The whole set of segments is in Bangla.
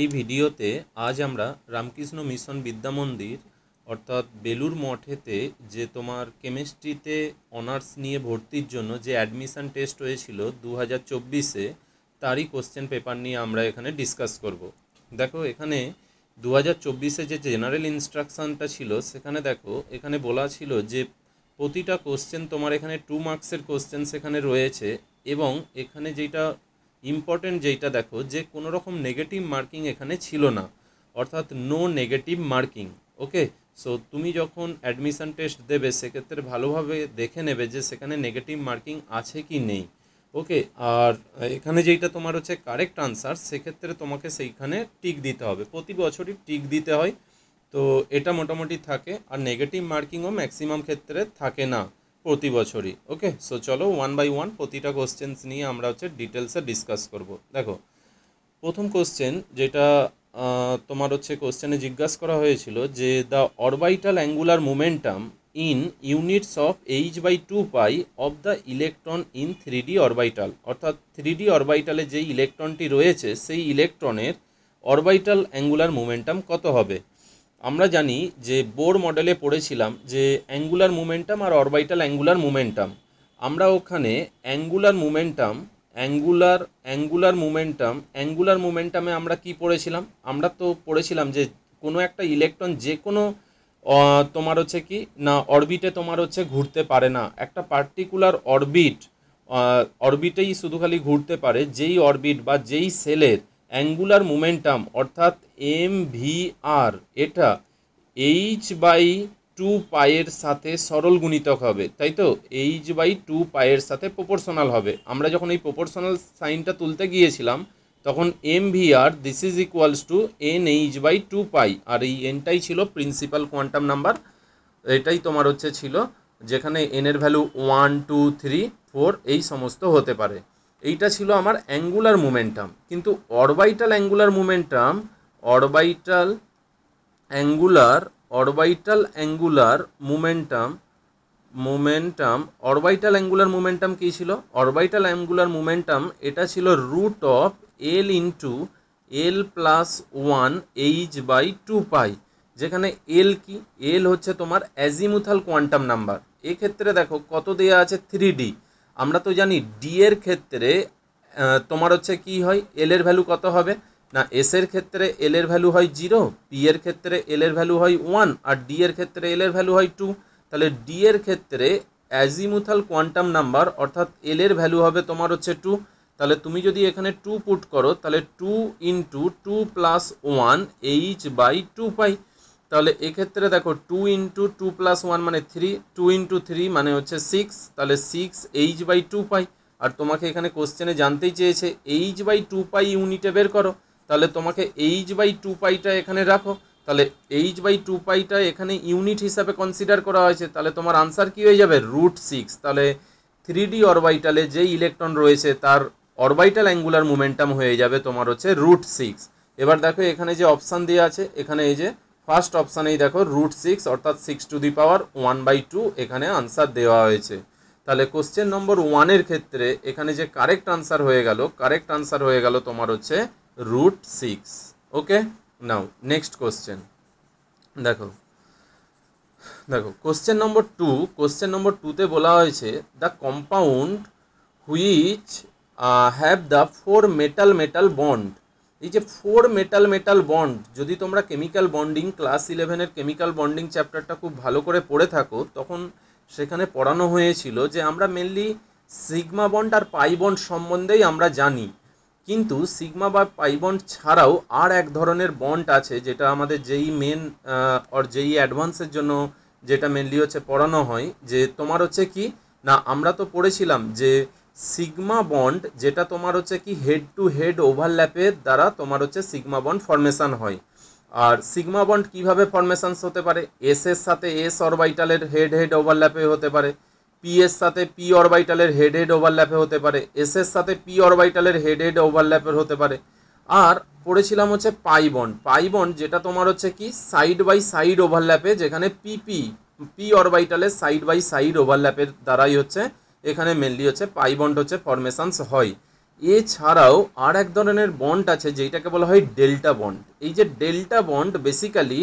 এই ভিডিওতে আজ আমরা রামকৃষ্ণ মিশন বিদ্যা মন্দির অর্থাৎ বেলুর মঠেতে যে তোমার কেমিস্ট্রিতে অনার্স নিয়ে ভর্তির জন্য যে অ্যাডমিশান টেস্ট হয়েছিল দু হাজার চব্বিশে তারই কোশ্চেন পেপার নিয়ে আমরা এখানে ডিসকাস করব। দেখো এখানে দু হাজার চব্বিশে যে জেনারেল ইনস্ট্রাকশানটা ছিল সেখানে দেখো এখানে বলা ছিল যে প্রতিটা কোশ্চেন তোমার এখানে টু মার্কসের কোশ্চেন সেখানে রয়েছে এবং এখানে যেটা ইম্পর্টেন্ট যেইটা দেখো যে কোনো রকম নেগেটিভ মার্কিং এখানে ছিল না অর্থাৎ no negative marking okay so তুমি যখন অ্যাডমিশান টেস্ট দেবে সেক্ষেত্রে ভালোভাবে দেখে নেবে যে সেখানে নেগেটিভ মার্কিং আছে কি নেই ওকে আর এখানে যেইটা তোমার হচ্ছে কারেক্ট আনসার সেক্ষেত্রে তোমাকে সেইখানে টিক দিতে হবে প্রতি বছরই টিক দিতে হয় তো এটা মোটামুটি থাকে আর নেগেটিভ মার্কিংও ম্যাক্সিমাম ক্ষেত্রে থাকে না প্রতি বছরই ওকে সো চলো ওয়ান বাই ওয়ান প্রতিটা কোশ্চেন্স নিয়ে আমরা হচ্ছে ডিটেলসে ডিসকাস করব দেখো প্রথম কোশ্চেন যেটা তোমার হচ্ছে কোশ্চেনে জিজ্ঞাস করা হয়েছিল যে the orbital angular momentum in units of H by two pi of the electron in three D orbital অর্থাৎ থ্রি ডি অরবাইটালে যেই ইলেকট্রনটি রয়েছে সেই ইলেকট্রনের অরবাইটাল অ্যাঙ্গুলার মোমেন্টাম কত হবে আমরা জানি যে বোর মডেলে পড়েছিলাম যে অ্যাঙ্গুলার মুমেন্টাম আর অরবাইটাল অ্যাঙ্গুলার মুমেন্টাম আমরা ওখানে angular momentum angular angular momentum angular মুমেন্টামে আমরা কি পড়েছিলাম আমরা তো পড়েছিলাম যে কোনো একটা ইলেকট্রন যে কোনো তোমার হচ্ছে কি না অরবিটে তোমার হচ্ছে ঘুরতে পারে না একটা পার্টিকুলার অরবিট অরবিটেই শুধু খালি ঘুরতে পারে যেই অরবিট বা যেই সেলের অ্যাঙ্গুলার মোমেন্টাম অর্থাৎ এম ভি আর এটা এইচ বাই টু পায়ের সাথে সরল গুণিতক হবে তাই তো এইচ বাই টু পায়ের সাথে প্রপোর্শনাল হবে আমরা যখন এই প্রপোর্শনাল সাইনটা তুলতে গিয়েছিলাম তখন M V R this is equals to N H by two pi আর এই এনটাই ছিল প্রিন্সিপাল কোয়ান্টাম নাম্বার এটাই তোমার হচ্ছে ছিল যেখানে এনের value one two three four এই সমস্ত হতে পারে এইটা ছিল আমার অ্যাঙ্গুলার মুমেন্টাম কিন্তু orbital angular momentum orbital angular orbital angular momentum momentum orbital angular momentum কী ছিল অরবাইটাল অ্যাঙ্গুলার মুমেন্টাম এটা ছিল root of L into L plus one H by two pi যেখানে এল কি এল হচ্ছে তোমার অ্যাজিমুথাল কোয়ান্টাম নাম্বার এক্ষেত্রে দেখো কত দেওয়া আছে থ্রি ডি আমরা তো জানি ডি এর ক্ষেত্রে তোমার হচ্ছে কি হয় এল এর ভ্যালু কত হবে না এস এর ক্ষেত্রে এল এর ভ্যালু হয় জিরো পি এর ক্ষেত্রে এল এর ভ্যালু হয় ওয়ান আর ডি এর ক্ষেত্রে এল এর ভ্যালু হয় টু তাহলে ডি এর ক্ষেত্রে অ্যাজিমুথাল কোয়ান্টাম নাম্বার অর্থাৎ এল এর ভ্যালু হবে তোমার হচ্ছে টু তাহলে তুমি যদি এখানে টু পুট করো তাহলে two into two plus one H by two pi তাহলে এক্ষেত্রে দেখো two into two plus one মানে থ্রি টু ইন্টু থ্রি মানে হচ্ছে সিক্স তাহলে six H by two pi আর তোমাকে এখানে কোশ্চেনে জানতেই চেয়েছে এইচ বাই টু পাই ইউনিটে বের করো তাহলে তোমাকে এইচ বাই টু পাইটা এখানে রাখো তাহলে এইচ বাই টু পাইটা এখানে ইউনিট হিসাবে কনসিডার করা হয়েছে তাহলে তোমার আনসার কী হয়ে যাবে রুট সিক্স তাহলে থ্রি ডি অরবাইটালে যে ইলেকট্রন রয়েছে তার অরবাইটাল অ্যাঙ্গুলার মোমেন্টাম হয়ে যাবে তোমার হচ্ছে রুট সিক্স এবার দেখো এখানে যে অপশান দেওয়া আছে এখানে এই যে ফার্স্ট অপশানেই দেখো রুট সিক্স অর্থাৎ six to the power one by two এখানে আনসার দেওয়া হয়েছে তাহলে কোশ্চেন নম্বর ওয়ানের ক্ষেত্রে এখানে যে কারেক্ট আনসার হয়ে গেল কারেক্ট আনসার হয়ে গেল তোমার হচ্ছে root six okay now next question দেখো দেখো question number two question number টুতে বলা হয়েছে the compound which have the four metal metal bond এই যে ফোর মেটাল মেটাল বন্ড যদি তোমরা কেমিক্যাল বন্ডিং ক্লাস ইলেভেনের কেমিক্যাল বন্ডিং চ্যাপ্টারটা খুব ভালো করে পড়ে থাকো তখন সেখানে পড়ানো হয়েছিল যে আমরা মেনলি সিগমা বন্ড আর পাই বন্ড সম্বন্ধেই আমরা জানি কিন্তু সিগমা বা পাই বন্ড ছাড়াও আর এক ধরনের বন্ড আছে যেটা আমাদের যেই মেন অর যেই অ্যাডভান্সের জন্য যেটা মেনলি হচ্ছে পড়ানো হয় যে তোমার হচ্ছে কি না আমরা তো পড়েছিলাম যে সিগমা বন্ড যেটা তোমার হচ্ছে কি হেড টু হেড ওভারল্যাপের দ্বারা তোমার হচ্ছে সিগমা বন্ড ফর্মেশান হয় আর সিগমা বন্ড কিভাবে ফর্মেশানস হতে পারে এস এর সাথে এস অরবাইটালের হেড হেড ওভারল্যাপে হতে পারে পি এর সাথে পি অরবাইটালের হেড হেড ওভারল্যাপে হতে পারে এস এর সাথে পি অরবাইটালের হেড হেড ওভারল্যাপের হতে পারে আর পড়েছিলাম হচ্ছে পাই বন্ড পাই বন্ড যেটা তোমার হচ্ছে কি সাইড বাই সাইড ওভারল্যাপে যেখানে পিপি পি অরবাইটালের সাইড বাই সাইড ওভারল্যাপের দ্বারাই হচ্ছে এখানে মেনলি হচ্ছে পাই বন্ড হচ্ছে ফরমেশানস হয় এছাড়াও আর এক ধরনের বন্ড আছে যেটাকে বলা হয় ডেল্টা বন্ড এই যে ডেল্টা বন্ড বেসিক্যালি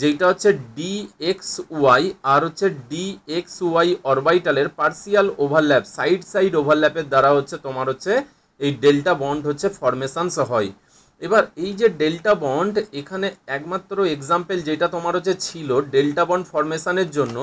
যেটা হচ্ছে ডি এক্স ওয়াই আর হচ্ছে ডি এক্স ওয়াই অরবাইটালের পার্সিয়াল ওভারল্যাপ সাইড সাইড ওভারল্যাপের দ্বারা হচ্ছে তোমার হচ্ছে এই ডেল্টা বন্ড হচ্ছে ফরমেশানস হয় এবার এই যে ডেল্টা বন্ড এখানে একমাত্র এক্সাম্পল যেটা তোমার হচ্ছে ছিল ডেল্টা বন্ড ফরমেশানের জন্য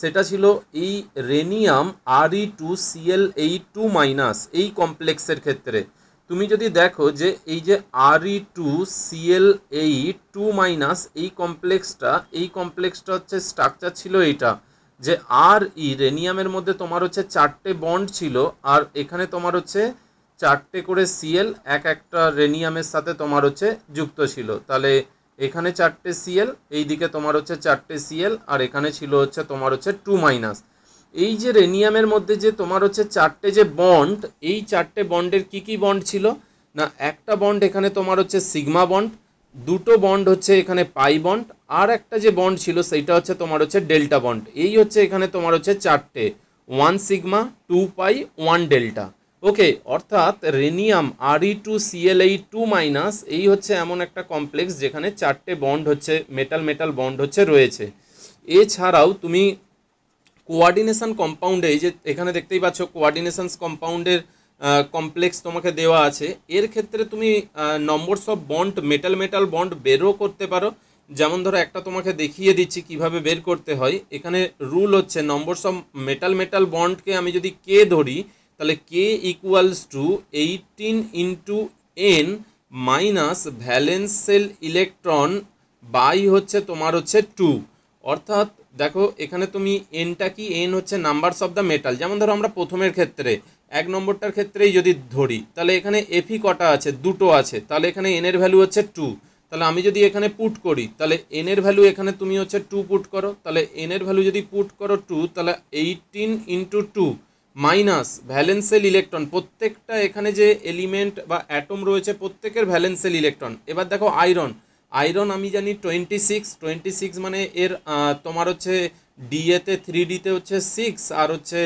সেটা ছিল এই rhenium R E two CL এই টু মাইনাস এই কমপ্লেক্সের ক্ষেত্রে তুমি যদি দেখো যে এই যে আর ই টু সিএল এই টু মাইনাস এই কমপ্লেক্সটা এই কমপ্লেক্সটা হচ্ছে স্ট্রাকচার ছিল এইটা যে আর ই e রেনিয়ামের মধ্যে তোমার হচ্ছে চারটে বন্ড ছিল আর এখানে তোমার হচ্ছে চারটে করে সিএল এক একটা রেনিয়ামের সাথে তোমার হচ্ছে যুক্ত ছিল তাহলে এখানে চারটে সিএল এই দিকে তোমার হচ্ছে চারটে সিএল আর এখানে ছিল হচ্ছে তোমার হচ্ছে টু মাইনাস এই যে রেনিয়ামের মধ্যে যে তোমার হচ্ছে চারটে যে বন্ড এই চারটে বন্ডের কি কি বন্ড ছিল না একটা বন্ড এখানে তোমার হচ্ছে সিগমা বন্ড দুটো বন্ড হচ্ছে এখানে পাই বন্ড আর একটা যে বন্ড ছিল সেইটা হচ্ছে তোমার হচ্ছে ডেল্টা বন্ড এই হচ্ছে এখানে তোমার হচ্ছে চারটে one sigma two pi one delta okay অর্থাৎ rhenium RE two সিএলএই two minus এই হচ্ছে এমন একটা কমপ্লেক্স যেখানে চারটে বন্ড হচ্ছে মেটাল মেটাল বন্ড হচ্ছে রয়েছে এছাড়াও তুমি কোয়ার্ডিনেশন কম্পাউন্ডে এই যে এখানে দেখতেই পাচ্ছ কোয়ার্ডিনেশন কম্পাউন্ডের কমপ্লেক্স তোমাকে দেওয়া আছে এর ক্ষেত্রে তুমি numbers of bond metal metal bond বেরও করতে পারো যেমন ধরো একটা তোমাকে দেখিয়ে দিচ্ছি কিভাবে বের করতে হয় এখানে রুল হচ্ছে নম্বরস অফ মেটাল মেটাল বন্ডকে আমি যদি কে ধরি তাহলে K equals to eighteen into N minus valence electron by হচ্ছে তোমার হচ্ছে টু অর্থাৎ দেখো এখানে তুমি এনটা কি এন হচ্ছে নাম্বারস অফ দ্য মেটাল যেমন ধরো আমরা প্রথমের ক্ষেত্রে এক নম্বরটার ক্ষেত্রেই যদি ধরি তাহলে এখানে এফি কটা আছে দুটো আছে তাহলে এখানে এনের ভ্যালু হচ্ছে টু তাহলে আমি যদি এখানে পুট করি তাহলে এনের ভ্যালু এখানে তুমি হচ্ছে টু পুট করো তাহলে এনের ভ্যালু যদি পুট করো টু তাহলে eighteen into two minus valence electron প্রত্যেকটা এখানে যে এলিমেন্ট বা অ্যাটম রয়েছে প্রত্যেকের ভ্যালেন্সেল ইলেকট্রন এবার দেখো আয়রন আয়রন আমি জানি টোয়েন্টি সিক্স টোয়েন্টি সিক্স মানে এর তোমার হচ্ছে ডিএতে থ্রি ডিতে হচ্ছে সিক্স আর হচ্ছে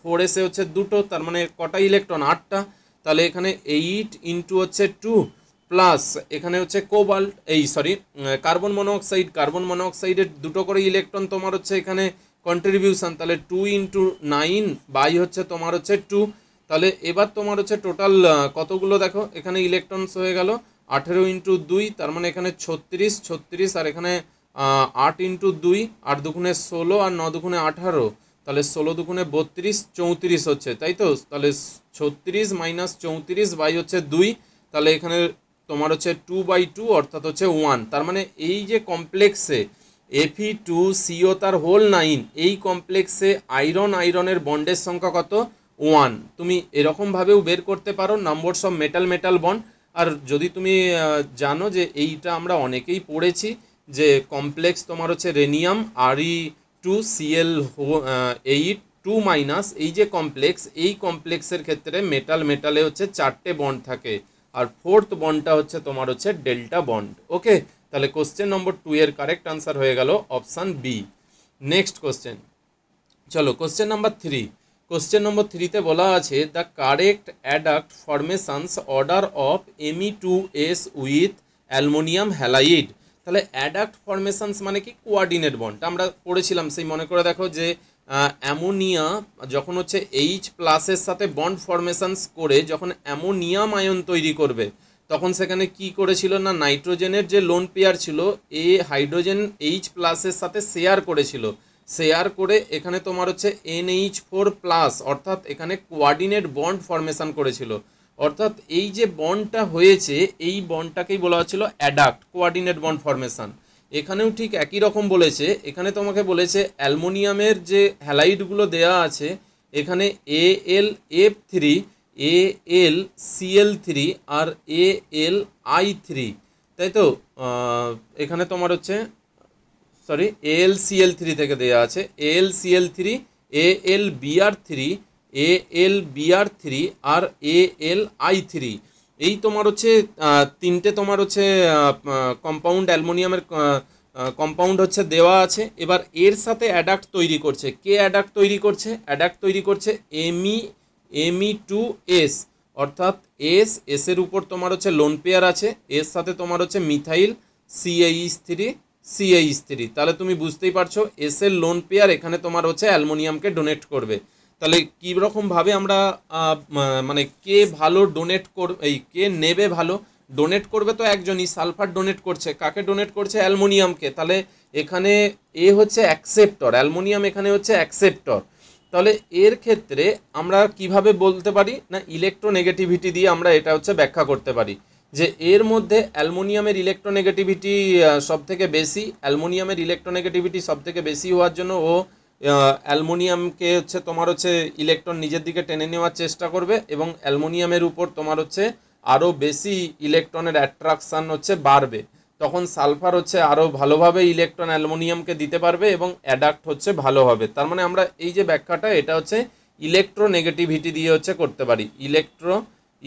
ফোর এসে হচ্ছে দুটো তার মানে কটা ইলেকট্রন আটটা তাহলে এখানে এইট ইন্টু হচ্ছে টু প্লাস এখানে হচ্ছে কোবাল্ট এই সরি কার্বন মনোঅক্সাইড কার্বন মনোক্সাইডের দুটো করে ইলেকট্রন তোমার হচ্ছে এখানে কন্ট্রিবিউশন তাহলে টু ইন্টু নাইন বাই হচ্ছে তোমার হচ্ছে টু তাহলে এবার তোমার হচ্ছে টোটাল কতগুলো দেখো এখানে ইলেকট্রনস হয়ে গেল আঠেরো ইন্টু দুই তার মানে এখানে ছত্রিশ ছত্রিশ আর এখানে আট ইন্টু দুই আট দুগুণে ষোলো আর ন দুগুণে আঠারো তাহলে ষোলো দুগুণে বত্রিশ চৌত্রিশ হচ্ছে তাই তো তাহলে ছত্রিশ মাইনাস চৌত্রিশ বাই হচ্ছে দুই তাহলে এখানে তোমার হচ্ছে টু বাই টু অর্থাৎ হচ্ছে ওয়ান তার মানে এই যে কমপ্লেক্সে এফি টু সিও তার হোল নাইন এই কমপ্লেক্সে আয়রন আয়রনের বন্ডের সংখ্যা কত ওয়ান তুমি এরকমভাবেও বের করতে পারো নম্বর সব মেটাল মেটাল বন্ড আর যদি তুমি জানো যে এইটা আমরা অনেকেই পড়েছি যে কমপ্লেক্স তোমার হচ্ছে rhenium RE two CL eight two minus এই যে কমপ্লেক্স এই কমপ্লেক্সের ক্ষেত্রে মেটাল মেটালে হচ্ছে চারটে বন্ড থাকে আর ফোর্থ বন্ডটা হচ্ছে তোমার হচ্ছে ডেল্টা বন্ড ওকে তাহলে কোশ্চেন নম্বর টু এর কারেক্ট আনসার হয়ে গেল অপশান বি নেক্সট কোশ্চেন চলো question number three question number থ্রিতে বলা আছে the correct adduct formations order of ME two S with aluminium halide তাহলে অ্যাডাক্ট ফরমেশানস মানে কি কোয়ার্ডিনেট বন্ড আমরা পড়েছিলাম সেই মনে করে দেখো যে অ্যামোনিয়া যখন হচ্ছে এইচ প্লাসের সাথে বন্ড ফরমেশানস করে যখন অ্যামোনিয়াম আয়ন তৈরি করবে তখন সেখানে কি করেছিল না নাইট্রোজেনের যে লোন পেয়ার ছিল এ হাইড্রোজেন এইচ প্লাসের সাথে শেয়ার করেছিল শেয়ার করে এখানে তোমার হচ্ছে এন এইচ ফোর প্লাস অর্থাৎ এখানে কোয়ার্ডিনেট বন্ড ফর্মেশন করেছিল অর্থাৎ এই যে বন্ডটা হয়েছে এই বন্ডটাকেই বলা হচ্ছিল অ্যাডাক্ট কোয়ার্ডিনেট বন্ড ফর্মেশন এখানেও ঠিক একই রকম বলেছে এখানে তোমাকে বলেছে অ্যালমোনিয়ামের যে হ্যালাইডগুলো দেওয়া আছে এখানে A L F three A L CL three আর এ এল আই থ্রি তাই তো এখানে তোমার হচ্ছে sorry A L C L three থেকে দেওয়া আছে L C L three A L B R three A L B R three আর এ এল আই থ্রি এই তোমার হচ্ছে তিনটে তোমার হচ্ছে কম্পাউন্ড অ্যালমোনিয়ামের কম্পাউন্ড হচ্ছে দেওয়া আছে এবার এর সাথে অ্যাডাক্ট তৈরি করছে কে অ্যাডাক্ট তৈরি করছে অ্যাডাক্ট তৈরি করছে এমি এমই টু এস অর্থাৎ এস এসের উপর তোমার হচ্ছে লোন পেয়ার আছে এর সাথে তোমার হচ্ছে methyl CH three CH three তাহলে তুমি বুঝতেই পারছো এসের লোন পেয়ার এখানে তোমার হচ্ছে অ্যালমোনিয়ামকে ডোনেট করবে তাহলে কীরকমভাবে আমরা মানে কে ভালো ডোনেট কর এই কে নেবে ভালো ডোনেট করবে তো একজনই সালফার ডোনেট করছে কাকে ডোনেট করছে অ্যালমোনিয়ামকে তাহলে এখানে এ হচ্ছে অ্যাকসেপ্টর অ্যালমোনিয়াম এখানে হচ্ছে অ্যাকসেপ্টর তাহলে এর ক্ষেত্রে আমরা কিভাবে বলতে পারি না ইলেকট্রোনেগেটিভিটি দিয়ে আমরা এটা হচ্ছে ব্যাখ্যা করতে পারি যে এর মধ্যে অ্যালমোনিয়ামের ইলেকট্রোনেগেটিভিটি সবথেকে বেশি অ্যালমোনিয়ামের ইলেকট্রোনেগেটিভিটি সবথেকে বেশি হওয়ার জন্য ও অ্যালমোনিয়ামকে হচ্ছে তোমার হচ্ছে ইলেকট্রন নিজের দিকে টেনে নেওয়ার চেষ্টা করবে এবং অ্যালমোনিয়ামের উপর তোমার হচ্ছে আরও বেশি ইলেকট্রনের অ্যাট্রাকশান হচ্ছে বাড়বে তখন সালফার হচ্ছে আরও ভালোভাবে ইলেকট্রন অ্যালুমিনিয়ামকে দিতে পারবে এবং অ্যাডাক্ট হচ্ছে ভালো হবে তার মানে আমরা এই যে ব্যাখ্যাটা এটা হচ্ছে ইলেকট্রোনেগেটিভিটি দিয়ে হচ্ছে করতে পারি ইলেকট্রো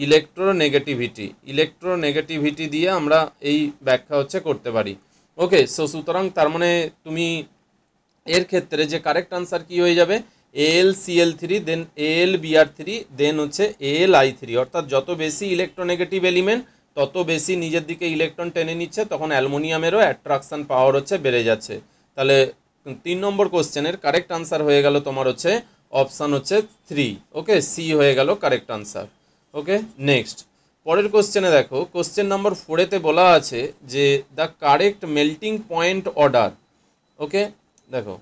ইলেকট্রোনেগেটিভিটি ইলেকট্রোনেগেটিভিটি দিয়ে আমরা এই ব্যাখ্যা হচ্ছে করতে পারি ওকে সো সুতরাং তার মানে তুমি এর ক্ষেত্রে যে কারেক্ট আনসার কি হয়ে যাবে L CL three then L BR three then হচ্ছে এল আই থ্রি অর্থাৎ যত বেশি ইলেকট্রোনেগেটিভ এলিমেন্ট তত বেশি নিজের দিকে ইলেকট্রন টেনে নিচ্ছে তখন অ্যালমোনিয়ামেরও অ্যাট্রাকশান পাওয়ার হচ্ছে বেড়ে যাচ্ছে তাহলে তিন নম্বর কোশ্চেনের কারেক্ট আনসার হয়ে গেল তোমার হচ্ছে অপশান হচ্ছে থ্রি ওকে সি হয়ে গেল কারেক্ট আনসার ওকে নেক্সট পরের কোশ্চেনে দেখো কোশ্চেন নম্বর ফোরেতে বলা আছে যে the correct melting point order okay দেখো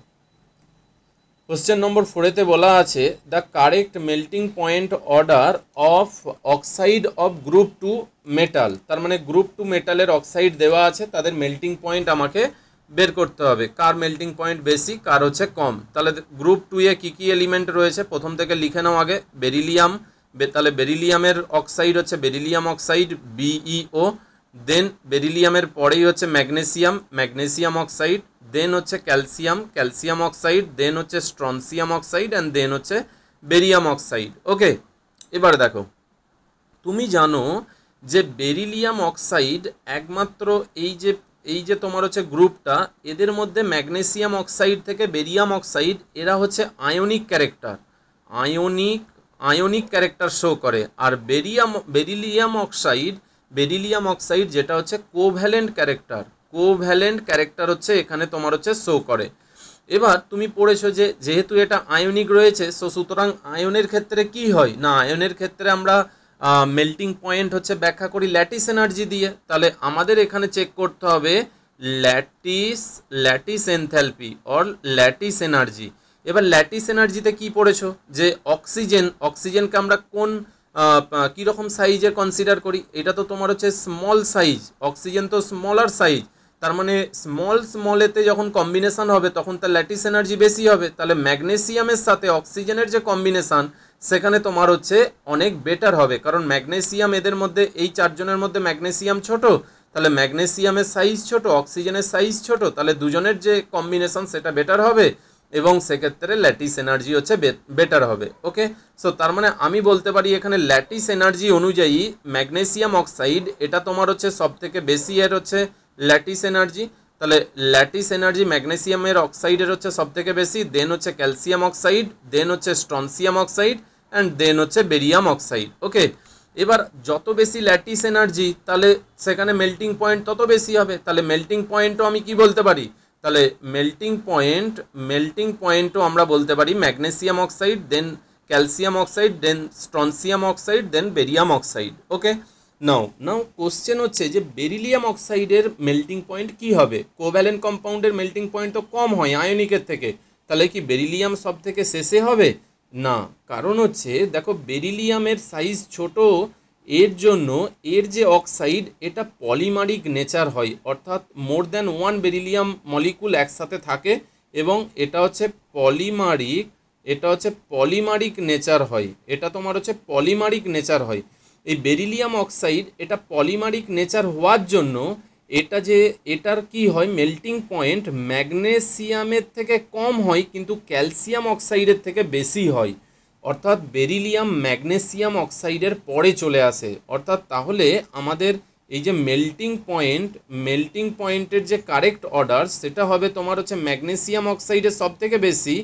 কোশ্চেন নম্বর ফোরেতে বলা আছে the correct melting point order of oxide of group two metal তার মানে গ্রুপ টু মেটালের অক্সাইড দেওয়া আছে তাদের মেল্টিং পয়েন্ট আমাকে বের করতে হবে কার মেল্টিং পয়েন্ট বেশি কার হচ্ছে কম তাহলে গ্রুপ টু এ কী কী এলিমেন্ট রয়েছে প্রথম থেকে লিখে নাও আগে বেরিলিয়াম তাহলে বেরিলিয়ামের অক্সাইড হচ্ছে বেরিলিয়াম অক্সাইড বিইও দেন বেরিলিয়ামের পরেই হচ্ছে ম্যাগনেসিয়াম ম্যাগনেসিয়াম অক্সাইড দেন হচ্ছে ক্যালসিয়াম ক্যালসিয়াম অক্সাইড দেন হচ্ছে স্ট্রনসিয়াম অক্সাইড অ্যান্ড দেন হচ্ছে বেরিয়াম অক্সাইড ওকে এবার দেখো তুমি জানো যে বেরিলিয়াম অক্সাইড একমাত্র এই যে এই যে তোমার হচ্ছে গ্রুপটা এদের মধ্যে ম্যাগনেসিয়াম অক্সাইড থেকে বেরিয়াম অক্সাইড এরা হচ্ছে ionic character ionic ionic character show করে আর barium beryllium oxide beryllium oxide যেটা হচ্ছে কোভ্যালেন্ট ক্যারেক্টার কোভ্যালেন্ট ক্যারেক্টার হচ্ছে এখানে তোমার হচ্ছে শো করে এবার তুমি পড়েছো যে যেহেতু এটা আয়নিক রয়েছে সো সুতরাং আয়নের ক্ষেত্রে কি হয় না আয়নের ক্ষেত্রে আমরা মেল্টিং পয়েন্ট হচ্ছে ব্যাখ্যা করি ল্যাটিস এনার্জি দিয়ে তাহলে আমাদের এখানে চেক করতে হবে lattice lattice enthalpy or lattice energy এবার ল্যাটিস এনার্জিতে কি পড়েছো যে অক্সিজেন অক্সিজেনকে আমরা কোন কীরকম সাইজে কনসিডার করি এটা তো তোমার হচ্ছে স্মল সাইজ অক্সিজেন তো স্মলার সাইজ তার মানে স্মল স্মলেতে যখন কম্বিনেশান হবে তখন তার ল্যাটিস এনার্জি বেশি হবে তাহলে ম্যাগনেসিয়ামের সাথে অক্সিজেনের যে কম্বিনেশান সেখানে তোমার হচ্ছে অনেক বেটার হবে কারণ ম্যাগনেসিয়াম এদের মধ্যে এই চারজনের মধ্যে ম্যাগনেসিয়াম ছোট তাহলে ম্যাগনেসিয়ামের সাইজ ছোট অক্সিজেনের সাইজ ছোট তাহলে দুজনের যে কম্বিনেশান সেটা বেটার হবে এবং সেক্ষেত্রে ল্যাটিস এনার্জি হচ্ছে বেটার হবে ওকে সো তার মানে আমি বলতে পারি এখানে ল্যাটিস এনার্জি অনুযায়ী ম্যাগনেসিয়াম অক্সাইড এটা তোমার হচ্ছে সবথেকে বেশি এর হচ্ছে ল্যাটিস এনার্জি তাহলে ল্যাটিস এনার্জি ম্যাগনেসিয়ামের অক্সাইডের হচ্ছে সবথেকে বেশি দেন হচ্ছে ক্যালসিয়াম অক্সাইড দেন হচ্ছে স্টনসিয়াম অক্সাইড অ্যান্ড দেন হচ্ছে বেরিয়াম অক্সাইড ওকে এবার যত বেশি ল্যাটিস এনার্জি তাহলে সেখানে মেল্টিং পয়েন্ট তত বেশি হবে তাহলে মেল্টিং পয়েন্টও আমি কি বলতে পারি তাহলে মেল্টিং পয়েন্ট মেল্টিং পয়েন্টও আমরা বলতে পারি magnesium oxide then calcium oxide then strontium oxide then barium oxide okay now now question হচ্ছে যে বেরিলিয়াম অক্সাইডের মেল্টিং পয়েন্ট কি হবে কোভ্যালেন্ট কম্পাউন্ডের মেল্টিং পয়েন্ট তো কম হয় আয়নিকের থেকে তাহলে কি বেরিলিয়াম সব থেকে শেষে হবে না কারণ হচ্ছে দেখো বেরিলিয়ামের সাইজ ছোট এর জন্য এর যে অক্সাইড এটা পলিমারিক নেচার হয় অর্থাৎ more than one beryllium molecule একসাথে থাকে এবং এটা হচ্ছে পলিমারিক এটা হচ্ছে পলিমারিক নেচার হয় এটা তোমার হচ্ছে পলিমারিক নেচার হয় এই বেরিলিয়াম অক্সাইড এটা পলিমারিক নেচার হওয়ার জন্য এটা যে এটার কি হয় মেল্টিং পয়েন্ট ম্যাগনেসিয়ামের থেকে কম হয় কিন্তু ক্যালসিয়াম অক্সাইডের থেকে বেশি হয় অর্থাৎ বেরিলিয়াম ম্যাগনেসিয়াম অক্সাইডের পরে চলে আসে অর্থাৎ তাহলে আমাদের এই যে মেল্টিং পয়েন্ট মেল্টিং পয়েন্টের যে কারেক্ট অর্ডার সেটা হবে তোমার হচ্ছে ম্যাগনেসিয়াম অক্সাইডের সব থেকে বেশি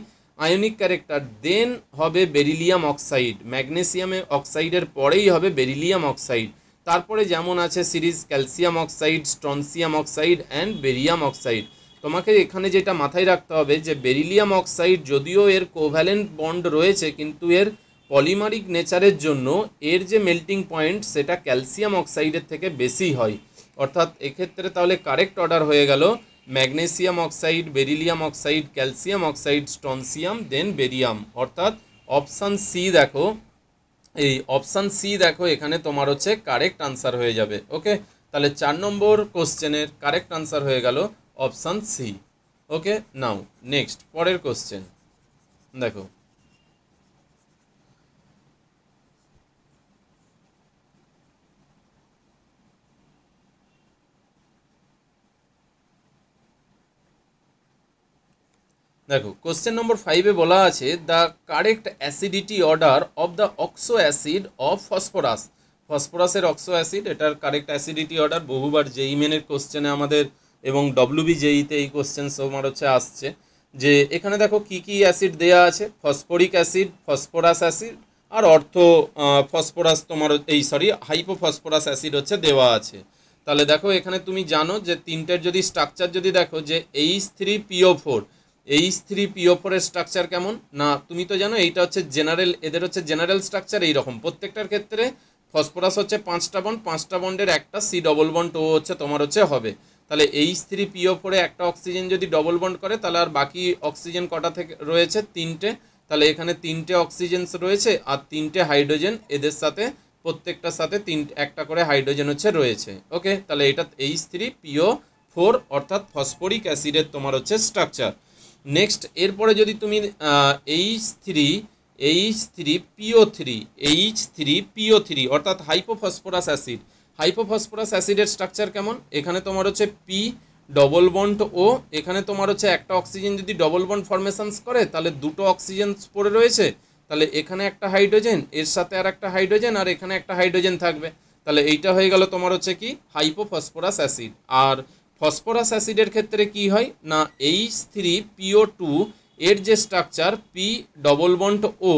আয়নিক ক্যারেক্টার দেন হবে বেরিলিয়াম অক্সাইড ম্যাগনেসিয়ামে অক্সাইডের পরেই হবে বেরিলিয়াম অক্সাইড তারপরে যেমন আছে series calcium oxide strontium oxide and barium oxide তোমাকে এখানে যেটা মাথায় রাখতে হবে যে বেরিলিয়াম অক্সাইড যদিও এর কোভ্যালেন্ট বন্ড রয়েছে কিন্তু এর পলিমারিক নেচারের জন্য এর যে মেল্টিং পয়েন্ট সেটা ক্যালসিয়াম অক্সাইডের থেকে বেশি হয় অর্থাৎ এক্ষেত্রে তাহলে কারেক্ট অর্ডার হয়ে গেল magnesium oxide beryllium oxide calcium oxide strontium then barium অর্থাৎ অপশান সি দেখো এই অপশান সি দেখো এখানে তোমার হচ্ছে কারেক্ট আনসার হয়ে যাবে ওকে তাহলে চার নম্বর কোশ্চেনের কারেক্ট আনসার হয়ে গেল option C okay now next পরের কোশ্চেন দেখো দেখো কোশ্চেন নম্বর ফাইভে বলা আছে the correct acidity order of the oxo acid of phosphorus ফসফরাসের অক্সো অ্যাসিড এটার কারেক্ট অ্যাসিডিটি অর্ডার বহুবার জেই মেনের কোশ্চেনে আমাদের এবং বি জেইতে e এই কোশ্চেন তোমার হচ্ছে আসছে যে এখানে দেখো কি কি অ্যাসিড দেয়া আছে ফসফরিক অ্যাসিড ফসফরাস অ্যাসিড আর অর্থ ফসফরাস তোমার এই সরি হাইপোফসফরাস অ্যাসিড হচ্ছে দেওয়া আছে তাহলে দেখো এখানে তুমি জানো যে তিনটের যদি স্ট্রাকচার যদি দেখো যে H three PO four H three P ওপরের স্ট্রাকচার কেমন না তুমি তো জানো এইটা হচ্ছে জেনারেল এদের হচ্ছে জেনারেল স্ট্রাকচার এইরকম প্রত্যেকটার ক্ষেত্রে ফসফরাস হচ্ছে পাঁচটা বন্ড পাঁচটা বন্ডের একটা সি ডবল বন্ড ও হচ্ছে তোমার হচ্ছে হবে তাহলে এইচ থ্রি পি ওপরে একটা অক্সিজেন যদি ডবল বন্ড করে তাহলে আর বাকি অক্সিজেন কটা থেকে রয়েছে তিনটে তাহলে এখানে তিনটে অক্সিজেন্স রয়েছে আর তিনটে হাইড্রোজেন এদের সাথে প্রত্যেকটার সাথে তিন একটা করে হাইড্রোজেন হচ্ছে রয়েছে ওকে তাহলে এটা এইচ থ্রি পিও ফোর অর্থাৎ ফসফরিক অ্যাসিডের তোমার হচ্ছে স্ট্রাকচার নেক্সট এরপরে যদি তুমি H three H three PO three H three PO three অর্থাৎ হাইপোফসফরাস অ্যাসিড হাইপোফসফরাস অ্যাসিডের স্ট্রাকচার কেমন এখানে তোমার হচ্ছে পি ডবল বন্ড ও এখানে তোমার হচ্ছে একটা অক্সিজেন যদি ডবল বন্ড ফর্মেশনস করে তাহলে দুটো অক্সিজেন পড়ে রয়েছে তাহলে এখানে একটা হাইড্রোজেন এর সাথে আর একটা হাইড্রোজেন আর এখানে একটা হাইড্রোজেন থাকবে তাহলে এইটা হয়ে গেল তোমার হচ্ছে কি হাইপোফসফরাস অ্যাসিড আর ফসফরাস অ্যাসিডের ক্ষেত্রে কি হয় না এইচ থ্রি পিও টু এর যে structure P double bond O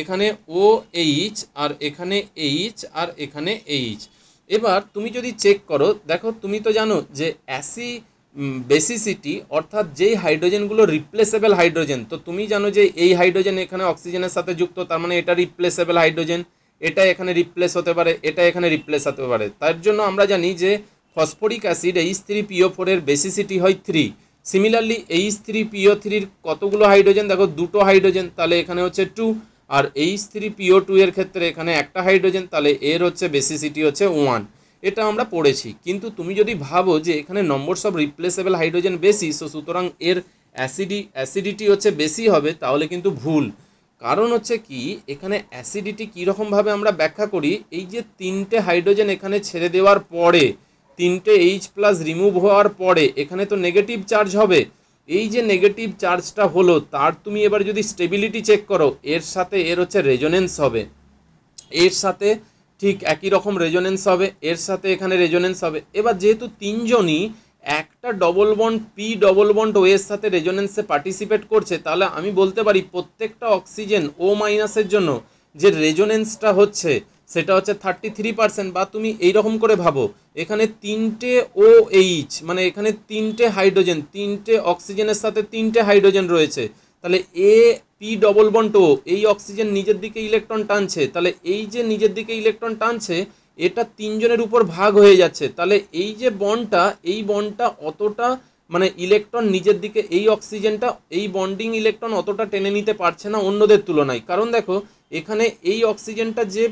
এখানে ও এইচ আর এখানে এইচ আর এখানে এইচ এবার তুমি যদি চেক করো দেখো তুমি তো জানো যে অ্যাসি বেসিসিটি অর্থাৎ যেই হাইড্রোজেনগুলো রিপ্লেসেবল হাইড্রোজেন তো তুমি জানো যে এই হাইড্রোজেন এখানে অক্সিজেনের সাথে যুক্ত তার মানে এটা রিপ্লেসেবল হাইড্রোজেন এটা এখানে রিপ্লেস হতে পারে এটা এখানে রিপ্লেস হতে পারে তার জন্য আমরা জানি যে phosphoric acid H three PO ফোরের বেসিসিটি হয় three similarly H three PO থ্রির কতগুলো হাইড্রোজেন দেখো দুটো হাইড্রোজেন তাহলে এখানে হচ্ছে টু আর এইচ থ্রি পিও টু এর ক্ষেত্রে এখানে একটা হাইড্রোজেন তাহলে এর হচ্ছে বেসিসিটি হচ্ছে ওয়ান এটা আমরা পড়েছি কিন্তু তুমি যদি ভাবো যে এখানে নম্বরস অফ রিপ্লেসেবল হাইড্রোজেন বেশি সো সুতরাং এর অ্যাসিডি অ্যাসিডিটি হচ্ছে বেশি হবে তাহলে কিন্তু ভুল কারণ হচ্ছে কি এখানে অ্যাসিডিটি কীরকমভাবে আমরা ব্যাখ্যা করি এই যে তিনটে হাইড্রোজেন এখানে ছেড়ে দেওয়ার পরে তিনটে এইচ প্লাস রিমুভ হওয়ার পরে এখানে তো নেগেটিভ চার্জ হবে এই যে নেগেটিভ চার্জটা হলো তার তুমি এবার যদি স্টেবিলিটি চেক করো এর সাথে এর হচ্ছে রেজোনেন্স হবে এর সাথে ঠিক একই রকম রেজোনেন্স হবে এর সাথে এখানে রেজোনেন্স হবে এবার যেহেতু তিনজনই একটা double bond P double bond O এর সাথে রেজোনেন্সে পার্টিসিপেট করছে তাহলে আমি বলতে পারি প্রত্যেকটা অক্সিজেন ও মাইনাসের জন্য যে রেজোনেন্সটা হচ্ছে সেটা হচ্ছে থার্টি থ্রি পার্সেন্ট বা তুমি এইরকম করে ভাবো এখানে তিনটে ও এইচ মানে এখানে তিনটে হাইড্রোজেন তিনটে অক্সিজেনের সাথে তিনটে হাইড্রোজেন রয়েছে তাহলে এ পি ডবল বন্ড ও এই অক্সিজেন নিজের দিকে ইলেকট্রন টানছে তাহলে এই যে নিজের দিকে ইলেকট্রন টানছে এটা তিনজনের উপর ভাগ হয়ে যাচ্ছে তাহলে এই যে বনটা এই বনটা অতটা মানে ইলেকট্রন নিজের দিকে এই অক্সিজেনটা এই বন্ডিং ইলেকট্রন অতটা টেনে নিতে পারছে না অন্যদের তুলনায় কারণ দেখো এখানে এই অক্সিজেনটা যে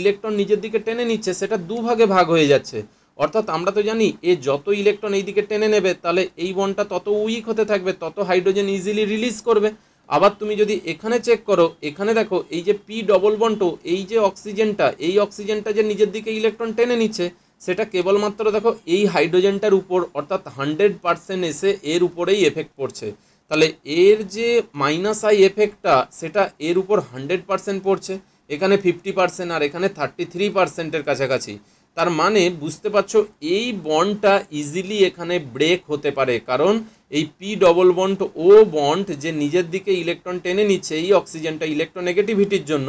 ইলেকট্রন নিজের দিকে টেনে নিচ্ছে সেটা দুভাগে ভাগ হয়ে যাচ্ছে অর্থাৎ আমরা তো জানি এ যত ইলেকট্রন এই দিকে টেনে নেবে তাহলে এই বনটা তত উইক হতে থাকবে তত হাইড্রোজেন ইজিলি রিলিজ করবে আবার তুমি যদি এখানে চেক করো এখানে দেখো এই যে পি ডবল বনটো এই যে অক্সিজেনটা এই অক্সিজেনটা যে নিজের দিকে ইলেকট্রন টেনে নিচ্ছে সেটা কেবলমাত্র দেখো এই হাইড্রোজেনটার উপর অর্থাৎ হান্ড্রেড পার্সেন্ট এসে এর উপরেই এফেক্ট পড়ছে তাহলে এর যে মাইনাস আই এফেক্টটা সেটা এর উপর হান্ড্রেড পার্সেন্ট পড়ছে এখানে ফিফটি পার্সেন্ট আর এখানে থার্টি থ্রি পার্সেন্টের কাছাকাছি তার মানে বুঝতে পারছো এই বন্ডটা ইজিলি এখানে ব্রেক হতে পারে কারণ এই P double bond O bond যে নিজের দিকে ইলেকট্রন টেনে নিচ্ছে এই অক্সিজেনটা ইলেকট্রোনেগেটিভিটির জন্য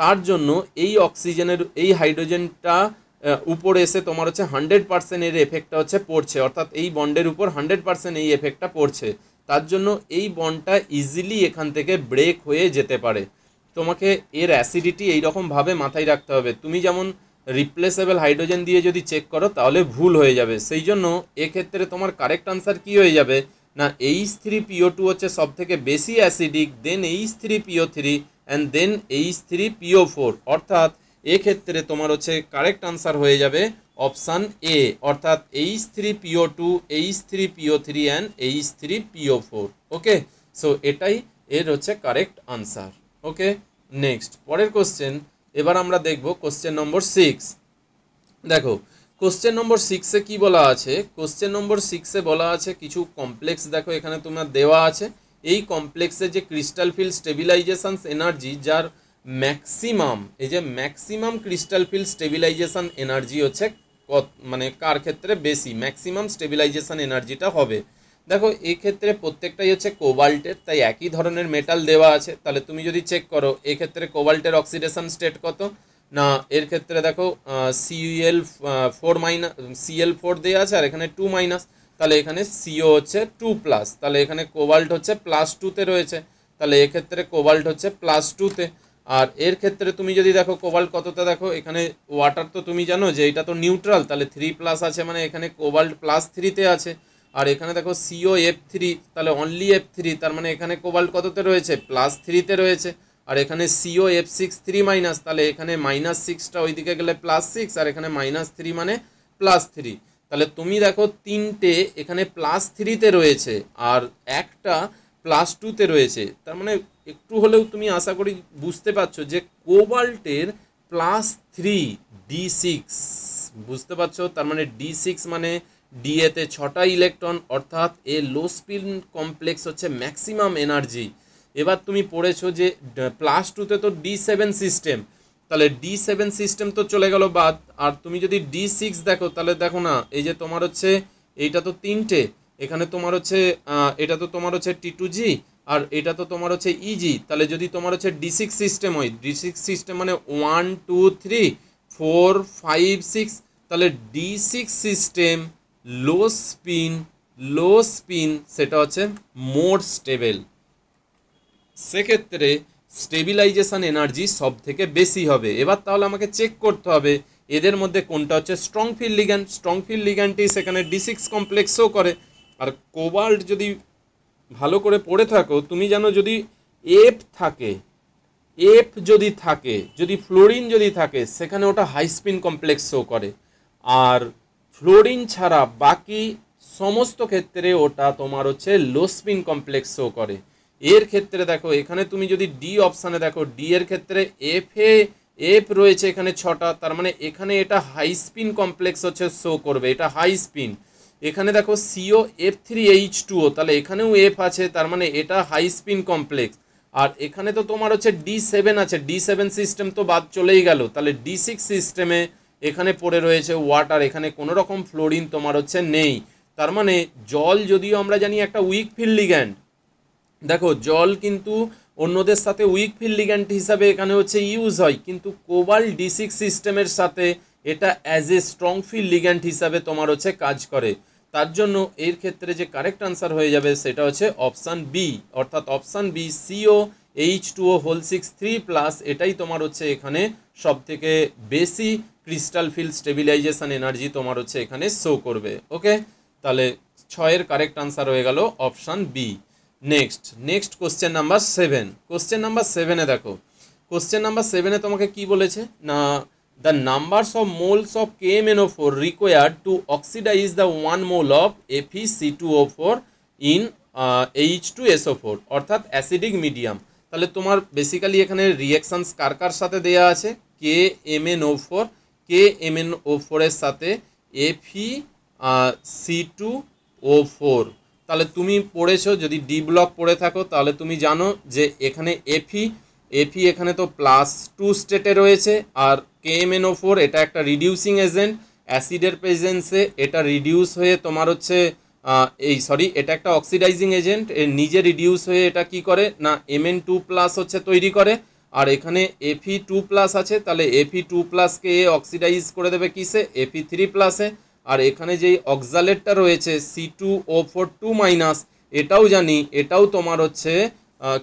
তার জন্য এই অক্সিজেনের এই হাইড্রোজেনটা উপরে এসে তোমার হচ্ছে হান্ড্রেড পার্সেন্ট এর এফেক্টটা হচ্ছে পড়ছে অর্থাৎ এই বন্ডের উপর হান্ড্রেড পার্সেন্ট এই এফেক্টটা পড়ছে তার জন্য এই বনটা ইজিলি এখান থেকে ব্রেক হয়ে যেতে পারে তোমাকে এর অ্যাসিডিটি এইরকমভাবে মাথায় রাখতে হবে তুমি যেমন রিপ্লেসেবল হাইড্রোজেন দিয়ে যদি চেক করো তাহলে ভুল হয়ে যাবে সেই জন্য এক্ষেত্রে তোমার কারেক্ট আনসার কী হয়ে যাবে না এইচ থ্রি পিও টু হচ্ছে সব থেকে বেশি acidic then H three PO three and then H three PO four অর্থাৎ এক্ষেত্রে তোমার হচ্ছে কারেক্ট আনসার হয়ে যাবে অপশান এ অর্থাৎ H three PO two H three PO three and H three PO four okay so এটাই এর হচ্ছে কারেক্ট আনসার ওকে নেক্সট পরের কোশ্চেন এবার আমরা দেখব কোশ্চেন নম্বর সিক্স দেখো কোশ্চেন নম্বর সিক্সে কি বলা আছে কোশ্চেন নম্বর সিক্সে বলা আছে কিছু কমপ্লেক্স দেখো এখানে তোমার দেওয়া আছে এই কমপ্লেক্সে যে ক্রিস্টাল ফিল্ড স্টেবিলাইজেশান এনার্জি যার ম্যাক্সিমাম এই যে maximum crystal field stabilization energy হচ্ছে কত মানে কার ক্ষেত্রে বেশি ম্যাক্সিমাম স্টেবিলাইজেশন এনার্জিটা হবে দেখো এক্ষেত্রে প্রত্যেকটাই হচ্ছে কোবাল্টের তাই একই ধরনের মেটাল দেওয়া আছে তাহলে তুমি যদি চেক করো এক্ষেত্রে কোবাল্টের অক্সিডেশন স্টেট কত না এর ক্ষেত্রে দেখো CL four minus CL four দেওয়া আছে আর এখানে টু মাইনাস তাহলে এখানে সিও হচ্ছে টু প্লাস তাহলে এখানে কোবাল্ট হচ্ছে প্লাস টুতে রয়েছে তাহলে এক্ষেত্রে কোবাল্ট হচ্ছে প্লাস টুতে আর এর ক্ষেত্রে তুমি যদি দেখো কোবাল্ট কতটা দেখো এখানে ওয়াটার তো তুমি জানো যে এটা তো নিউট্রাল তাহলে থ্রি প্লাস আছে মানে এখানে কোবাল্ট প্লাস থ্রিতে আছে আর এখানে দেখো সিও এফ থ্রি তাহলে অনলি এফ থ্রি তার মানে এখানে কোবাল্ট কততে রয়েছে প্লাস থ্রিতে রয়েছে আর এখানে CO F six three minus তাহলে এখানে মাইনাস সিক্সটা ওইদিকে গেলে প্লাস সিক্স আর এখানে মাইনাস থ্রি মানে প্লাস থ্রি তাহলে তুমি দেখো তিনটে এখানে প্লাস থ্রিতে রয়েছে আর একটা প্লাস টুতে রয়েছে তার মানে একটু হলেও তুমি আশা করি বুঝতে পারছো যে কোবাল্টের প্লাস থ্রি ডি সিক্স বুঝতে পারছো তার মানে ডি সিক্স মানে ডিএতে ছটা ইলেকট্রন অর্থাৎ এ লো স্পিন কমপ্লেক্স হচ্ছে ম্যাক্সিমাম এনার্জি এবার তুমি পড়েছো যে প্লাস টুতে তো ডি সেভেন সিস্টেম তাহলে ডি সেভেন সিস্টেম তো চলে গেল বাদ আর তুমি যদি ডি সিক্স দেখো তাহলে দেখো না এই যে তোমার হচ্ছে এইটা তো তিনটে এখানে তোমার হচ্ছে এটা তো তোমার হচ্ছে টি টু জি আর এটা তো তোমার হচ্ছে ইজি e তাহলে যদি তোমার হচ্ছে ডি সিক্স সিস্টেম হয় ডি সিক্স সিস্টেম মানে one two three four five six তাহলে D six system low spin low spin সেটা হচ্ছে মোর স্টেবেল সেক্ষেত্রে স্টেবিলাইজেশন এনার্জি সব থেকে বেশি হবে এবার তাহলে আমাকে চেক করতে হবে এদের মধ্যে কোনটা হচ্ছে strong field ligand strong field লিগ্যান্ডটি সেখানে ডি সিক্স কমপ্লেক্সও করে আর কোবাল্ট যদি ভালো করে পড়ে থাকো তুমি জানো যদি এফ থাকে এফ যদি থাকে যদি ফ্লোরিন যদি থাকে সেখানে ওটা স্পিন কমপ্লেক্স শো করে আর ফ্লোরিন ছাড়া বাকি সমস্ত ক্ষেত্রে ওটা তোমার হচ্ছে স্পিন কমপ্লেক্স শো করে এর ক্ষেত্রে দেখো এখানে তুমি যদি ডি অপশানে দেখো ডি এর ক্ষেত্রে এফ এ এফ রয়েছে এখানে ছটা তার মানে এখানে এটা হাই স্পিন কমপ্লেক্স হচ্ছে শো করবে এটা হাই স্পিন এখানে দেখো সিও এফ থ্রি এইচ টুও তাহলে এখানেও এফ আছে তার মানে এটা হাই স্পিন কমপ্লেক্স আর এখানে তো তোমার হচ্ছে ডি সেভেন আছে ডি সেভেন সিস্টেম তো বাদ চলেই গেল তাহলে ডি সিক্স সিস্টেমে এখানে পড়ে রয়েছে ওয়াটার এখানে কোনো রকম ফ্লোরিন তোমার হচ্ছে নেই তার মানে জল যদিও আমরা জানি একটা উইক ফিল্ডিগ্যান্ড দেখো জল কিন্তু অন্যদের সাথে উইক ফিল্ডিগ্যান্ড হিসাবে এখানে হচ্ছে ইউজ হয় কিন্তু কোবাল ডি সিক্স সিস্টেমের সাথে এটা অ্যাজ এ স্ট্রং ফিল হিসাবে তোমার হচ্ছে কাজ করে তার জন্য এর ক্ষেত্রে যে কারেক্ট আনসার হয়ে যাবে সেটা হচ্ছে অপশান বি অর্থাৎ option B CO H two O whole six three plus এটাই তোমার হচ্ছে এখানে সবথেকে বেশি ক্রিস্টাল ফিল স্টেবিলাইজেশন এনার্জি তোমার হচ্ছে এখানে শো করবে ওকে তাহলে ছয়ের কারেক্ট আনসার হয়ে গেল option B next next question number seven question number সেভেনে দেখো কোশ্চেন নাম্বার সেভেনে তোমাকে কি বলেছে না the numbers of moles of KMnO4 required to oxidize the 1 mole of FeC2O4 in uh, H2SO4 অর্থাৎ অ্যাসিডিক মিডিয়াম তাহলে তোমার বেসিক্যালি এখানে রিয়াকশানস কার কার সাথে দেওয়া আছে K M N O four K M N O ফোরের সাথে FE C two O four তাহলে তুমি পড়েছো যদি ডি ব্লক পড়ে থাকো তাহলে তুমি জানো যে এখানে এফি এফি এখানে তো প্লাস টু স্টেটে রয়েছে আর কেএমএনও ফোর এটা একটা রিডিউসিং এজেন্ট অ্যাসিডের প্রেজেন্সে এটা রিডিউস হয়ে তোমার হচ্ছে এই সরি এটা একটা অক্সিডাইজিং এজেন্ট এর নিজে রিডিউস হয়ে এটা কি করে না এমএন টু প্লাস হচ্ছে তৈরি করে আর এখানে এফি টু প্লাস আছে তাহলে এফি টু প্লাসকে এ অক্সিডাইজ করে দেবে কিসে এফি থ্রি প্লাসে আর এখানে যেই অক্সালেটটা রয়েছে C two O four two minus এটাও জানি এটাও তোমার হচ্ছে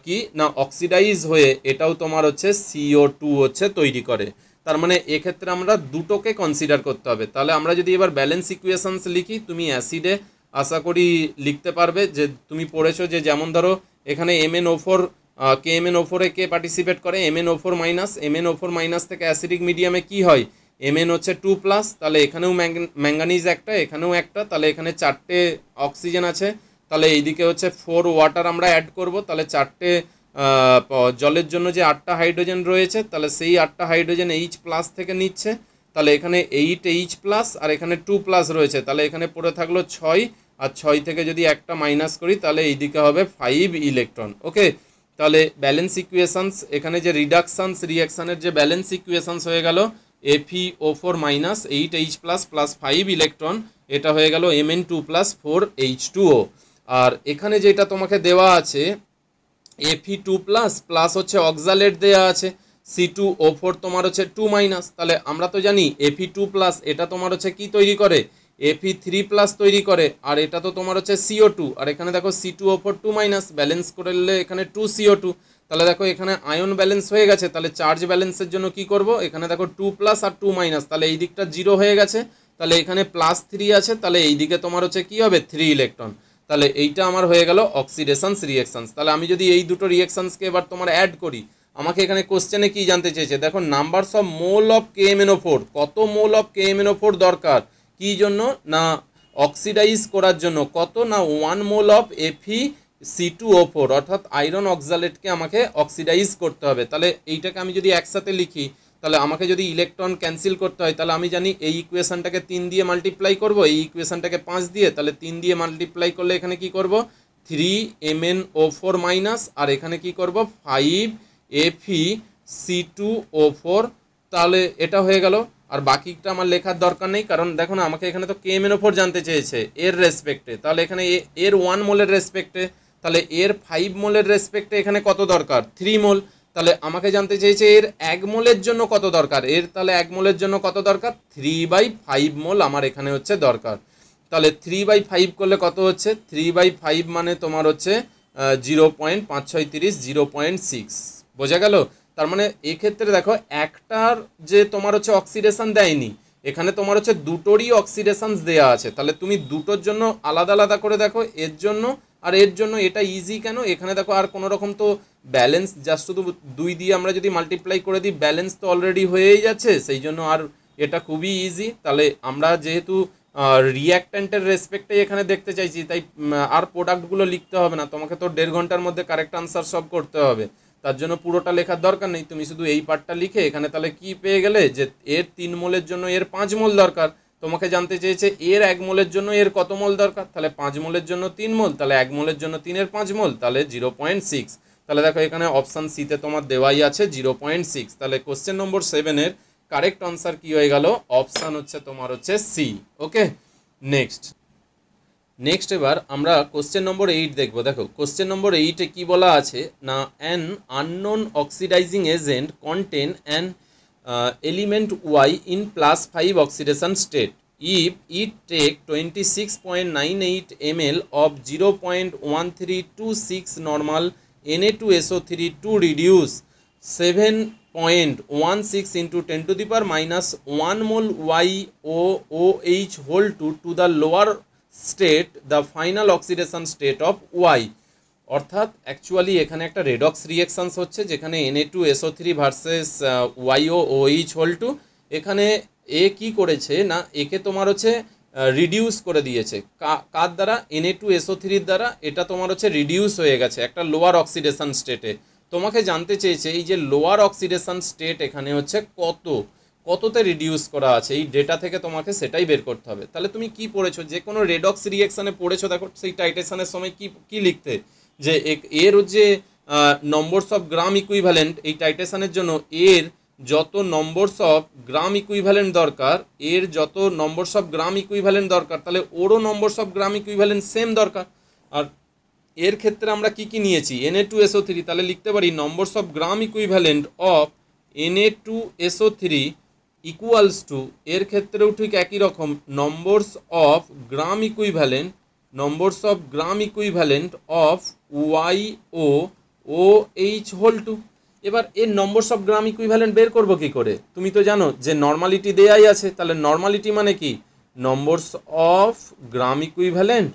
কি না অক্সিডাইজ হয়ে এটাও তোমার হচ্ছে সিও টু হচ্ছে তৈরি করে তার মানে এক্ষেত্রে আমরা দুটোকে কনসিডার করতে হবে তাহলে আমরা যদি এবার ব্যালেন্স ইকুয়েশনস লিখি তুমি অ্যাসিডে আশা করি লিখতে পারবে যে তুমি পড়েছো যে যেমন ধরো এখানে M N O four K M N O ফোরে কে পার্টিসিপেট করে M N O four minus M N O four minus থেকে অ্যাসিডিক মিডিয়ামে কি হয় এম এন হচ্ছে টু প্লাস তাহলে এখানেও ম্যাঙ্গানিজ একটা এখানেও একটা তাহলে এখানে চারটে অক্সিজেন আছে তাহলে এইদিকে হচ্ছে ফোর ওয়াটার আমরা অ্যাড করব তাহলে চারটে জলের জন্য যে আটটা হাইড্রোজেন রয়েছে তাহলে সেই আটটা হাইড্রোজেন এইচ প্লাস থেকে নিচ্ছে তাহলে এখানে এইট এইচ প্লাস আর এখানে টু প্লাস রয়েছে তাহলে এখানে পড়ে থাকলো ছয় আর ছয় থেকে যদি একটা মাইনাস করি তাহলে এইদিকে হবে ফাইভ ইলেকট্রন ওকে তাহলে ব্যালেন্স ইকুয়েশানস এখানে যে রিডাকশানস রিয়াকশানের যে ব্যালেন্স ইকুয়েশানস হয়ে গেল FE O four minus eight H plus plus five electron এটা হয়ে গেল M N two plus four H two O আর এখানে যেটা তোমাকে দেওয়া আছে এফি টু প্লাস প্লাস হচ্ছে অক্সালেট দেয়া আছে সি টু ও ফোর তোমার হচ্ছে টু মাইনাস তাহলে আমরা তো জানি এফি টু প্লাস এটা তোমার হচ্ছে কি তৈরি করে এফি থ্রি প্লাস তৈরি করে আর এটা তো তোমার হচ্ছে সিও টু আর এখানে দেখো C two O four two minus balance করলে এখানে টু সিও টু তাহলে দেখো এখানে আয়ন ব্যালেন্স হয়ে গেছে তাহলে চার্জ ব্যালেন্সের জন্য কি করব এখানে দেখো টু প্লাস আর টু মাইনাস তাহলে এই দিকটা জিরো হয়ে গেছে তাহলে এখানে প্লাস থ্রি আছে তাহলে এই দিকে তোমার হচ্ছে কী হবে থ্রি ইলেকট্রন তাহলে এইটা আমার হয়ে গেল অক্সিডেশনস রিয়েকশানস তাহলে আমি যদি এই দুটো রিয়েকশানসকে এবার তোমার অ্যাড করি আমাকে এখানে কোশ্চেনে কি জানতে চেয়েছে দেখো numbers of mole of KMNO four কত মোল অফ কেএমএনও ফোর দরকার কি জন্য না অক্সিডাইজ করার জন্য কত না one mole of FE C two O four অর্থাৎ আয়রন অক্সালেটকে আমাকে অক্সিডাইজ করতে হবে তাহলে এইটাকে আমি যদি একসাথে লিখি তাহলে আমাকে যদি ইলেকট্রন ক্যান্সেল করতে হয় তাহলে আমি জানি এই ইকুয়েশানটাকে তিন দিয়ে মাল্টিপ্লাই করব এই ইকুয়েশানটাকে পাঁচ দিয়ে তাহলে তিন দিয়ে মাল্টিপ্লাই করলে এখানে কি করব three M N O four minus আর এখানে কি করব five FE C two O four তাহলে এটা হয়ে গেল আর বাকিটা আমার লেখার দরকার নেই কারণ দেখো না আমাকে এখানে তো K M N O four জানতে চেয়েছে এর রেসপেক্টে তাহলে এখানে এর ওয়ান মোলের রেসপেক্টে তাহলে এর ফাইভ মোলের রেসপেক্টে এখানে কত দরকার থ্রি মোল তাহলে আমাকে জানতে চেয়েছে এর এক মোলের জন্য কত দরকার এর তাহলে এক মোলের জন্য কত দরকার থ্রি বাই ফাইভ মোল আমার এখানে হচ্ছে দরকার তাহলে থ্রি বাই ফাইভ করলে কত হচ্ছে থ্রি বাই ফাইভ মানে তোমার হচ্ছে জিরো পয়েন্ট পাঁচ ছয় তিরিশ জিরো পয়েন্ট সিক্স বোঝা গেল তার মানে এক্ষেত্রে দেখো একটার যে তোমার হচ্ছে অক্সিডেশন দেয়নি এখানে তোমার হচ্ছে দুটোরই অক্সিডেশনস দেয়া আছে তাহলে তুমি দুটোর জন্য আলাদা আলাদা করে দেখো এর জন্য আর এর জন্য এটা ইজি কেন এখানে দেখো আর কোনো রকম তো ব্যালেন্স জাস্ট শুধু দুই দিয়ে আমরা যদি মাল্টিপ্লাই করে দিই ব্যালেন্স তো অলরেডি হয়েই যাচ্ছে সেই জন্য আর এটা খুবই ইজি তাহলে আমরা যেহেতু রিয়াক্ট্যান্টের রেসপেক্টেই এখানে দেখতে চাইছি তাই আর প্রোডাক্টগুলো লিখতে হবে না তোমাকে তো দেড় ঘন্টার মধ্যে কারেক্ট আনসার সব করতে হবে তার জন্য পুরোটা লেখার দরকার নেই তুমি শুধু এই পার্টটা লিখে এখানে তাহলে কি পেয়ে গেলে যে এর তিন মোলের জন্য এর পাঁচ মোল দরকার তোমাকে জানতে চেয়েছে এর এক মোলের জন্য এর কত মোল দরকার তাহলে পাঁচ মোলের জন্য তিন মোল তাহলে এক মোলের জন্য তিনের পাঁচ মোল তাহলে জিরো পয়েন্ট সিক্স তাহলে দেখো এখানে অপশান সিতে তোমার দেওয়াই আছে জিরো পয়েন্ট সিক্স তাহলে কোশ্চেন নম্বর সেভেনের কারেক্ট আনসার কি হয়ে গেল অপশান হচ্ছে তোমার হচ্ছে সি ওকে নেক্সট নেক্সট এবার আমরা কোশ্চেন নম্বর এইট দেখবো দেখো কোশ্চেন নম্বর এইটে কি বলা আছে না an unknown oxidizing agent contain an element Y in plus five oxidation state if it take twenty six point nine eight M L of zero point one three two six normal NA two SO three two reduce seven point one six into ten to the per minus one mole Y O O H whole two two the lower state the final oxidation state of Y অর্থাৎ অ্যাকচুয়ালি এখানে একটা রেডক্স রিয়েকশানস হচ্ছে যেখানে NA two SO three versus YO O H whole two এখানে এ কি করেছে না একে তোমার হচ্ছে রিডিউস করে দিয়েছে কার দ্বারা এনএ টু এসও থ্রির দ্বারা এটা তোমার হচ্ছে রিডিউস হয়ে গেছে একটা লোয়ার অক্সিডেশান স্টেটে তোমাকে জানতে চেয়েছে এই যে লোয়ার অক্সিডেশান স্টেট এখানে হচ্ছে কত কততে রিডিউস করা আছে এই ডেটা থেকে তোমাকে সেটাই বের করতে হবে তাহলে তুমি কি পড়েছো যে কোনো রেডক্স রিয়েকশানে পড়েছো দেখো সেই টাইটেশনের সময় কি কি লিখতে যে এর যে নম্বরস অফ গ্রাম ইকুইভ্যালেন্ট এই টাইটেশনের জন্য এর যত নম্বরস অফ গ্রাম ইকুইভ্যালেন্ট দরকার এর যত নম্বর সব গ্রাম ইকুইভ্যালেন্ট দরকার তাহলে ওরও নম্বর সব গ্রাম ইকুইভ্যালেন্ট সেম দরকার আর এর ক্ষেত্রে আমরা কি কি নিয়েছি N A two SO three তাহলে লিখতে পারি numbers of gram equivalent of N A two SO three equals to এর ক্ষেত্রেও ঠিক একই রকম numbers of gram equivalent numbers of gram equivalent of Y O O H whole two এবার এর নম্বরস অফ গ্রাম ইকুইভ্যালেন্ট বের করব কি করে তুমি তো জানো যে নর্মালিটি দেয়াই আছে তাহলে নর্মালিটি মানে কি numbers of gram equivalent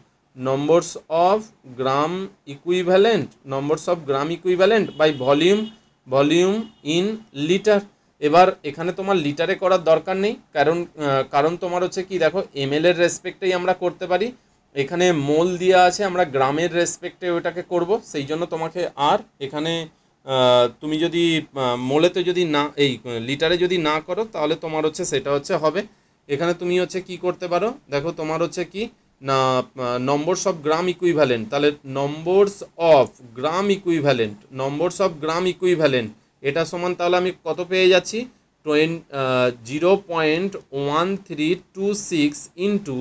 numbers of gram equivalent numbers of gram equivalent by volume volume in litre এবার এখানে তোমার লিটারে করার দরকার নেই কারণ কারণ তোমার হচ্ছে কি দেখো এল এর রেসপেক্টেই আমরা করতে পারি এখানে মোল দেওয়া আছে আমরা গ্রামের রেসপেক্টে ওটাকে করব সেই জন্য তোমাকে আর এখানে তুমি যদি মোলেতে যদি না এই লিটারে যদি না করো তাহলে তোমার হচ্ছে সেটা হচ্ছে হবে এখানে তুমি হচ্ছে কি করতে পারো দেখো তোমার হচ্ছে কি না নম্বরস অফ গ্রাম ইকুইভ্যালেন্ট তাহলে numbers of gram equivalent numbers of gram equivalent এটা সমান তাহলে আমি কত পেয়ে যাচ্ছি twenty zero point one three two six into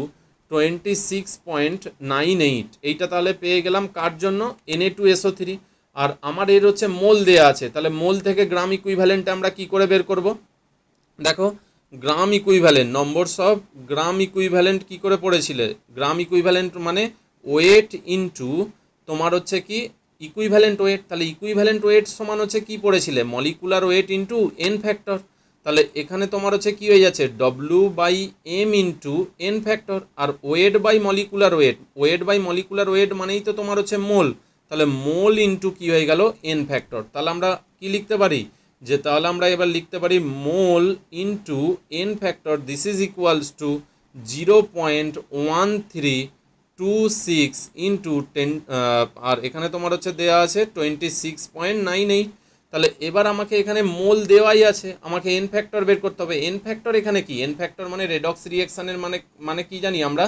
twenty six point nine eight এইটা তাহলে পেয়ে গেলাম কার জন্য এনএ টু এসও থ্রি আর আমার এর হচ্ছে মোল দেয়া আছে তাহলে মোল থেকে গ্রাম ইকুইভ্যালেন্টটা আমরা কি করে বের করব দেখো গ্রাম ইকুইভ্যালেন্ট নম্বর সব গ্রাম ইকুইভ্যালেন্ট কি করে পড়েছিলে গ্রাম ইকুইভ্যালেন্ট মানে ওয়েট ইনটু তোমার হচ্ছে কি ইকুইভ্যালেন্ট ওয়েট তাহলে ইকুইভ্যালেন্ট ওয়েট সমান হচ্ছে কি পড়েছিলে molecular weight into N factor তাহলে এখানে তোমার হচ্ছে কি হয়ে যাচ্ছে W by M into N factor আর weight by molecular weight weight by molecular weight মানেই তো তোমার হচ্ছে মোল তাহলে মোল ইন্টু কী হয়ে গেল এন ফ্যাক্টর তাহলে আমরা কি লিখতে পারি যে তাহলে আমরা এবার লিখতে পারি mole into N factor this is equals to zero point one three two six into ten আর এখানে তোমার হচ্ছে দেওয়া আছে twenty six point nine eight তাহলে এবার আমাকে এখানে মোল দেওয়াই আছে আমাকে এন ফ্যাক্টর বের করতে হবে এন ফ্যাক্টর এখানে কি এন ফ্যাক্টর মানে রেডক্স রিয়াকশানের মানে মানে কি জানি আমরা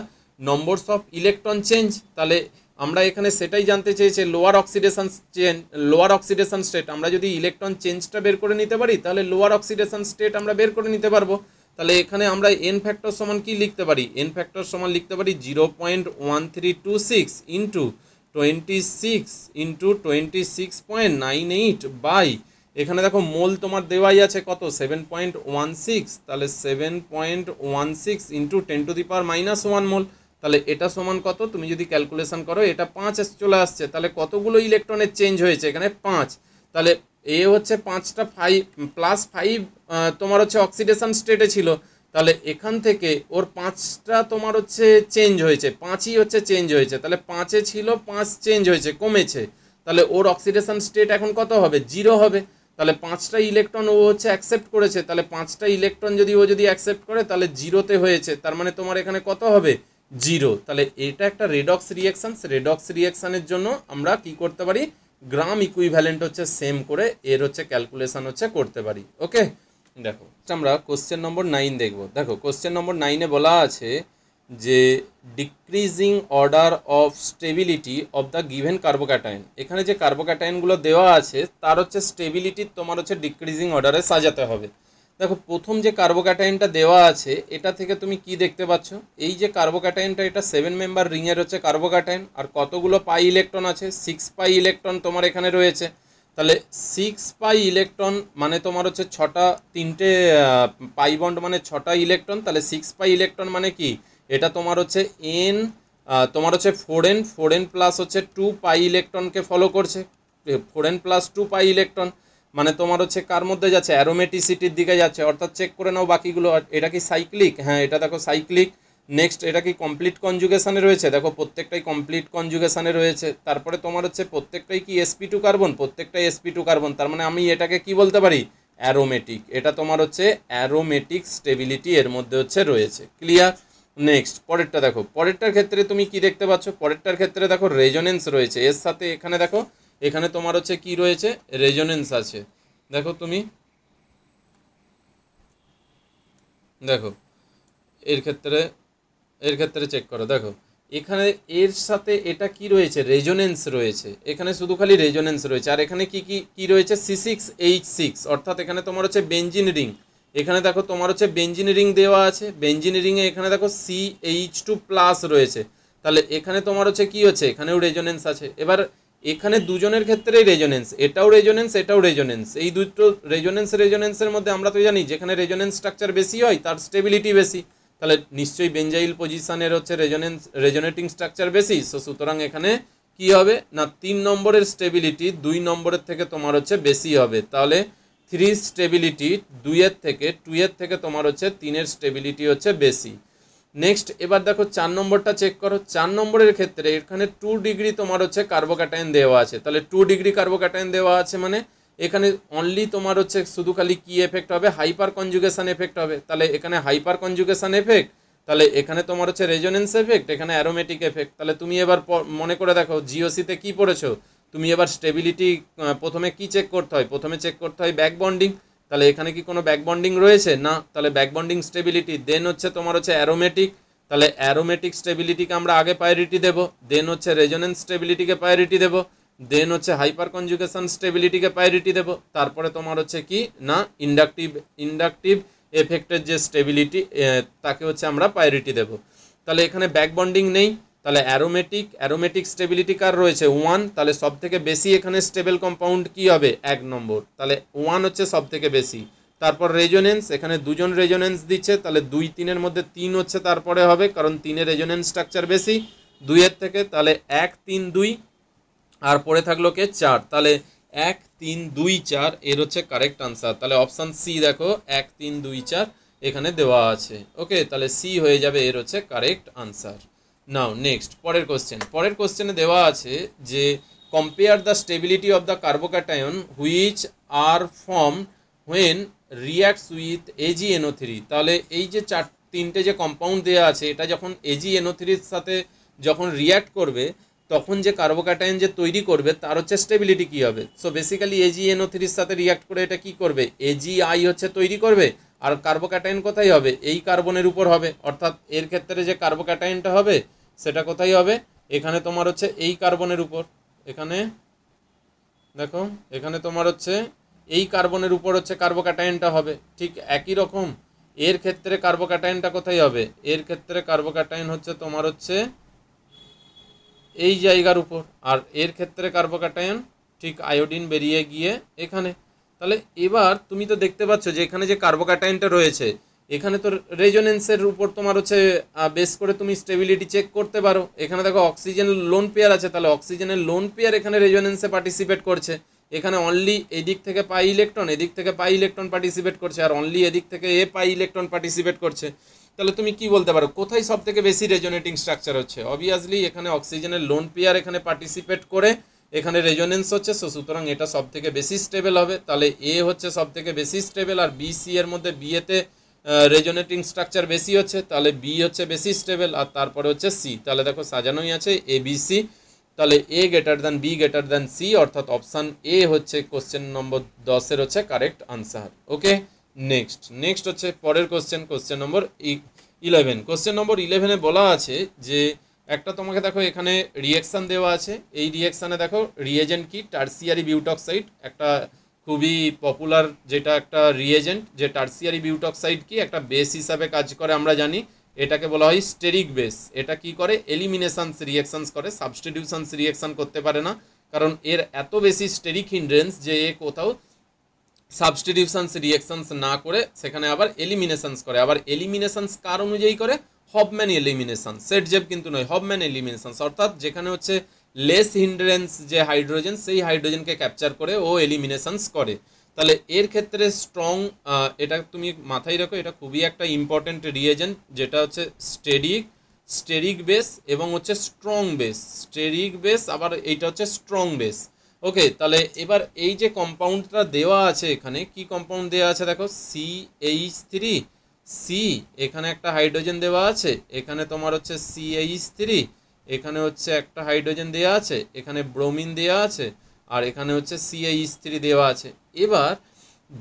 নম্বরস অফ ইলেকট্রন চেঞ্জ তাহলে আমরা এখানে সেটাই জানতে চেয়েছি lower oxidation chain lower oxidation state আমরা যদি ইলেকট্রন চেঞ্জটা বের করে নিতে পারি তাহলে লোয়ার অক্সিডেশন স্টেট আমরা বের করে নিতে পারবো তাহলে এখানে আমরা এন ফ্যাক্টর সমান কি লিখতে পারি এন ফ্যাক্টর সমান লিখতে পারি zero point one three two six into twenty six into twenty six point nine eight by এখানে দেখো মোল তোমার দেওয়াই আছে কত সেভেন পয়েন্ট ওয়ান সিক্স তাহলে seven point one six into ten to the power minus one mole তাহলে এটা সমান কত তুমি যদি ক্যালকুলেশন করো এটা পাঁচ চলে আসছে তাহলে কতগুলো ইলেকট্রনের চেঞ্জ হয়েছে এখানে পাঁচ তাহলে এ হচ্ছে পাঁচটা ফাইভ প্লাস ফাইভ তোমার হচ্ছে অক্সিডেশন স্টেটে ছিল তাহলে এখান থেকে ওর পাঁচটা তোমার হচ্ছে চেঞ্জ হয়েছে পাঁচই হচ্ছে চেঞ্জ হয়েছে তাহলে পাঁচে ছিল পাঁচ চেঞ্জ হয়েছে কমেছে তাহলে ওর অক্সিডেশন স্টেট এখন কত হবে জিরো হবে তাহলে পাঁচটা ইলেকট্রন ও হচ্ছে অ্যাকসেপ্ট করেছে তাহলে পাঁচটা ইলেকট্রন যদি ও যদি অ্যাকসেপ্ট করে তাহলে জিরোতে হয়েছে তার মানে তোমার এখানে কত হবে জিরো তাহলে এটা একটা রেডক্স রিয়াকশান রেডক্স রিয়াকশানের জন্য আমরা কি করতে পারি গ্রাম ইকুইভ্যালেন্ট হচ্ছে সেম করে এর হচ্ছে ক্যালকুলেশান হচ্ছে করতে পারি ওকে দেখো আমরা কোশ্চেন নম্বর নাইন দেখব দেখো কোশ্চেন নম্বর নাইনে বলা আছে যে decreasing order of stability of the given carbocation এখানে যে কার্বোক্যাটায়নগুলো দেওয়া আছে তার হচ্ছে স্টেবিলিটি তোমার হচ্ছে ডিক্রিজিং অর্ডারে সাজাতে হবে দেখো প্রথম যে কার্বোক্যাটাইনটা দেওয়া আছে এটা থেকে তুমি কি দেখতে পাচ্ছ এই যে কার্বোক্যাটাইনটা এটা সেভেন মেম্বার রিংয়ের হচ্ছে কার্বোক্যাটাইন আর কতগুলো পাই ইলেকট্রন আছে সিক্স পাই ইলেকট্রন তোমার এখানে রয়েছে তাহলে সিক্স পাই ইলেকট্রন মানে তোমার হচ্ছে ছটা তিনটে পাই বন্ড মানে ছটা ইলেকট্রন তাহলে সিক্স পাই ইলেকট্রন মানে কি এটা তোমার হচ্ছে এন তোমার হচ্ছে four N four N plus হচ্ছে টু পাই ইলেকট্রনকে ফলো করছে four N plus two pi electron মানে তোমার হচ্ছে কার মধ্যে যাচ্ছে অ্যারোমেটিসিটির দিকে যাচ্ছে অর্থাৎ চেক করে নাও বাকিগুলো এটা কি সাইক্লিক হ্যাঁ এটা দেখো সাইক্লিক নেক্সট এটা কি কমপ্লিট কনজুগেশানে রয়েছে দেখো প্রত্যেকটাই কমপ্লিট কনজুগেশানে রয়েছে তারপরে তোমার হচ্ছে প্রত্যেকটাই কি এসপি টু কার্বন প্রত্যেকটাই এসপি টু কার্বন তার মানে আমি এটাকে কি বলতে পারি অ্যারোমেটিক এটা তোমার হচ্ছে অ্যারোমেটিক স্টেবিলিটি এর মধ্যে হচ্ছে রয়েছে ক্লিয়ার নেক্সট পরেরটা দেখো পরেরটার ক্ষেত্রে তুমি কি দেখতে পাচ্ছ পরেরটার ক্ষেত্রে দেখো রেজনেন্স রয়েছে এর সাথে এখানে দেখো এখানে তোমার হচ্ছে কি রয়েছে রেজোনেন্স আছে দেখো তুমি দেখো এর ক্ষেত্রে এর ক্ষেত্রে চেক করো দেখো এখানে এর সাথে এটা কি রয়েছে রেজোনেন্স রয়েছে এখানে শুধু খালি রেজোনেন্স রয়েছে আর এখানে কি কি কি রয়েছে সি সিক্স এইচ সিক্স অর্থাৎ এখানে তোমার হচ্ছে বেঞ্জিন রিং এখানে দেখো তোমার হচ্ছে বেঞ্জিন রিং দেওয়া আছে বেঞ্জিন রিংয়ে এখানে দেখো সি এইচ টু প্লাস রয়েছে তাহলে এখানে তোমার হচ্ছে কি হচ্ছে এখানেও রেজোনেন্স আছে এবার এখানে দুজনের ক্ষেত্রেই রেজোনেন্স এটাও রেজোনেন্স এটাও রেজোনেন্স এই দুটো রেজোনেন্স রেজোনেন্সের মধ্যে আমরা তো জানি যেখানে রেজোনেন্স স্ট্রাকচার বেশি হয় তার স্টেবিলিটি বেশি তাহলে নিশ্চয়ই বেঞ্জাইল পজিশানের হচ্ছে রেজোনেন্স রেজোনেটিং স্ট্রাকচার বেশি সো সুতরাং এখানে কি হবে না তিন নম্বরের স্টেবিলিটি দুই নম্বরের থেকে তোমার হচ্ছে বেশি হবে তাহলে থ্রি স্টেবিলিটি দুইয়ের থেকে টু এর থেকে তোমার হচ্ছে তিনের স্টেবিলিটি হচ্ছে বেশি নেক্সট এবার দেখো চার নম্বরটা চেক করো চার নম্বরের ক্ষেত্রে এখানে টু ডিগ্রি তোমার হচ্ছে কার্বোক্যাটাইন দেওয়া আছে তাহলে টু ডিগ্রি কার্বোক্যাটাইন দেওয়া আছে মানে এখানে অনলি তোমার হচ্ছে শুধু খালি কী এফেক্ট হবে হাইপার কনজুগেশান এফেক্ট হবে তাহলে এখানে হাইপার কনজুগেশান এফেক্ট তাহলে এখানে তোমার হচ্ছে রেজোনেন্স এফেক্ট এখানে অ্যারোমেটিক এফেক্ট তাহলে তুমি এবার মনে করে দেখো জিওসিতে কী পড়েছো তুমি এবার স্টেবিলিটি প্রথমে কি চেক করতে হয় প্রথমে চেক করতে হয় ব্যাক বন্ডিং তাহলে এখানে কি কোনো ব্যাকবন্ডিং রয়েছে না তাহলে ব্যাকবন্ডিং স্টেবিলিটি দেন হচ্ছে তোমার হচ্ছে অ্যারোমেটিক তাহলে অ্যারোমেটিক স্টেবিলিটিকে আমরা আগে প্রায়োরিটি দেব দেন হচ্ছে রেজোনেন্স স্টেবিলিটিকে প্রায়োরিটি দেব দেন হচ্ছে হাইপার কনজুগেশন স্টেবিলিটিকে প্রায়োরিটি দেব তারপরে তোমার হচ্ছে কি না ইন্ডাকটিভ ইন্ডাকটিভ এফেক্টের যে স্টেবিলিটি তাকে হচ্ছে আমরা প্রায়োরিটি দেব তাহলে এখানে ব্যাকবন্ডিং নেই তাহলে অ্যারোমেটিক অ্যারোমেটিক স্টেবিলিটি কার রয়েছে ওয়ান তাহলে সব থেকে বেশি এখানে স্টেবল কম্পাউন্ড কি হবে এক নম্বর তাহলে ওয়ান হচ্ছে সব থেকে বেশি তারপর রেজোনেন্স এখানে দুজন রেজোনেন্স দিচ্ছে তাহলে দুই তিনের মধ্যে তিন হচ্ছে তারপরে হবে কারণ তিনের রেজোনেন্স স্ট্রাকচার বেশি দুইয়ের থেকে তাহলে এক তিন দুই আর পড়ে থাকলো কে চার তাহলে এক তিন দুই চার এর হচ্ছে কারেক্ট আনসার তাহলে অপশান সি দেখো এক তিন দুই চার এখানে দেওয়া আছে ওকে তাহলে সি হয়ে যাবে এর হচ্ছে কারেক্ট আনসার নাও নেক্সট পরের কোশ্চেন পরের কোশ্চেনে দেওয়া আছে যে compare the stability of the carbocation which are form when reacts with AG AGNO three তাহলে এই যে চার তিনটে যে কম্পাউন্ড দেওয়া আছে এটা যখন এজি এজিএনও থ্রির সাথে যখন রিয়াক্ট করবে তখন যে কার্বোক্যাটায়ন যে তৈরি করবে তার হচ্ছে স্টেবিলিটি কী হবে সো বেসিক্যালি এজিএনও থ্রির সাথে রিয়াক্ট করে এটা কী করবে এজিআই হচ্ছে তৈরি করবে আর কার্বোক্যাটাইন কোথায় হবে এই কার্বনের উপর হবে অর্থাৎ এর ক্ষেত্রে যে কার্বোক্যাটাইনটা হবে সেটা কোথায় হবে এখানে তোমার হচ্ছে এই কার্বনের উপর এখানে দেখো এখানে তোমার হচ্ছে এই কার্বনের উপর হচ্ছে কার্বোক্যাটাইনটা হবে ঠিক একই রকম এর ক্ষেত্রে কার্বোক্যাটাইনটা কোথায় হবে এর ক্ষেত্রে কার্বোক্যাটাইন হচ্ছে তোমার হচ্ছে এই জায়গার উপর আর এর ক্ষেত্রে কার্বোক্যাটাইন ঠিক আয়োডিন বেরিয়ে গিয়ে এখানে তাহলে এবার তুমি তো দেখতে পাচ্ছ যে এখানে যে কার্বোকাটাইনটা রয়েছে এখানে তো রেজোনেন্সের উপর তোমার হচ্ছে বেস করে তুমি স্টেবিলিটি চেক করতে পারো এখানে দেখো অক্সিজেন লোন পেয়ার আছে তাহলে অক্সিজেনের লোন পেয়ার এখানে রেজোনেন্সে পার্টিসিপেট করছে এখানে অনলি এদিক থেকে পাই ইলেকট্রন এদিক থেকে পাই ইলেকট্রন পার্টিসিপেট করছে আর অনলি এদিক থেকে এ পাই ইলেকট্রন পার্টিসিপেট করছে তাহলে তুমি কি বলতে পারো কোথায় সব থেকে বেশি রেজোনেটিং স্ট্রাকচার হচ্ছে অবভিয়াসলি এখানে অক্সিজেনের লোন পেয়ার এখানে পার্টিসিপেট করে এখানে রেজোনেন্স হচ্ছে সো সুতরাং এটা সব থেকে বেশি স্টেবল হবে তাহলে এ হচ্ছে সব থেকে বেশি স্টেবল আর বি সি এর মধ্যে বি এতে রেজোনেটিং স্ট্রাকচার বেশি হচ্ছে তাহলে বি হচ্ছে বেশি স্টেবল আর তারপরে হচ্ছে সি তাহলে দেখো সাজানোই আছে এ বি সি তাহলে A greater than B greater than C অর্থাৎ অপশান এ হচ্ছে কোশ্চেন নম্বর দশের হচ্ছে correct answer okay next next হচ্ছে পরের question question number eleven question number ইলেভেনে বলা আছে যে একটা তোমাকে দেখো এখানে রিয়েকশান দেওয়া আছে এই রিয়েকশানে দেখো রিয়েজেন্ট কি টার্সিয়ারি বিউটক্সাইড একটা খুবই পপুলার যেটা একটা রিয়েজেন্ট যে টার্সিয়ারি বিউটক্সাইড কি একটা বেস হিসাবে কাজ করে আমরা জানি এটাকে বলা হয় স্টেরিক বেস এটা কি করে এলিমিনেশানস রিয়েকশানস করে সাবস্টিটিউশানস রিয়েকশান করতে পারে না কারণ এর এত বেশি স্টেরিক হিন্ড্রেন্স যে এ কোথাও সাবস্টিটিউশানস রিয়েকশানস না করে সেখানে আবার এলিমিনেশানস করে আবার এলিমিনেশানস কার অনুযায়ী করে হবম্যান এলিমিনেশন সেট জেব কিন্তু নয় হবম্যান এলিমিনেশন অর্থাৎ যেখানে হচ্ছে লেস হিন্ড্রেন্স যে হাইড্রোজেন সেই হাইড্রোজেনকে ক্যাপচার করে ও এলিমিনেশনস করে তাহলে এর ক্ষেত্রে স্ট্রং এটা তুমি মাথায় রাখো এটা খুবই একটা ইম্পর্টেন্ট রিয়েজেন্ট যেটা হচ্ছে স্টেরিক স্টেরিক বেস এবং হচ্ছে স্ট্রং বেস স্টেরিক বেস আবার এইটা হচ্ছে স্ট্রং বেস ওকে তাহলে এবার এই যে কম্পাউন্ডটা দেওয়া আছে এখানে কি কম্পাউন্ড দেওয়া আছে দেখো সি এইচ থ্রি সি এখানে একটা হাইড্রোজেন দেওয়া আছে এখানে তোমার হচ্ছে সিএইচ থ্রি এখানে হচ্ছে একটা হাইড্রোজেন দেওয়া আছে এখানে ব্রোমিন দেওয়া আছে আর এখানে হচ্ছে সিএইচ থ্রি দেওয়া আছে এবার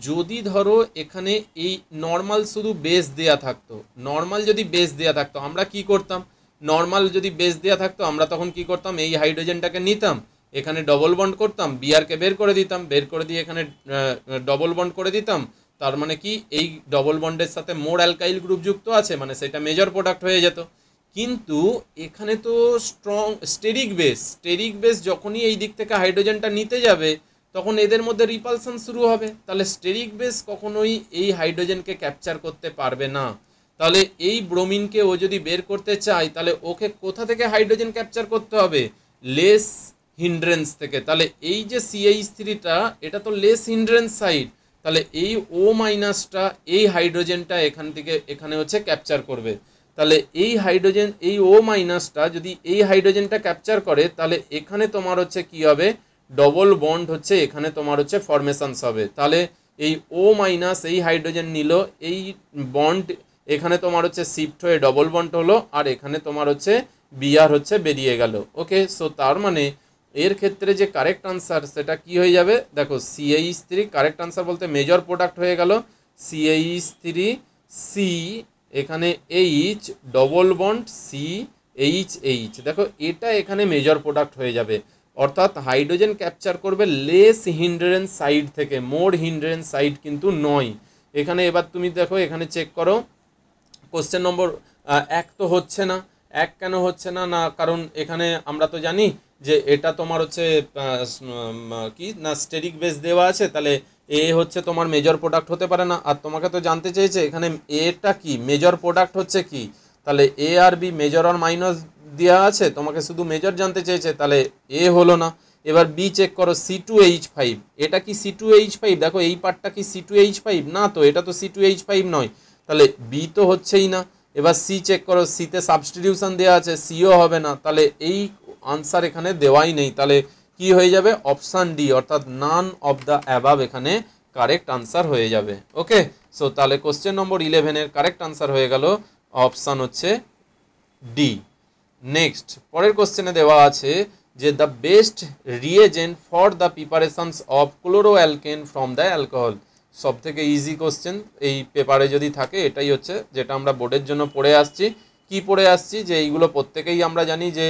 যদি ধরো এখানে এই নর্মাল শুধু বেস দেয়া থাকতো নর্মাল যদি বেস দেয়া থাকতো আমরা কি করতাম নর্মাল যদি বেস দেয়া থাকতো আমরা তখন কি করতাম এই হাইড্রোজেনটাকে নিতাম এখানে ডবল বন্ড করতাম বিআরকে বের করে দিতাম বের করে দিয়ে এখানে ডবল বন্ড করে দিতাম তার মানে কি এই ডবল বন্ডের সাথে মোর অ্যালকাইল গ্রুপ যুক্ত আছে মানে সেটা মেজর প্রোডাক্ট হয়ে যেত কিন্তু এখানে তো strong steric base steric base যখনই এই দিক থেকে হাইড্রোজেনটা নিতে যাবে তখন এদের মধ্যে রিপালশন শুরু হবে তাহলে স্টেরিক বেস কখনোই এই হাইড্রোজেনকে ক্যাপচার করতে পারবে না তাহলে এই ব্রোমিনকে ও যদি বের করতে চায় তাহলে ওকে কোথা থেকে হাইড্রোজেন ক্যাপচার করতে হবে লেস হিন্ড্রেন্স থেকে তাহলে এই যে সিএইচ থ্রিটা এটা তো লেস হিন্ড্রেন্স সাইড তাহলে এই ও মাইনাসটা এই হাইড্রোজেনটা এখান থেকে এখানে হচ্ছে ক্যাপচার করবে তাহলে এই হাইড্রোজেন এই ও মাইনাসটা যদি এই হাইড্রোজেনটা ক্যাপচার করে তাহলে এখানে তোমার হচ্ছে কি হবে ডবল বন্ড হচ্ছে এখানে তোমার হচ্ছে ফরমেশানস হবে তাহলে এই ও মাইনাস এই হাইড্রোজেন নিল এই বন্ড এখানে তোমার হচ্ছে শিফট হয়ে ডবল বন্ড হলো আর এখানে তোমার হচ্ছে বিয়ার হচ্ছে বেরিয়ে গেল ওকে সো তার মানে এর ক্ষেত্রে যে কারেক্ট আনসার সেটা কি হয়ে যাবে দেখো সিএইচ থ্রি কারেক্ট আনসার বলতে মেজর প্রোডাক্ট হয়ে গেল সিএইচ থ্রি সি এখানে H double bond C H H দেখো এটা এখানে মেজর প্রোডাক্ট হয়ে যাবে অর্থাৎ হাইড্রোজেন ক্যাপচার করবে লেস হিন্ড্রেন সাইড থেকে মোর হিন্ড্রেন সাইড কিন্তু নয় এখানে এবার তুমি দেখো এখানে চেক করো কোশ্চেন নম্বর এক তো হচ্ছে না এক কেন হচ্ছে না না কারণ এখানে আমরা তো জানি যে এটা তোমার হচ্ছে কি না স্টেরিক বেস দেওয়া আছে তাহলে এ হচ্ছে তোমার মেজর প্রোডাক্ট হতে পারে না আর তোমাকে তো জানতে চেয়েছে এখানে এটা কি মেজর প্রোডাক্ট হচ্ছে কি তাহলে এ আর বি মেজর আর মাইনাস দেওয়া আছে তোমাকে শুধু মেজর জানতে চেয়েছে তাহলে এ হলো না এবার বি চেক করো সি টু এইচ ফাইভ এটা কি সি টু এইচ ফাইভ দেখো এই পার্টটা কি সি টু এইচ ফাইভ না তো এটা তো সি টু এইচ ফাইভ নয় তাহলে বি তো হচ্ছেই না এবার সি চেক করো সিতে সাবস্টিটিউশন দেওয়া আছে সিও হবে না তাহলে এই আনসার এখানে দেওয়াই নেই তাহলে কি হয়ে যাবে অপশান ডি অর্থাৎ নান অব দ্য অ্যাবাব এখানে কারেক্ট আনসার হয়ে যাবে ওকে সো তাহলে কোশ্চেন নম্বর ইলেভেনের কারেক্ট আনসার হয়ে গেল অপশান হচ্ছে ডি নেক্সট পরের কোশ্চেনে দেওয়া আছে যে the best reagent for the preparations of chloroalkane from the alcohol সব থেকে ইজি কোশ্চেন এই পেপারে যদি থাকে এটাই হচ্ছে যেটা আমরা বোর্ডের জন্য পড়ে আসছি কি পড়ে আসছি যে এইগুলো প্রত্যেকেই আমরা জানি যে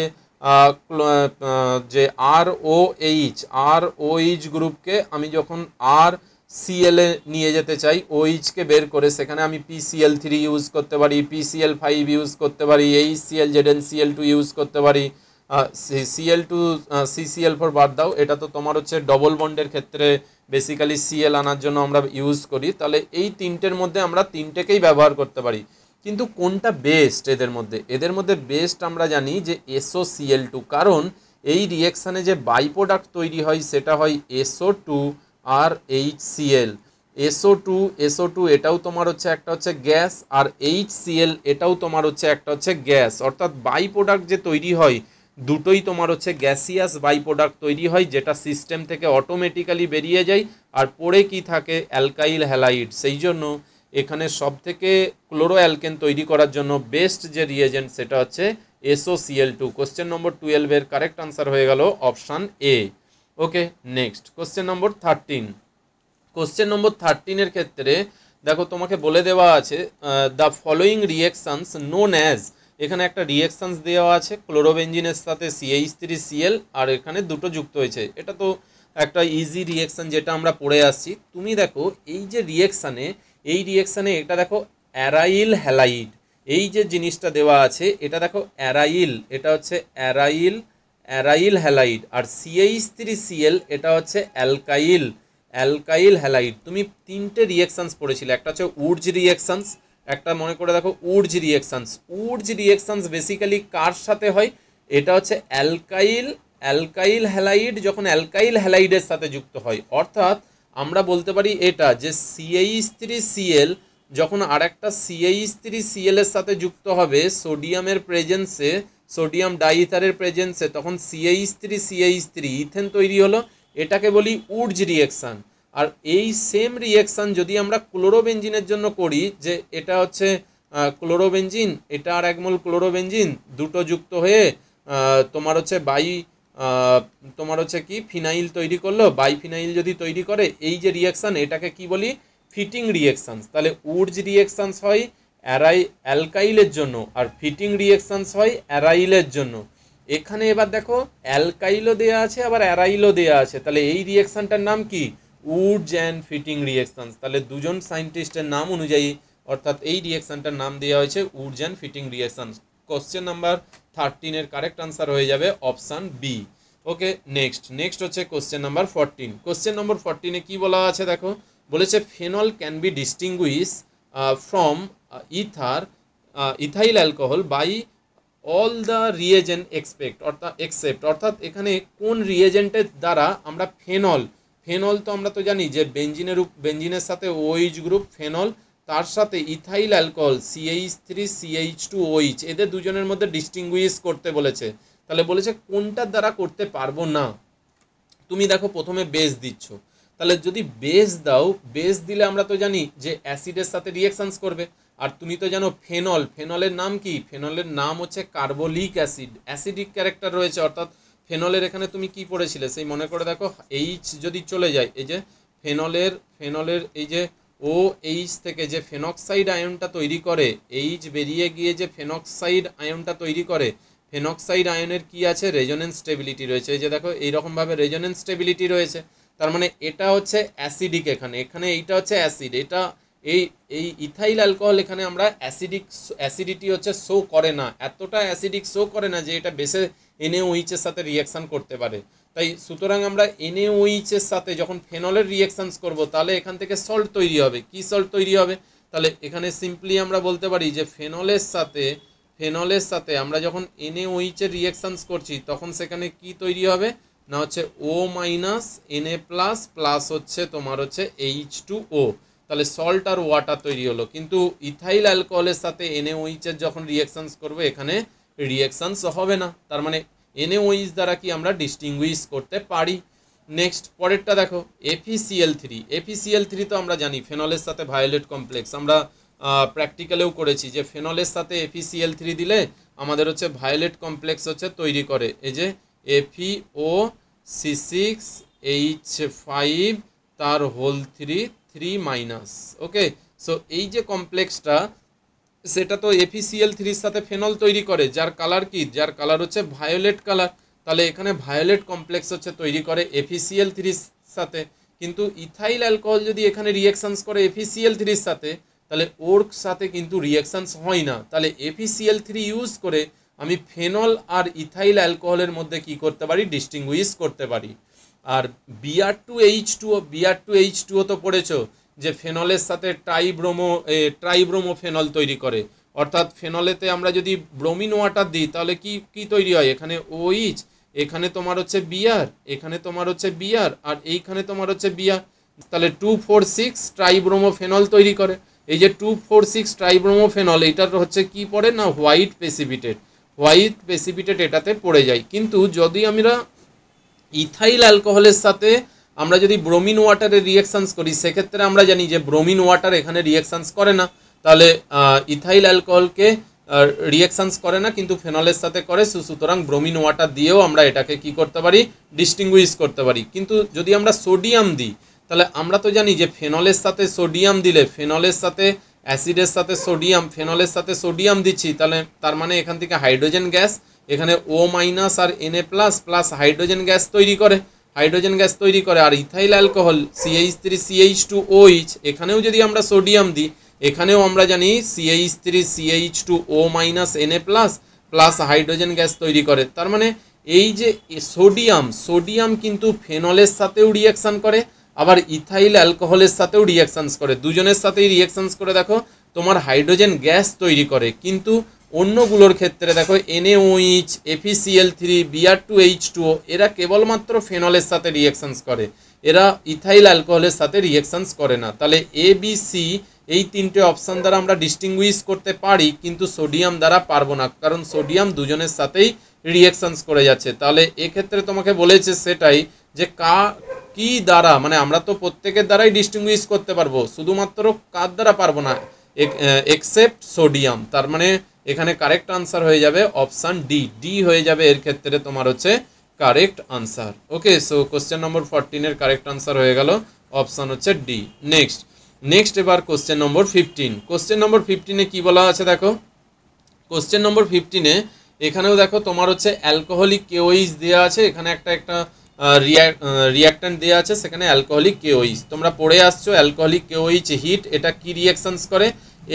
যে আর ও এইচ আর ও এইচ গ্রুপকে আমি যখন আর সিএল এ নিয়ে যেতে চাই ও ওইচকে বের করে সেখানে আমি পিসিএল থ্রি ইউজ করতে পারি পিসিএল ফাইভ ইউজ করতে পারি H CL Z N CL two use করতে পারি সিএল টু সিসিএল ফোর বাদ দাও এটা তো তোমার হচ্ছে ডবল বন্ডের ক্ষেত্রে বেসিক্যালি সিএল আনার জন্য আমরা ইউজ করি তাহলে এই তিনটের মধ্যে আমরা তিনটেকেই ব্যবহার করতে পারি কিন্তু কোনটা বেস্ট এদের মধ্যে এদের মধ্যে বেস্ট আমরা জানি যে এসও সিএল টু কারণ এই রিয়েকশানে যে বাই প্রোডাক্ট তৈরি হয় সেটা হয় এসও টু আর H CL SO two SO two SO তোমার হচ্ছে একটা হচ্ছে গ্যাস আর এইচ সিএল এটাও তোমার হচ্ছে একটা হচ্ছে গ্যাস অর্থাৎ বাই প্রোডাক্ট যে তৈরি হয় দুটোই তোমার হচ্ছে গ্যাসিয়াস বাই প্রোডাক্ট তৈরি হয় যেটা সিস্টেম থেকে অটোমেটিক্যালি বেরিয়ে যায় আর পড়ে কি থাকে অ্যালকাইল হ্যালাইড সেই জন্য এখানে সব থেকে ক্লোরো অ্যালকেন তৈরি করার জন্য বেস্ট যে রিয়েজেন্ট সেটা হচ্ছে এসওসিএল টু কোশ্চেন নম্বর টুয়েলভের কারেক্ট আনসার হয়ে গেল option A okay next question number thirteen question number থার্টিনের ক্ষেত্রে দেখো তোমাকে বলে দেওয়া আছে the following reactions known as এখানে একটা রিয়েকশানস দেওয়া আছে ক্লোরোবেঞ্জিনের সাথে সিএইচ থ্রি সিএল আর এখানে দুটো যুক্ত হয়েছে এটা তো একটা ইজি রিয়েকশান যেটা আমরা পড়ে আসছি তুমি দেখো এই যে রিয়েকশানে এই রিয়েকশানে এটা দেখো অ্যারাইল হ্যালাইড এই যে জিনিসটা দেওয়া আছে এটা দেখো অ্যারাইল এটা হচ্ছে অ্যারাইল অ্যারাইল হ্যালাইড আর সিএইচ থ্রি সিএল এটা হচ্ছে অ্যালকাইল অ্যালকাইল হ্যালাইড তুমি তিনটে রিয়েকশানস পড়েছিলে একটা হচ্ছে উর্জ রিয়েকশানস একটা মনে করে দেখো উর্জ রিয়েকশানস উর্জ রিয়েকশানস বেসিক্যালি কার সাথে হয় এটা হচ্ছে অ্যালকাইল অ্যালকাইল হ্যালাইড যখন অ্যালকাইল হ্যালাইডের সাথে যুক্ত হয় অর্থাৎ আমরা বলতে পারি এটা যে সিএইচ থ্রি সিএল যখন আর একটা e সিএইচ থ্রি এর সাথে যুক্ত হবে সোডিয়ামের প্রেজেন্সে সোডিয়াম ডাইথারের প্রেজেন্সে তখন CH three CH three ethane তৈরি হলো এটাকে বলি উডজ রিয়েকশান আর এই সেম রিয়েকশান যদি আমরা ক্লোরোবেঞ্জিনের জন্য করি যে এটা হচ্ছে ক্লোরোবেঞ্জিন এটা আর একমূল ক্লোরোবেঞ্জিন দুটো যুক্ত হয়ে তোমার হচ্ছে বাই তোমার হচ্ছে কি ফিনাইল তৈরি করলো বাইফিনাইল যদি তৈরি করে এই যে রিয়াকশান এটাকে কি বলি ফিটিং রিয়াকশানস তাহলে উডস রিয়াকশানস হয় অ্যারাই অ্যালকাইলের জন্য আর ফিটিং রিয়াকশানস হয় অ্যারাইলের জন্য এখানে এবার দেখো অ্যালকাইলও দেওয়া আছে আবার অ্যারাইলও দেওয়া আছে তাহলে এই রিয়াকশানটার নাম কি উডস অ্যান্ড ফিটিং রিয়াকশানস তাহলে দুজন সায়েন্টিস্টের নাম অনুযায়ী অর্থাৎ এই রিয়াকশানটার নাম দেওয়া হয়েছে Wurtz and Fittig reactions question number থার্টিনের কারেক্ট আনসার হয়ে যাবে option B okay next next হচ্ছে question number fourteen question number ফোরটিনে কী বলা আছে দেখো বলেছে phenol can be distinguish from ether ethyl alcohol by all the reagent expect অর্থাৎ এক্সেপ্ট অর্থাৎ এখানে কোন রিয়েজেন্টের দ্বারা আমরা ফেনল ফেনল তো আমরা তো জানি যে বেঞ্জিনের বেঞ্জিনের সাথে ওইচ গ্রুপ ফেনল তার সাথে ethyl alcohol CH three CH two OH এদের দুজনের মধ্যে ডিস্টিংগুইশ করতে বলেছে তাহলে বলেছে কোনটার দ্বারা করতে পারবো না তুমি দেখো প্রথমে বেস দিচ্ছ তাহলে যদি বেস দাও বেস দিলে আমরা তো জানি যে অ্যাসিডের সাথে রিয়েকশানস করবে আর তুমি তো জানো ফেনল ফেনলের নাম কি ফেনলের নাম হচ্ছে কার্বোলিক অ্যাসিড অ্যাসিডিক ক্যারেক্টার রয়েছে অর্থাৎ ফেনলের এখানে তুমি কি পড়েছিলে সেই মনে করে দেখো এইচ যদি চলে যায় এই যে ফেনলের ফেনলের এই যে ও এইচ থেকে যে ফেনক্সাইড আয়নটা তৈরি করে এইচ বেরিয়ে গিয়ে যে ফেনক্সাইড আয়নটা তৈরি করে ফেনক্সাইড আয়নের কি আছে রেজোনেন্স স্টেবিলিটি রয়েছে এই যে দেখো এইরকমভাবে রেজোনেন্স স্টেবিলিটি রয়েছে তার মানে এটা হচ্ছে অ্যাসিডিক এখানে এখানে এইটা হচ্ছে অ্যাসিড এটা এই এই ইথাইল অ্যালকোহল এখানে আমরা অ্যাসিডিক অ্যাসিডিটি হচ্ছে শো করে না এতটা অ্যাসিডিক শো করে না যে এটা বেসে এনে ওইচের সাথে রিয়াকশান করতে পারে তাই সুতরাং আমরা এনএওইচের সাথে যখন ফেনলের রিয়েকশানস করব তাহলে এখান থেকে সল্ট তৈরি হবে কি সল্ট তৈরি হবে তাহলে এখানে সিম্পলি আমরা বলতে পারি যে ফেনলের সাথে ফেনলের সাথে আমরা যখন এনএওইচের রিয়েকশানস করছি তখন সেখানে কি তৈরি হবে না হচ্ছে O minus NA plus plus হচ্ছে তোমার হচ্ছে এইচ টু ও তাহলে সল্ট আর ওয়াটার তৈরি হলো কিন্তু ইথাইল অ্যালকোহলের সাথে এনএওইচের যখন রিয়েকশানস করবো এখানে রিয়েকশানস হবে না তার মানে এনএওইস দ্বারা কি আমরা ডিস্টিংগুইশ করতে পারি নেক্সট পরেরটা দেখো এফিসিএল থ্রি এফিসিএল থ্রি তো আমরা জানি ফেনলের সাথে ভায়োলেট কমপ্লেক্স আমরা প্র্যাকটিক্যালেও করেছি যে ফেনলের সাথে এফিসিএল থ্রি দিলে আমাদের হচ্ছে ভায়োলেট কমপ্লেক্স হচ্ছে তৈরি করে এই যে O C six H five তার whole three three minus okay so এই যে কমপ্লেক্সটা সেটা তো এফিসিএল থ্রির সাথে ফেনল তৈরি করে যার কালার কি যার কালার হচ্ছে ভায়োলেট কালার তাহলে এখানে ভায়োলেট কমপ্লেক্স হচ্ছে তৈরি করে এফিসিএল থ্রির সাথে কিন্তু ইথাইল অ্যালকোহল যদি এখানে রিয়াকশানস করে এফিসিএল থ্রির সাথে তাহলে ওর সাথে কিন্তু রিয়াকশানস হয় না তাহলে এফিসিএল থ্রি ইউজ করে আমি ফেনল আর ইথাইল অ্যালকোহলের মধ্যে কি করতে পারি ডিস্টিংগুইশ করতে পারি আর BR two H two BR two H টুও তো পড়েছো যে ফেনলের সাথে ট্রাইব্রোমো ফেনল তৈরি করে অর্থাৎ ফেনলেতে আমরা যদি ব্রোমিন ওয়াটার দিই তাহলে কি কি তৈরি হয় এখানে ওইচ এখানে তোমার হচ্ছে বিয়ার এখানে তোমার হচ্ছে বিয়ার আর এইখানে তোমার হচ্ছে বিয়ার তাহলে two four six tribromophenol তৈরি করে এই যে two four six tribromophenol এটার হচ্ছে কি পড়ে না হোয়াইট পেসিপিটেড হোয়াইট পেসিপিটেড এটাতে পড়ে যায় কিন্তু যদি আমরা ইথাইল অ্যালকোহলের সাথে আমরা যদি ব্রোমিন ওয়াটারে রিয়েকশানস করি সেক্ষেত্রে আমরা জানি যে ব্রোমিন ওয়াটার এখানে রিয়েকশানস করে না তাহলে ইথাইল অ্যালকোহলকে রিয়েকশানস করে না কিন্তু ফেনলের সাথে করে সুতরাং ব্রোমিন ওয়াটার দিয়েও আমরা এটাকে কি করতে পারি ডিস্টিংগুইশ করতে পারি কিন্তু যদি আমরা সোডিয়াম দিই তাহলে আমরা তো জানি যে ফেনলের সাথে সোডিয়াম দিলে ফেনলের সাথে অ্যাসিডের সাথে সোডিয়াম ফেনলের সাথে সোডিয়াম দিচ্ছি তাহলে তার মানে এখান থেকে হাইড্রোজেন গ্যাস এখানে ও মাইনাস আর NA plus plus hydrogen gas তৈরি করে হাইড্রোজেন গ্যাস তৈরি করে আর ethyl alcohol CH three CH two OH এখানেও যদি আমরা সোডিয়াম দিই এখানেও আমরা জানি CH three CH two O minus NA plus plus hydrogen gas তৈরি করে তার মানে এই যে সোডিয়াম সোডিয়াম কিন্তু ফেনলের সাথেও রিয়াকশান করে আবার ইথাইল অ্যালকোহলের সাথেও রিয়াকশানস করে দুজনের সাথেই রিয়াকশানস করে দেখো তোমার হাইড্রোজেন গ্যাস তৈরি করে কিন্তু অন্যগুলোর ক্ষেত্রে দেখো NAOH FECL three BR two H two এরা কেবলমাত্র ফেনলের সাথে রিয়েকশানস করে এরা ইথাইল অ্যালকোহলের সাথে রিয়েকশানস করে না তাহলে এ বি সি এই তিনটে অপশান দ্বারা আমরা ডিস্টিংগুইশ করতে পারি কিন্তু সোডিয়াম দ্বারা পারবো না কারণ সোডিয়াম দুজনের সাথেই রিয়েকশানস করে যাচ্ছে তাহলে এক্ষেত্রে তোমাকে বলেছে সেটাই যে কা কি দ্বারা মানে আমরা তো প্রত্যেকের দ্বারাই ডিস্টিংগুইশ করতে পারবো শুধুমাত্র কার দ্বারা পারবো না এক্সেপ্ট সোডিয়াম তার মানে এখানে কারেক্ট আনসার হয়ে যাবে অপশান ডি ডি হয়ে যাবে এর ক্ষেত্রে তোমার হচ্ছে correct answer okay so question number ফরটিনের কারেক্ট আনসার হয়ে গেল অপশান হচ্ছে ডি নেক্সট নেক্সট এবার question number fifteen question number ফিফটিনে কি বলা আছে দেখো কোশ্চেন নম্বর ফিফটিনে এখানেও দেখো তোমার হচ্ছে অ্যালকোহলিক কেওইস দেওয়া আছে এখানে একটা একটা রিয়াক্টান দেওয়া আছে সেখানে অ্যালকোহলিক কেওইস তোমরা পড়ে আসছো অ্যালকোহলিক কেওইচ হিট এটা কি রিয়াকশানস করে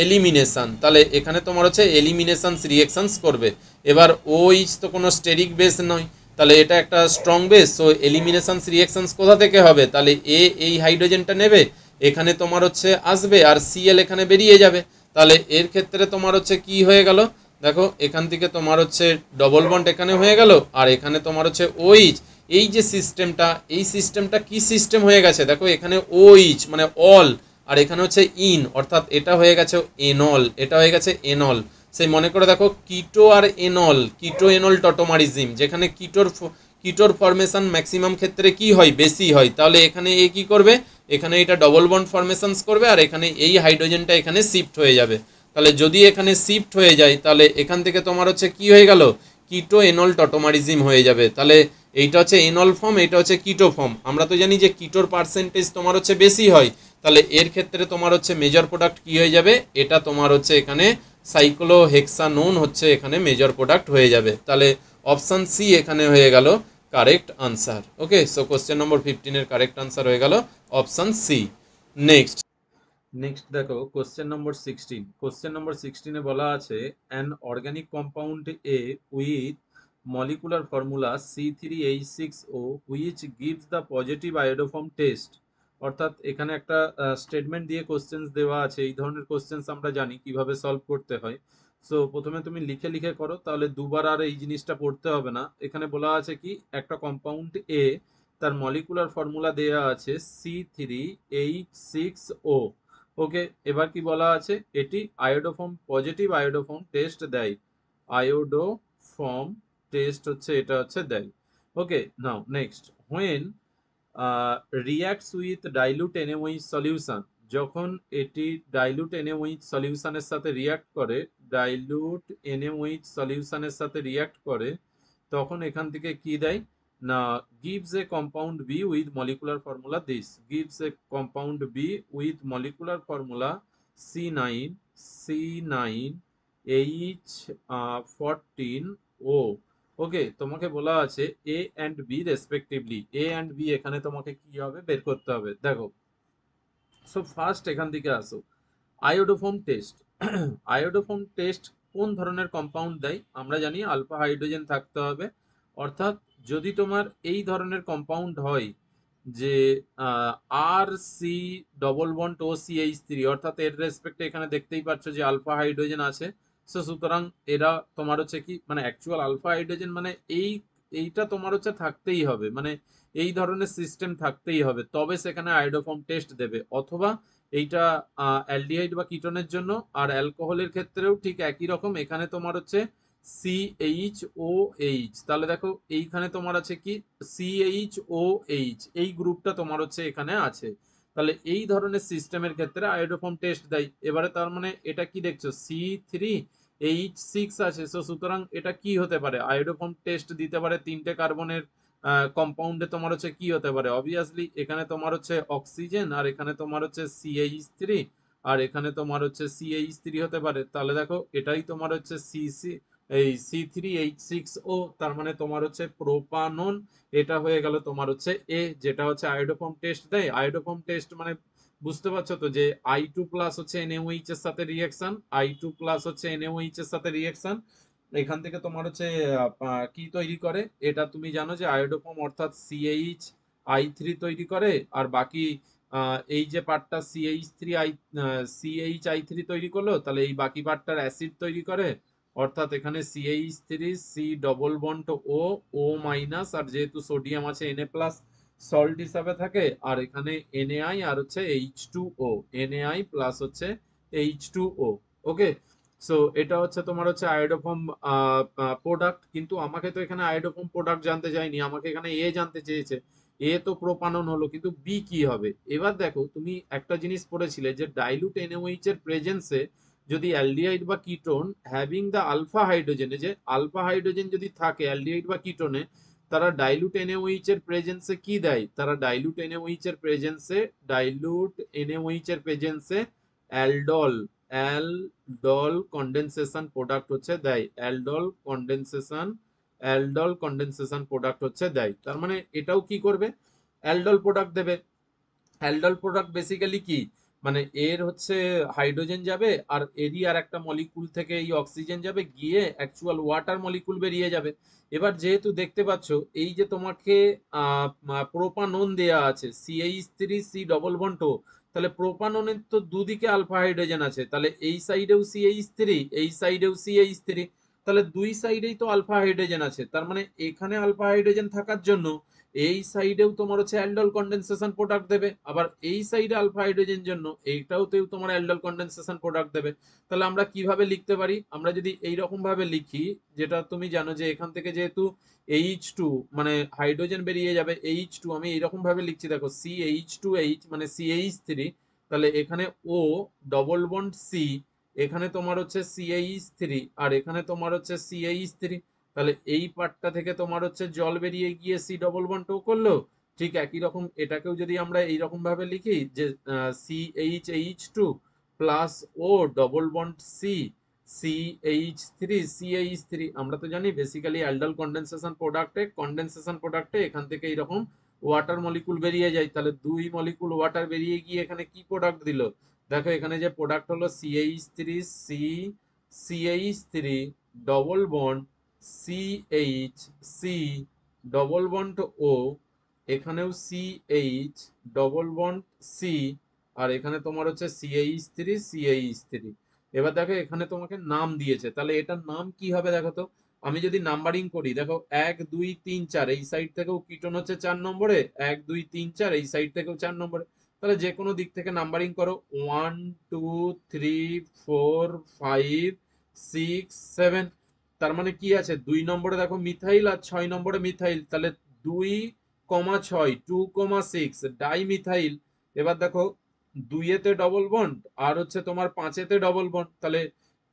এলিমিনেশান তাহলে এখানে তোমার হচ্ছে এলিমিনেশানস রিয়েকশানস করবে এবার ওইচ তো কোনো স্টেরিক বেস নয় তাহলে এটা একটা strong base so eliminations reactions কোথা থেকে হবে তাহলে এ এই হাইড্রোজেনটা নেবে এখানে তোমার হচ্ছে আসবে আর সিএল এখানে বেরিয়ে যাবে তাহলে এর ক্ষেত্রে তোমার হচ্ছে কি হয়ে গেল দেখো এখান থেকে তোমার হচ্ছে ডবল বন্ড এখানে হয়ে গেল আর এখানে তোমার হচ্ছে ওইচ এই যে সিস্টেমটা এই সিস্টেমটা কি সিস্টেম হয়ে গেছে দেখো এখানে ওইচ মানে অল আর এখানে হচ্ছে ইন অর্থাৎ এটা হয়ে গেছে এনল এটা হয়ে গেছে এনল সেই মনে করে দেখো কিটো আর এনল কিটো এনল টটোমারিজিম যেখানে কিটোর কিটোর ফরমেশন ম্যাক্সিমাম ক্ষেত্রে কি হয় বেশি হয় তাহলে এখানে এ কি করবে এখানে এটা ডবল বন্ড ফরমেশনস করবে আর এখানে এই হাইড্রোজেনটা এখানে শিফট হয়ে যাবে তাহলে যদি এখানে শিফট হয়ে যায় তাহলে এখান থেকে তোমার হচ্ছে কি হয়ে গেল কিটো এনল টটোমারিজিম হয়ে যাবে তাহলে এইটা হচ্ছে এনল ফর্ম এটা হচ্ছে কিটো ফর্ম আমরা তো জানি যে কিটোর পার্সেন্টেজ তোমার হচ্ছে বেশি হয় তাহলে এর ক্ষেত্রে তোমার হচ্ছে মেজর প্রোডাক্ট কি হয়ে যাবে এটা তোমার হচ্ছে এখানে সাইক্লো হেক্সানোন হচ্ছে এখানে মেজর প্রোডাক্ট হয়ে যাবে তাহলে অপশান সি এখানে হয়ে গেল correct answer okay so question number ফিফটিনের কারেক্ট আনসার হয়ে গেল অপশান সি নেক্সট নেক্সট দেখো question number sixteen question number সিক্সটিনে বলা আছে an organic compound A with molecular formula C three molecular six O which gives the positive iodoform test অর্থাৎ এখানে একটা স্টেটমেন্ট দিয়ে কোশ্চেন্স দেওয়া আছে এই ধরনের কোশ্চেন্স আমরা জানি কিভাবে সলভ করতে হয় সো প্রথমে তুমি লিখে লিখে করো তাহলে দুবার আর এই জিনিসটা পড়তে হবে না এখানে বলা আছে কি একটা কম্পাউন্ড এ তার মলিকুলার ফর্মুলা দেয়া আছে C three eight six O okay এবার কি বলা আছে এটি আয়োডোফর্ম পজিটিভ আয়োডোফর্ম টেস্ট দেয় আয়োডোফর্ম টেস্ট হচ্ছে এটা হচ্ছে দেয় okay now next when reacts with dilute NMOE solution যখন এটি ডাইলুট এনএমওই সলিউশনের সাথে রিয়াক্ট করে ডাইলুট এনএমওই সলিউশনের সাথে রিয়াক্ট করে তখন এখান থেকে কি দেয় না gives a compound B with molecular formula this gives a compound B with molecular formula C nine C nine H fourteen O okay তোমাকে বলা আছে A and B respectively A and B এখানে তোমাকে কি হবে বের করতে হবে দেখো সো ফার্স্ট এখান থেকে আসো আয়োডোফোম টেস্ট আয়োডোফোম টেস্ট কোন ধরনের কম্পাউন্ড দেয় আমরা জানি আলফা হাইড্রোজেন থাকতে হবে অর্থাৎ যদি তোমার এই ধরনের কম্পাউন্ড হয় যে R C double one two C H three অর্থাৎ এর রেসপেক্টে এখানে দেখতেই পাচ্ছ যে আলফা হাইড্রোজেন আছে সো সুতরাং এরা তোমার হচ্ছে কি মানে অ্যাকচুয়াল আলফা হাইড্রোজেন মানে এই এইটা তোমার হচ্ছে থাকতেই হবে মানে এই ধরনের সিস্টেম থাকতেই হবে তবে সেখানে আয়োডোফর্ম টেস্ট দেবে অথবা এইটা অ্যালডিহাইড বা কিটনের জন্য আর অ্যালকোহলের ক্ষেত্রেও ঠিক একই রকম এখানে তোমার হচ্ছে সি এইচ ও এইচ তাহলে দেখো এইখানে তোমার আছে কি সি এইচ ও এইচ এই গ্রুপটা তোমার হচ্ছে এখানে আছে তাহলে এই ধরনের সিস্টেমের ক্ষেত্রে আয়োডোফর্ম টেস্ট দেয় এবারে তার মানে এটা কি দেখছো সি থ্রি এইচ সিক্স আছে সো সুতরাং এটা কি হতে পারে আয়োডোফর্ম টেস্ট দিতে পারে তিনটে কার্বনের কম্পাউন্ডে তোমার হচ্ছে কি হতে পারে অবভিয়াসলি এখানে তোমার হচ্ছে অক্সিজেন আর এখানে তোমার হচ্ছে সিএইচ থ্রি আর এখানে তোমার হচ্ছে সিএইচ থ্রি হতে পারে তাহলে দেখো এটাই তোমার হচ্ছে সি সি এই C three H six O তার মানে তোমার হচ্ছে প্রোপানন এটা হয়ে গেল তোমার হচ্ছে এ যেটা হচ্ছে আয়োডোফর্ম টেস্ট দেয় আয়োডোফর্ম টেস্ট মানে বুঝতে পারছো তো যে আই টু প্লাস হচ্ছে এনএওইচ এর সাথে রিয়াকশন আই টু প্লাস হচ্ছে এনএওইচ এর সাথে রিয়াকশন এখান থেকে তোমার হচ্ছে কি তৈরি করে এটা তুমি জানো যে আয়োডোপম অর্থাৎ সিএইচ আই থ্রি তৈরি করে আর বাকি এই যে পার্টটা CH three I CH I three তৈরি করলো তাহলে এই বাকি পার্টটার অ্যাসিড তৈরি করে অর্থাৎ এখানে CH three C double bond O O minus আর যেহেতু সোডিয়াম আছে এনএ প্লাস সল্ট হিসাবে থাকে আর এখানে এনএআই আর হচ্ছে H two O NaI plus হচ্ছে H two O okay so এটা হচ্ছে তোমার হচ্ছে আয়োডোফর্ম প্রোডাক্ট কিন্তু আমাকে তো এখানে আয়োডোফর্ম প্রোডাক্ট জানতে চাইনি আমাকে এখানে এ জানতে চেয়েছে এ তো প্রোপানন হলো কিন্তু বি কি হবে এবার দেখো তুমি একটা জিনিস পড়েছিলে যে ডাইলুট এনওএইচ এর প্রেজেন্সে যদি অ্যালডিহাইড বা কিটোন হ্যাভিং দ্য আলফা হাইড্রোজেনে যে আলফা হাইড্রোজেন যদি থাকে অ্যালডিহাইড বা কিটোনে তারা ডাইলুট এনএমওইচ এর প্রেজেন্সে কি দেয় তারা ডাইলুট এনএমওইচ এর প্রেজেন্সে ডাইলুট এনএমওইচ এর প্রেজেন্সে অ্যালডল অ্যালডল কন্ডেনসেশন প্রোডাক্ট হচ্ছে দেয় aldol condensation aldol condensation product হচ্ছে দেয় তার মানে এটাও কি করবে অ্যালডল প্রোডাক্ট দেবে অ্যালডল প্রোডাক্ট বেসিক্যালি কি মানে এর হচ্ছে হাইড্রোজেন যাবে আর এরই আর একটা মলিকুল থেকে এই অক্সিজেন যাবে গিয়ে অ্যাকচুয়াল ওয়াটার মলিকুল বেরিয়ে যাবে এবার যেহেতু দেখতে পাচ্ছ এই যে তোমাকে প্রোপানন দেয়া আছে সিএইচ থ্রি সি ডবল বন্টো তাহলে প্রোপাননের তো দুদিকে আলফা হাইড্রোজেন আছে তাহলে এই সাইডেও সিএইচ থ্রি এই সাইডেও সিএইচ থ্রি তাহলে দুই সাইডেই তো আলফা হাইড্রোজেন আছে তার মানে এখানে আলফা হাইড্রোজেন থাকার জন্য এই সাইডেও তোমার হচ্ছে অ্যালডল কন্ডেনসেশন প্রোডাক্ট দেবে আবার এই সাইডে আলফা হাইড্রোজেন জন্য এইটাওতেও তোমার অ্যালডল কন্ডেনসেশন প্রোডাক্ট দেবে তাহলে আমরা কিভাবে লিখতে পারি আমরা যদি এই রকম ভাবে লিখি যেটা তুমি জানো যে এখান থেকে যেহেতু এইচ টু মানে হাইড্রোজেন বেরিয়ে যাবে এইচ টু আমি এইরকমভাবে ভাবে লিখছি দেখো সি এইচ টু এইচ মানে সি এইচ থ্রি তাহলে এখানে ও ডবল বন্ড সি এখানে তোমার হচ্ছে সি এইচ থ্রি আর এখানে তোমার হচ্ছে সি এইচ থ্রি তাহলে এই পার্টটা থেকে তোমার হচ্ছে জল বেরিয়ে গিয়ে সি ডবল ওয়ান টু করলো ঠিক একই রকম এটাকেও যদি আমরা এই রকম ভাবে লিখি যে C H H two plus O double bond C C H three C H three আমরা তো জানি বেসিক্যালি অ্যালডাল কন্ডেনসেশন প্রোডাক্টে কন্ডেনসেশন প্রোডাক্টে এখান থেকে এইরকম ওয়াটার মলিকুল বেরিয়ে যায় তাহলে দুই মলিকুল ওয়াটার বেরিয়ে গিয়ে এখানে কি প্রোডাক্ট দিল দেখো এখানে যে প্রোডাক্ট হলো C H three C C H three double bond C H C double bond O এখানেও C H double bond C আর এখানে তোমার হচ্ছে সিএইচ থ্রি সিএইচ থ্রি এবার দেখো এখানে তোমাকে নাম দিয়েছে তাহলে এটার নাম কি হবে দেখো তো আমি যদি নাম্বারিং করি দেখো এক দুই তিন চার এই সাইড থেকেও কিটন হচ্ছে চার নম্বরে এক দুই তিন চার এই সাইড থেকেও চার নম্বরে তাহলে যে কোনো দিক থেকে নাম্বারিং করো one two three four five six seven তার মানে কি আছে দুই নম্বরে দেখো মিথাইল আর ছয় নম্বরে মিথাইল তাহলে দুই কমা ছয় two comma six dimethyl এবার দেখো দুইয়েতে ডবল বন্ড আর হচ্ছে তোমার পাঁচেতে ডবল বন্ড তাহলে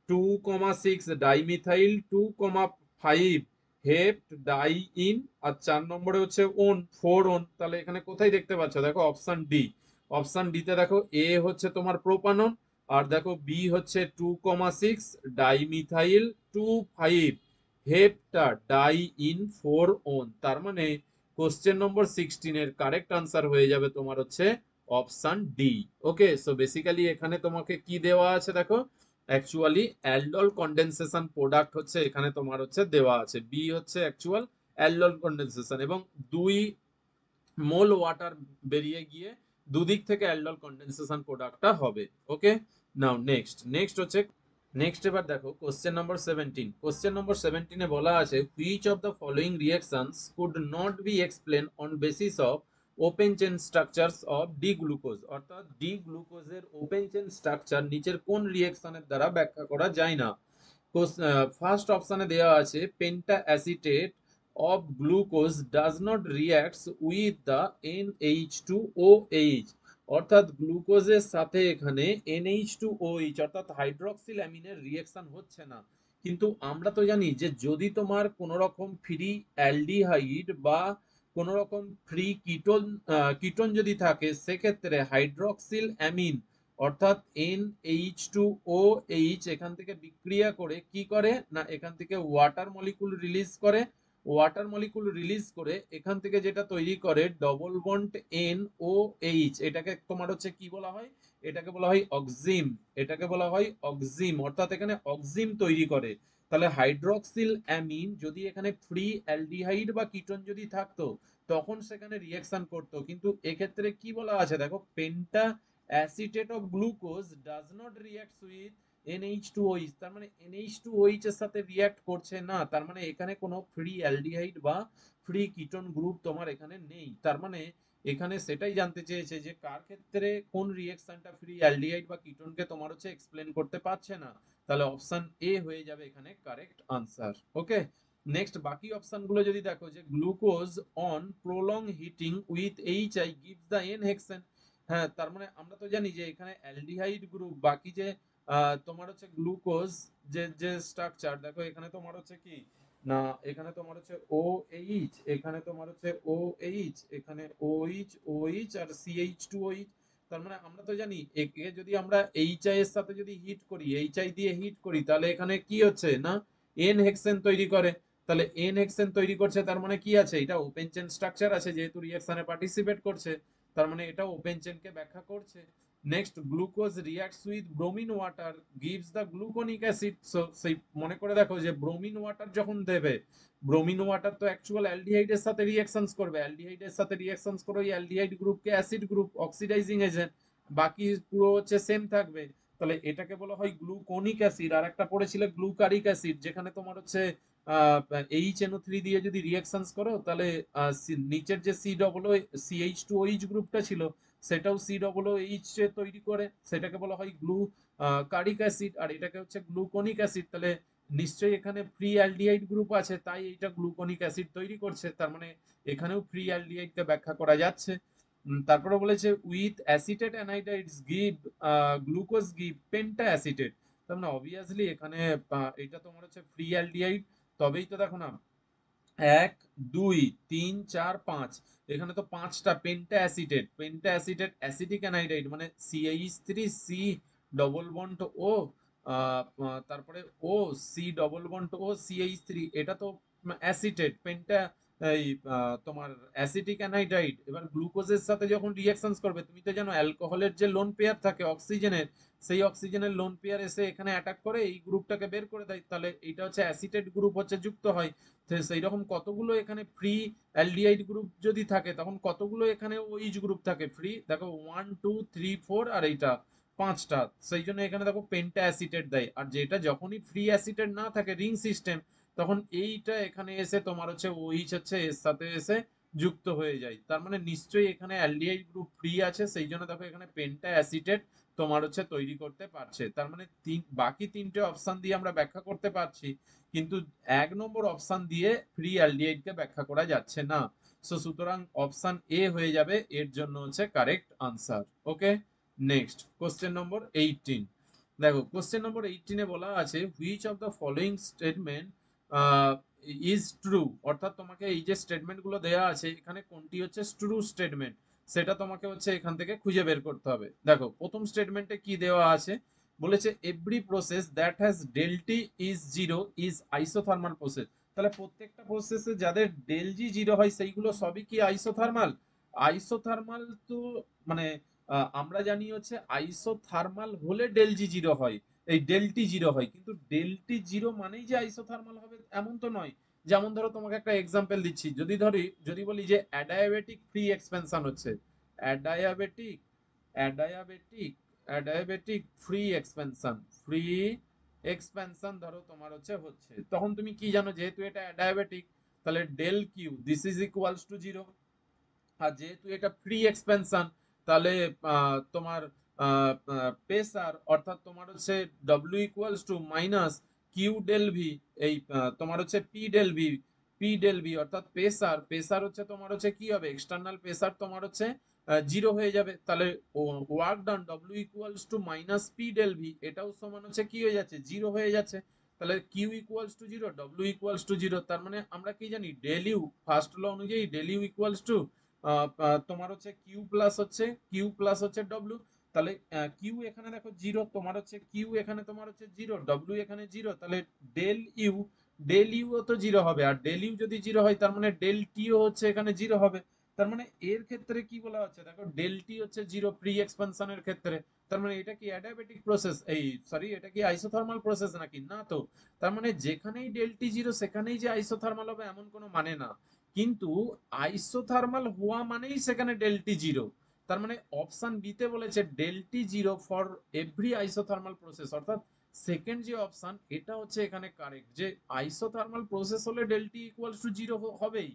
two comma six dimethyl two comma five heptadiene আর চার নম্বরে হচ্ছে ওন ফোর ওন তাহলে এখানে কোথায় দেখতে পাচ্ছ দেখো অপশন ডি অপশান ডিতে দেখো এ হচ্ছে তোমার প্রোপানন আর দেখো বি হচ্ছে two comma six dimethyl two five heptadiene four one তার মানে কোশ্চেন নম্বর সিক্সটিনের কারেক্ট আনসার হয়ে যাবে তোমার হচ্ছে option D okay so basically এখানে তোমাকে কি দেওয়া আছে দেখো অ্যাকচুয়ালি অ্যালডল কন্ডেনসেশন প্রোডাক্ট হচ্ছে এখানে তোমার হচ্ছে দেওয়া আছে বি হচ্ছে অ্যাকচুয়াল অ্যালডল কন্ডেনসেশন এবং দুই মোল ওয়াটার বেরিয়ে গিয়ে দুদিক থেকে অ্যালডল কন্ডেনসেশন প্রোডাক্টটা হবে ওকে নাও নেক্সট নেক্সট হচ্ছে নেক্সট এবার দেখো question number seventeen question number সেভেন্টিনে বলা আছে which of the following reactions could not be explain on basis of open chain structures of D glucose অর্থাৎ ডি গ্লুকোজের ওপেন চেন স্ট্রাকচার নিচের কোন রিয়াকশনের দ্বারা ব্যাখ্যা করা যায় না ফার্স্ট অপশানে দেওয়া আছে penta acetate of glucose does not reacts with the NH2OH অর্থাৎ গ্লুকোজের সাথে এখানে NH2OH অর্থাৎ হাইড্রক্সিল অ্যামিনের রিঅ্যাকশন হচ্ছে না কিন্তু আমরা তো জানি যে যদি তোমার কোনো রকম ফ্রি অ্যালডিহাইড বা কোনো রকম ফ্রি কিটোন কিটোন যদি থাকে সেক্ষেত্রে হাইড্রক্সিল অ্যামিন অর্থাৎ N H two O H এখান থেকে বিক্রিয়া করে কি করে না এখান থেকে ওয়াটার মলিকুল রিলিজ করে ওয়াটার মলিকুল রিলিজ করে এখান থেকে যেটা তৈরি করে double bond N O H এটাকে তোমার হচ্ছে কি বলা হয় এটাকে বলা হয় অক্সিম এটাকে বলা হয় অক্সিম অর্থাৎ এখানে অক্সিম তৈরি করে তাহলে হাইড্রক্সিল অ্যামিন যদি এখানে ফ্রি অ্যালডিহাইড বা কিটোন যদি থাকতো তখন সেখানে রিয়াকশন করতো কিন্তু এক্ষেত্রে কি বলা আছে দেখো penta acetate of glucose does not react with NH two OH তার মানে এনএইচ টু ওইচ এর সাথে রিঅ্যাক্ট করছে না তার মানে এখানে কোনো ফ্রি অ্যালডিহাইড বা ফ্রি কিটন গ্রুপ তোমার এখানে নেই তার মানে এখানে সেটাই জানতে চেয়েছে যে কার ক্ষেত্রে কোন রিঅ্যাকশনটা ফ্রি অ্যালডিহাইড বা কিটনকে তোমার হচ্ছে এক্সপ্লেন করতে পারছে না তাহলে অপশন এ হয়ে যাবে এখানে কারেক্ট আনসার ওকে নেক্সট বাকি অপশনগুলো যদি দেখো যে glucose on prolong heating with H I gives the n hexane হ্যাঁ তার মানে আমরা তো জানি যে এখানে অ্যালডিহাইড গ্রুপ বাকি যে তোমার হচ্ছে গ্লুকোজ যে যে স্ট্রাকচার দেখো এখানে তোমার হচ্ছে কি না এখানে তোমার হচ্ছে ও এইচ এখানে তোমার হচ্ছে ও এইচ এখানে ও এইচ ও এইচ আর এইচ টু এইচ তার মানে আমরা তো জানি একে যদি আমরা এইচ আই এর সাথে যদি হিট করি এইচ আই দিয়ে হিট করি তাহলে এখানে কি হচ্ছে না এন হেক্সেন তৈরি করে তাহলে এন হেক্সেন তৈরি করছে তার মানে কি আছে এটা ওপেন চেন স্ট্রাকচার আছে যেহেতু রিঅ্যাকশনে পার্টিসিপেট করছে তার মানে এটা ওপেন চেনকে ব্যাখ্যা করছে next glucose reacts with bromine water gives the gluconic acid so সেই মনে করে দেখো যে ব্রোমিন ওয়াটার যখন দেবে ব্রোমিন ওয়াটার তো অ্যাকচুয়াল অ্যালডিহাইডের সাথে রিঅ্যাকশনস করবে অ্যালডিহাইডের সাথে রিঅ্যাকশনস করে ওই অ্যালডিহাইড গ্রুপকে অ্যাসিড গ্রুপ অক্সিডাইজিং এজেন্ট বাকি পুরো হচ্ছে সেম থাকবে তাহলে এটাকে বলা হয় গ্লুকোনিক অ্যাসিড আর একটা পড়েছিল গ্লুকারিক অ্যাসিড যেখানে তোমার হচ্ছে এইচ এনও থ্রি দিয়ে যদি রিয়াকশনস করো তাহলে নিচের যে C double H two OH গ্রুপটা ছিল সেটাও সি ডবল এইচ তৈরি করে সেটাকে বলা হয় গ্লু কারিক অ্যাসিড আর এটাকে হচ্ছে গ্লুকনিক অ্যাসিড তাহলে নিশ্চয়ই এখানে ফ্রি অ্যালডিহাইড গ্রুপ আছে তাই এটা গ্লুকোনিক অ্যাসিড তৈরি করছে তার মানে এখানেও ফ্রি অ্যালডিহাইডকে ব্যাখ্যা করা যাচ্ছে তারপরে বলেছে with acetate anhydrides give glucose give penta acetate তার মানে অবভিয়াসলি এখানে এটা তোমার হচ্ছে ফ্রি অ্যালডিহাইড তবেই তো দেখো না এক দুই তিন চার পাঁচ এখানে তো পাঁচটা penta acetate penta acetate acetic anhydride মানে CH three C double bond O তারপরে O C double bond O CH three এটা তো অ্যাসিটেড পেন্টা এই তোমার অ্যাসিটিক অ্যানাইডাইড এবার গ্লুকোজের সাথে যখন রিয়াকশনস করবে তুমি তো জানো অ্যালকোহলের যে লোন পেয়ার থাকে অক্সিজেনের সেই অক্সিজেনের লোন পেয়ার এসে এখানে অ্যাটাক করে এই গ্রুপটাকে বের করে দেয় তাহলে এটা হচ্ছে অ্যাসিটেড গ্রুপ হচ্ছে যুক্ত হয় সেই রকম কতগুলো এখানে ফ্রি অ্যালডিহাইড গ্রুপ যদি থাকে তখন কতগুলো এখানে ওইজ গ্রুপ থাকে ফ্রি দেখো ওয়ান টু থ্রি ফোর আর এইটা পাঁচটা সেই জন্য এখানে দেখো পেন্টা অ্যাসিটেড দেয় আর যেটা যখনই ফ্রি অ্যাসিটেড না থাকে রিং সিস্টেম তখন এইটা এখানে এসে তোমার হচ্ছে ওইচ হচ্ছে এর সাথে এসে যুক্ত হয়ে যায় তার মানে নিশ্চয়ই এখানে অ্যালডিহাইড গ্রুপ ফ্রি আছে সেই জন্য দেখো এখানে পেন্টা অ্যাসিটেড তোমার হচ্ছে তৈরি করতে পারছে তার মানে তিন বাকি তিনটে অপশন দিয়ে আমরা ব্যাখ্যা করতে পারছি কিন্তু এক নম্বর অপশন দিয়ে ফ্রি অ্যালডিহাইড কে ব্যাখ্যা করা যাচ্ছে না সো সুতরাং অপশন এ হয়ে যাবে এর জন্য হচ্ছে correct answer okay next question number eighteen দেখো কোশ্চেন নম্বর 18 এ বলা আছে which of the following statement is true অর্থাৎ তোমাকে এই যে স্টেটমেন্টগুলো দেওয়া আছে এখানে কোনটি হচ্ছে ট্রু স্টেটমেন্ট সেটা তোমাকে হচ্ছে এখান থেকে খুঁজে বের করতে হবে দেখো প্রথম স্টেটমেন্টে কি দেওয়া আছে বলেছে every process that has del T is zero is isothermal process তাহলে প্রত্যেকটা প্রসেসে যাদের ডেলজি জিরো হয় সেইগুলো সবই কি আইসোথার্মাল আইসোথার্মাল তো মানে আমরা জানি হচ্ছে আইসোথার্মাল হলে ডেলজি জিরো হয় এই ডেলটি জিরো হয় কিন্তু ডেলটি জিরো মানেই যে আইসোথার্মাল হবে এমন তো নয় যেমন ধরো তোমাকে একটা এক্সাম্পল দিচ্ছি যদি ধরি যদি বলি যে অ্যাডায়াবেটিক ফ্রি এক্সপেনশন হচ্ছে adiabatic adiabatic adiabatic free expansion free expansion ধরো তোমার হচ্ছে হচ্ছে তখন তুমি কি জানো যেহেতু এটা অ্যাডায়াবেটিক তাহলে del Q this is equals to zero আর যেহেতু এটা ফ্রি এক্সপেনশন তাহলে তোমার প্রেসার অর্থাৎ তোমার হচ্ছে W equals to minus Q del V এই তোমার হচ্ছে P del V P del V অর্থাৎ প্রেসার প্রেসার হচ্ছে তোমার হচ্ছে কি হবে এক্সটার্নাল প্রেসার তোমার হচ্ছে জিরো হয়ে যাবে তাহলে work done W equals to minus P del V এটাও সমান হচ্ছে কি হয়ে যাচ্ছে জিরো হয়ে যাচ্ছে তাহলে Q equals to zero W equals to zero তার মানে আমরা কি জানি ডেল ইউ ফার্স্ট ল অনুযায়ী ডেল ইউ ইকুয়ালস টু তোমার হচ্ছে কিউ প্লাস হচ্ছে কিউ প্লাস হচ্ছে ডব্লিউ তাহলে কিউ এখানে দেখো জিরো তোমার হচ্ছে কিউ এখানে তোমার হচ্ছে জিরো ডাব্লিউ এখানে জিরো তাহলে ডেল ইউ ডেল ইউ তো জিরো হবে আর ডেল ইউ যদি জিরো হয় তার মানে ডেল টিও হচ্ছে এখানে জিরো হবে তার মানে এর ক্ষেত্রে কি বলা হচ্ছে দেখো ডেল টি হচ্ছে জিরো প্রি এক্সপানশনের ক্ষেত্রে তার মানে এটা কি অ্যাডাবেটিক প্রসেস এই সরি এটা কি আইসোথার্মাল প্রসেস নাকি না তো তার মানে যেখানেই ডেল টি জিরো সেখানেই যে আইসোথার্মাল হবে এমন কোনো মানে না কিন্তু আইসোথার্মাল হওয়া মানেই সেখানে ডেল টি জিরো তার মানে অপশান বিতে বলেছে del T zero for every isothermal process অর্থাৎ সেকেন্ড যে অপশান এটা হচ্ছে এখানে কারেক্ট যে আইসোথার্মাল প্রসেস হলে ডেলটি ইকুয়ালস টু জিরো হবেই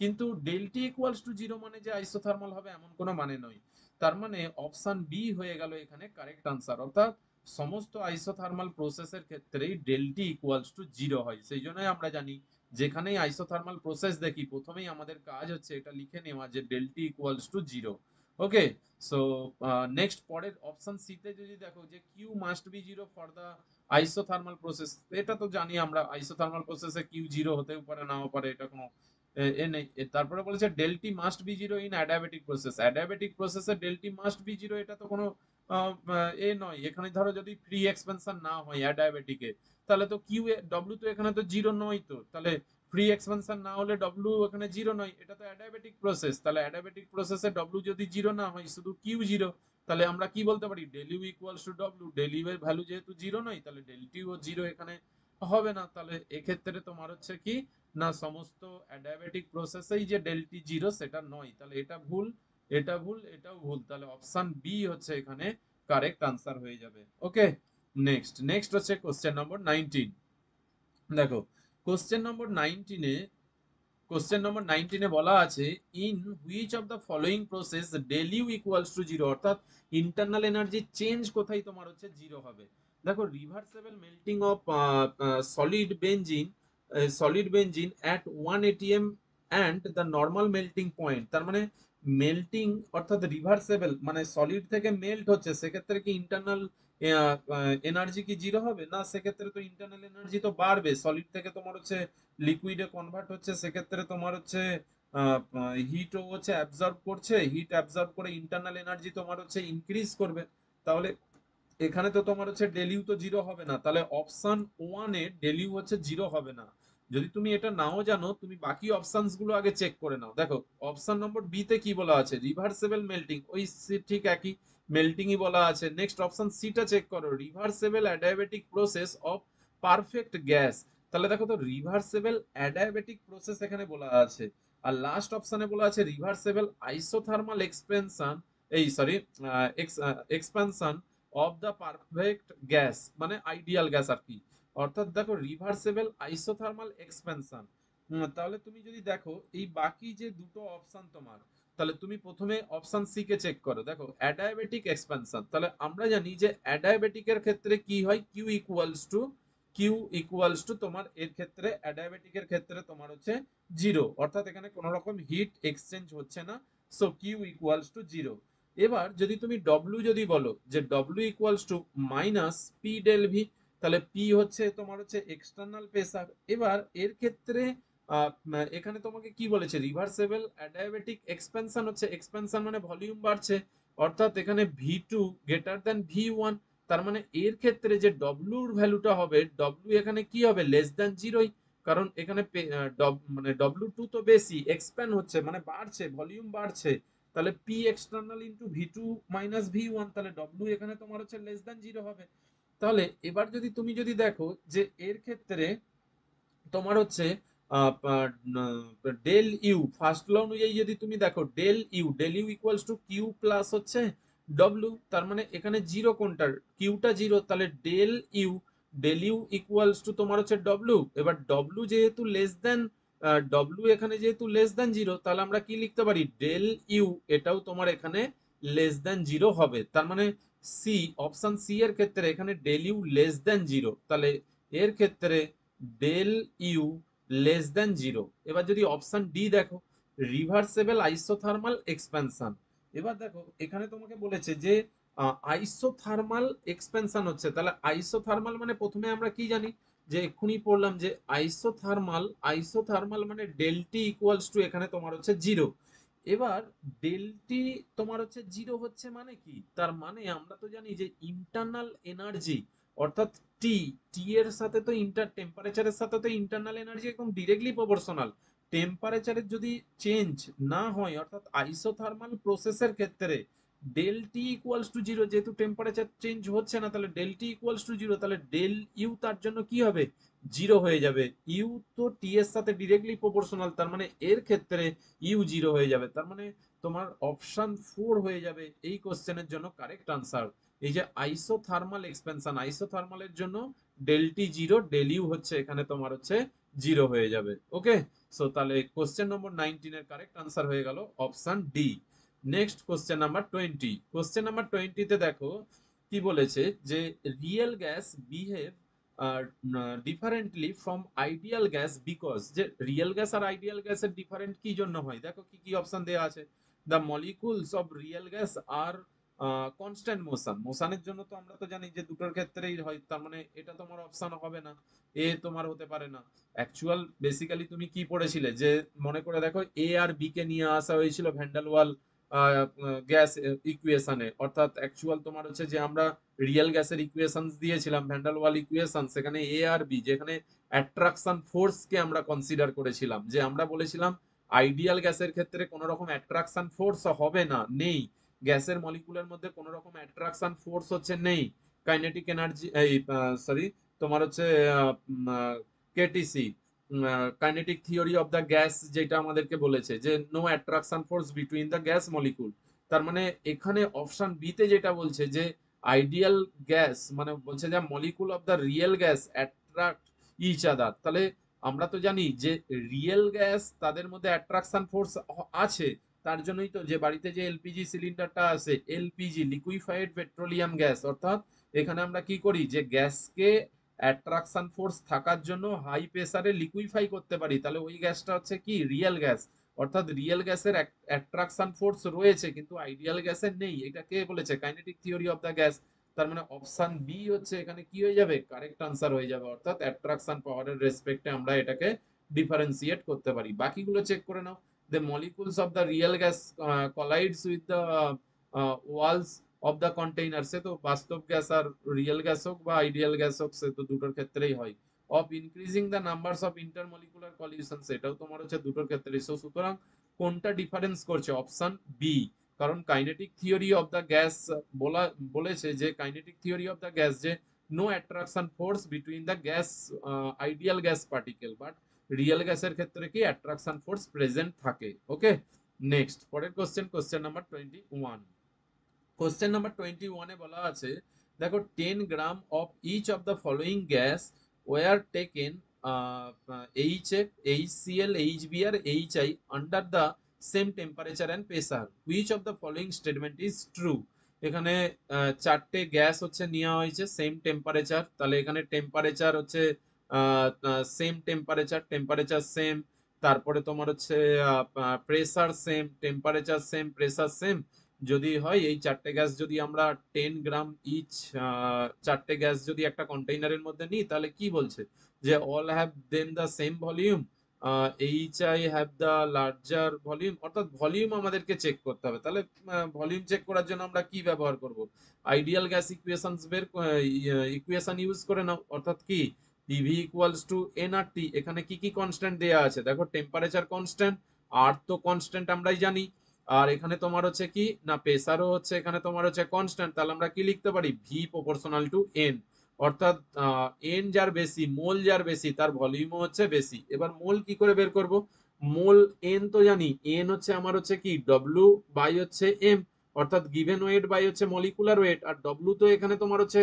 কিন্তু ডেলটি ইকুয়ালস টু জিরো মানে যে আইসোথার্মাল হবে এমন কোনো মানে নয় তার মানে অপশান বি হয়ে গেল এখানে কারেক্ট আনসার অর্থাৎ সমস্ত আইসোথার্মাল প্রসেসের ক্ষেত্রেই ডেলটি ইকুয়ালস টু জিরো হয় সেই জন্যই আমরা জানি যেখানেই আইসোথার্মাল প্রসেস দেখি প্রথমেই আমাদের কাজ হচ্ছে এটা লিখে নেওয়া যে del T equals to zero okay so next পরের অপশন সিতে যদি দেখো যে Q must be zero for the isothermal process এটা তো জানি আমরা আইসোথার্মাল প্রসেসে কিউ জিরো হতেও পারে নাও পারে এটা কোনো এ নেই তারপরে বলেছে del T must be zero in adiabatic process adiabatic প্রসেসে ডেলটি মাস্ট বি জিরো এটা তো কোনো এ নয় এখানে ধরো যদি ফ্রি এক্সপেনশন না হয় অ্যাডাবেটিকে তাহলে তো কিউ ডব্লিউ তো এখানে তো জিরো নয় তো তাহলে প্রি এক্সপেনশন না হলে ডব্লু ওখানে জিরো নয় এটা তো অ্যাডাবেটিক প্রসেস তাহলে অ্যাডাবেটিক প্রসেসে ডব্লু যদি জিরো না হয় শুধু কিউ জিরো তাহলে আমরা কি বলতে পারি del U equals to W del এর ভ্যালু যেহেতু জিরো নয় তাহলে ডেল জিরো এখানে হবে না তাহলে এক্ষেত্রে তোমার হচ্ছে কি না সমস্ত অ্যাডাবেটিক প্রসেসেই যে ডেলটি জিরো সেটা নয় তাহলে এটা ভুল এটা ভুল এটাও ভুল তাহলে অপশন বি হচ্ছে এখানে কারেক্ট আনসার হয়ে যাবে ওকে নেক্সট নেক্সট হচ্ছে কোশ্চেন নম্বর নাইনটিন দেখো কোশ্চেন নম্বর নাইনটিনে কোশ্চেন নম্বর নাইনটিনে বলা আছে in which of the following process del U equals to zero অর্থাৎ ইন্টারনাল এনার্জি চেঞ্জ কোথায় তোমার হচ্ছে জিরো হবে দেখো reversible melting of solid benzene solid benzene at one ATM and the normal melting point তার মানে মেল্টিং অর্থাৎ রিভার্সেবল মানে সলিড থেকে মেল্ট হচ্ছে সেক্ষেত্রে কি ইন্টারনাল এনার্জি কি জিরো হবে না সেক্ষেত্রে তো ইন্টারনাল এনার্জি তো বাড়বে সলিড থেকে তোমার হচ্ছে লিকুইডে কনভার্ট হচ্ছে সেক্ষেত্রে তোমার হচ্ছে হিটও হচ্ছে অ্যাবজর্ব করছে হিট অ্যাবজর্ব করে ইন্টারনাল এনার্জি তোমার হচ্ছে ইনক্রিজ করবে তাহলে এখানে তো তোমার হচ্ছে ডেলিউ তো জিরো হবে না তাহলে অপশান ওয়ানে ডেলিউ হচ্ছে জিরো হবে না যদি তুমি এটা নাও জানো তুমি বাকি অপশানস গুলো আগে চেক করে নাও দেখো অপশান নম্বর বি তে কি বলা আছে রিভার্সেবল মেল্টিং ওই ঠিক একই মেল্টিংই বলা আছে নেক্সট অপশন সিটা চেক করো reversible adiabatic process of perfect gas তাহলে দেখো তো রিভার্সেবল অ্যাডায়াবেটিক প্রসেস এখানে বলা আছে আর লাস্ট অপশনে বলা আছে রিভার্সেবল আইসোথার্মাল এক্সপেনশন এই sorry expansion of the perfect gas মানে আইডিয়াল গ্যাস আর কি অর্থাৎ দেখো রিভার্সেবল আইসোথার্মাল এক্সপেনশন তাহলে তুমি যদি দেখো এই বাকি যে দুটো অপশন তোমার তাহলে তুমি প্রথমে অপশন সি কে চেক করো দেখো অ্যাডায়াবেটিক এক্সপ্যানশন তাহলে আমরা জানি যে অ্যাডায়াবেটিকের ক্ষেত্রে কি হয় Q equals to Q equals to তোমার এর ক্ষেত্রে অ্যাডায়াবেটিকের ক্ষেত্রে তোমার হচ্ছে জিরো অর্থাৎ এখানে কোনো রকম হিট এক্সচেঞ্জ হচ্ছে না so Q equals to zero এবার যদি তুমি ডব্লিউ যদি বলো যে W equals to minus P del V তাহলে পি হচ্ছে তোমার হচ্ছে এক্সটার্নাল প্রেসার এবার এর ক্ষেত্রে এখানে তোমাকে কি বলেছে রিভার্সেবল অ্যাডায়াবেটিক এক্সপেনশন হচ্ছে এক্সপেনশন মানে ভলিউম বাড়ছে অর্থাৎ এখানে V two greater than V one তার মানে এর ক্ষেত্রে যে ডব্লুর ভ্যালুটা হবে ডব্লিউ এখানে কি হবে লেস দেন জিরোই কারণ এখানে মানে ডব্লিউ টু তো বেশি এক্সপেন হচ্ছে মানে বাড়ছে ভলিউম বাড়ছে তাহলে P external into V two minus V one তাহলে ডব্লিউ এখানে তোমার হচ্ছে লেস দেন জিরো হবে তাহলে এবার যদি তুমি যদি দেখো যে এর ক্ষেত্রে তোমার হচ্ছে ডেল ইউ ফার্স্ট ল অনুযায়ী যদি তুমি দেখো del U del U equals to Q plus হচ্ছে ডব্লিউ তার মানে এখানে জিরো কোনটার কিউটা জিরো তাহলে del U del U equals to তোমার হচ্ছে ডব্লিউ এবার ডব্লিউ যেহেতু লেস দেন ডব্লিউ এখানে যেহেতু লেস দেন জিরো তাহলে আমরা কি লিখতে পারি ডেল ইউ এটাও তোমার এখানে লেস দেন জিরো হবে তার মানে সি অপশান সি এর ক্ষেত্রে এখানে del U less than zero তাহলে এর ক্ষেত্রে del U less than zero এবার যদি অপশান ডি দেখো রিভার্সেবল আইসোথার্মাল এক্সপেনশন এবার দেখো এখানে তোমাকে বলেছে যে আইসোথার্মাল এক্সপেনশন হচ্ছে তাহলে আইসোথার্মাল মানে প্রথমে আমরা কি জানি যে এক্ষুনি পড়লাম যে আইসোথার্মাল আইসোথার্মাল মানে ডেলটি ইকুয়ালস টু এখানে তোমার হচ্ছে জিরো এবার ডেলটি তোমার হচ্ছে জিরো হচ্ছে মানে কি তার মানে আমরা তো জানি যে ইন্টারনাল এনার্জি অর্থাৎ টি টি এর সাথে তো ইন্টার টেম্পারেচারের সাথে তো ইন্টারনাল এনার্জি একদম ডিরেক্টলি প্রপোর্শনাল টেম্পারেচারের যদি চেঞ্জ না হয় অর্থাৎ আইসোথার্মাল প্রসেসের ক্ষেত্রে del T equals to zero যেহেতু টেম্পারেচার চেঞ্জ হচ্ছে না তাহলে del T equals to zero তাহলে ডেল ইউ তার জন্য কি হবে জিরো হয়ে যাবে ইউ তো টি এর সাথে ডিরেক্টলি প্রপোর্শনাল তার মানে এর ক্ষেত্রে ইউ জিরো হয়ে যাবে তার মানে তোমার অপশন ফোর হয়ে যাবে এই কোশ্চেনের জন্য কারেক্ট আনসার এই যে আইসোথার্মাল এক্সপেনশন আইসোথার্মালের জন্য ডেলটি জিরো ডেলিউ হচ্ছে এখানে তোমার হচ্ছে জিরো হয়ে যাবে ওকে সো তাহলে কোশ্চেন নম্বর নাইনটিন এর কারেক্ট আনসার হয়ে গেল option D next question number twenty question number টোয়েন্টিতে দেখো কি বলেছে যে real gas behave differently from ideal gas because যে রিয়েল গ্যাস আর আইডিয়াল গ্যাসের ডিফারেন্ট কি জন্য হয় দেখো কি কি অপশন দেওয়া আছে the molecules of real gas are constant motion মোশনের জন্য তো আমরা তো জানি যে দুটোর ক্ষেত্রেই হয় তার মানে এটা তোমার অপশন হবে না এ তোমার হতে পারে না অ্যাকচুয়াল বেসিক্যালি তুমি কি পড়েছিলে যে মনে করে দেখো এ আর বি কে নিয়ে আসা হয়েছিল ভ্যান্ডালওয়াল গ্যাস ইকুয়েশনে অর্থাৎ অ্যাকচুয়াল তোমার হচ্ছে যে আমরা রিয়েল গ্যাসের ইকুয়েশন দিয়েছিলাম ভ্যান্ডালওয়াল ইকুয়েশন সেখানে এ আর বি যেখানে অ্যাট্রাকশন ফোর্সকে আমরা কনসিডার করেছিলাম যে আমরা বলেছিলাম আইডিয়াল গ্যাসের ক্ষেত্রে কোনো রকম অ্যাট্রাকশন ফোর্স হবে না নেই গ্যাসের মলিকুলের মধ্যে কোনো রকম অ্যাট্রাকশন ফোর্স হচ্ছে নেই কাইনেটিক এনার্জি এই সরি তোমার হচ্ছে KTC kinetic theory of the gas যেটা আমাদেরকে বলেছে যে no attraction force between the gas molecule তার মানে এখানে অপশান বিতে যেটা বলছে যে আইডিয়াল গ্যাস মানে বলছে যে molecule of the real gas attract each other তাহলে আমরা তো জানি যে রিয়েল গ্যাস তাদের মধ্যে অ্যাট্রাকশন ফোর্স আছে তার জন্যই তো যে বাড়িতে যে এলপিজি সিলিন্ডারটা আছে এলপিজি লিকুইফাইড পেট্রোলিয়াম গ্যাস অর্থাৎ এখানে আমরা কি করি যে গ্যাসকে অ্যাট্রাকশন ফোর্স থাকার জন্য হাই প্রেসারে লিকুইফাই করতে পারি তাহলে ওই গ্যাসটা হচ্ছে কি রিয়েল গ্যাস অর্থাৎ রিয়েল গ্যাসের অ্যাট্রাকশন ফোর্স রয়েছে কিন্তু আইডিয়াল গ্যাসের নেই এটা কে বলেছে kinetic theory of the gas তার মানে অপশন বি হচ্ছে এখানে কি হয়ে যাবে কারেক্ট আনসার হয়ে যাবে অর্থাৎ অ্যাট্রাকশন পাওয়ারের রেসপেক্টে আমরা এটাকে ডিফারেন্সিয়েট করতে পারি বাকিগুলো চেক করে নাও the molecules of the real gas uh, collides with the uh, uh walls of the container সে তো বাস্তব গ্যাস আর রিয়েল গ্যাস হোক বা আইডিয়াল গ্যাস হোক সে তো দুটোর ক্ষেত্রেই হয় of increasing the numbers of intermolecular collision সেটাও তোমার হচ্ছে দুটোর ক্ষেত্রে সো সুতরাং কোনটা ডিফারেন্স করছে অপশন বি কারণ kinetic theory of the gas বলা বলেছে যে kinetic theory of the gas যে no attraction force between the gas ideal gas particle but real গ্যাসের ক্ষেত্রে কি অ্যাট্রাকশন ফোর্স প্রেজেন্ট থাকে ওকে নেক্সট পরের question question number twenty one question number twenty ওয়ানে বলা আছে দেখো ten gram of each of the following gas were taken H F H C L H B R H I under the same temperature and pressure which of the following statement is true এখানে চারটে গ্যাস হচ্ছে নেওয়া হয়েছে সেম টেম্পারেচার তাহলে এখানে টেম্পারেচার হচ্ছে সেম টেম্পারেচার টেম্পারেচার সেম তারপরে তোমার হচ্ছে pressure same temperature same pressure same যদি হয় এই চারটে গ্যাস যদি আমরা টেন গ্রাম ইচ চারটে গ্যাস যদি একটা কন্টেইনারের মধ্যে নিই তাহলে কি বলছে যে all have then the same volume H I have the larger volume অর্থাৎ ভলিউম আমাদেরকে চেক করতে হবে তাহলে ভলিউম চেক করার জন্য আমরা কি ব্যবহার করব আইডিয়াল গ্যাস ইকুয়েশনস বের ইকুয়েশন ইউজ করে নাও অর্থাৎ কি টিভি ইকুয়ালস টু এনআরটি এখানে কি কি কনস্ট্যান্ট দেওয়া আছে দেখো টেম্পারেচার কনস্ট্যান্ট আর তো কনস্ট্যান্ট আমরাই জানি আর এখানে তোমার হচ্ছে কি না প্রেসারও হচ্ছে এখানে তোমার হচ্ছে কনস্ট্যান্ট তাহলে আমরা কি লিখতে পারি ভি প্রপোর্শনাল টু এন অর্থাৎ এন যার বেশি মোল যার বেশি তার ভলিউমও হচ্ছে বেশি এবার মোল কি করে বের করব মোল এন তো জানি এন হচ্ছে আমার হচ্ছে কি ডব্লিউ বাই হচ্ছে এম অর্থাৎ গিভেন ওয়েট বাই হচ্ছে মলিকুলার ওয়েট আর ডব্লিউ তো এখানে তোমার হচ্ছে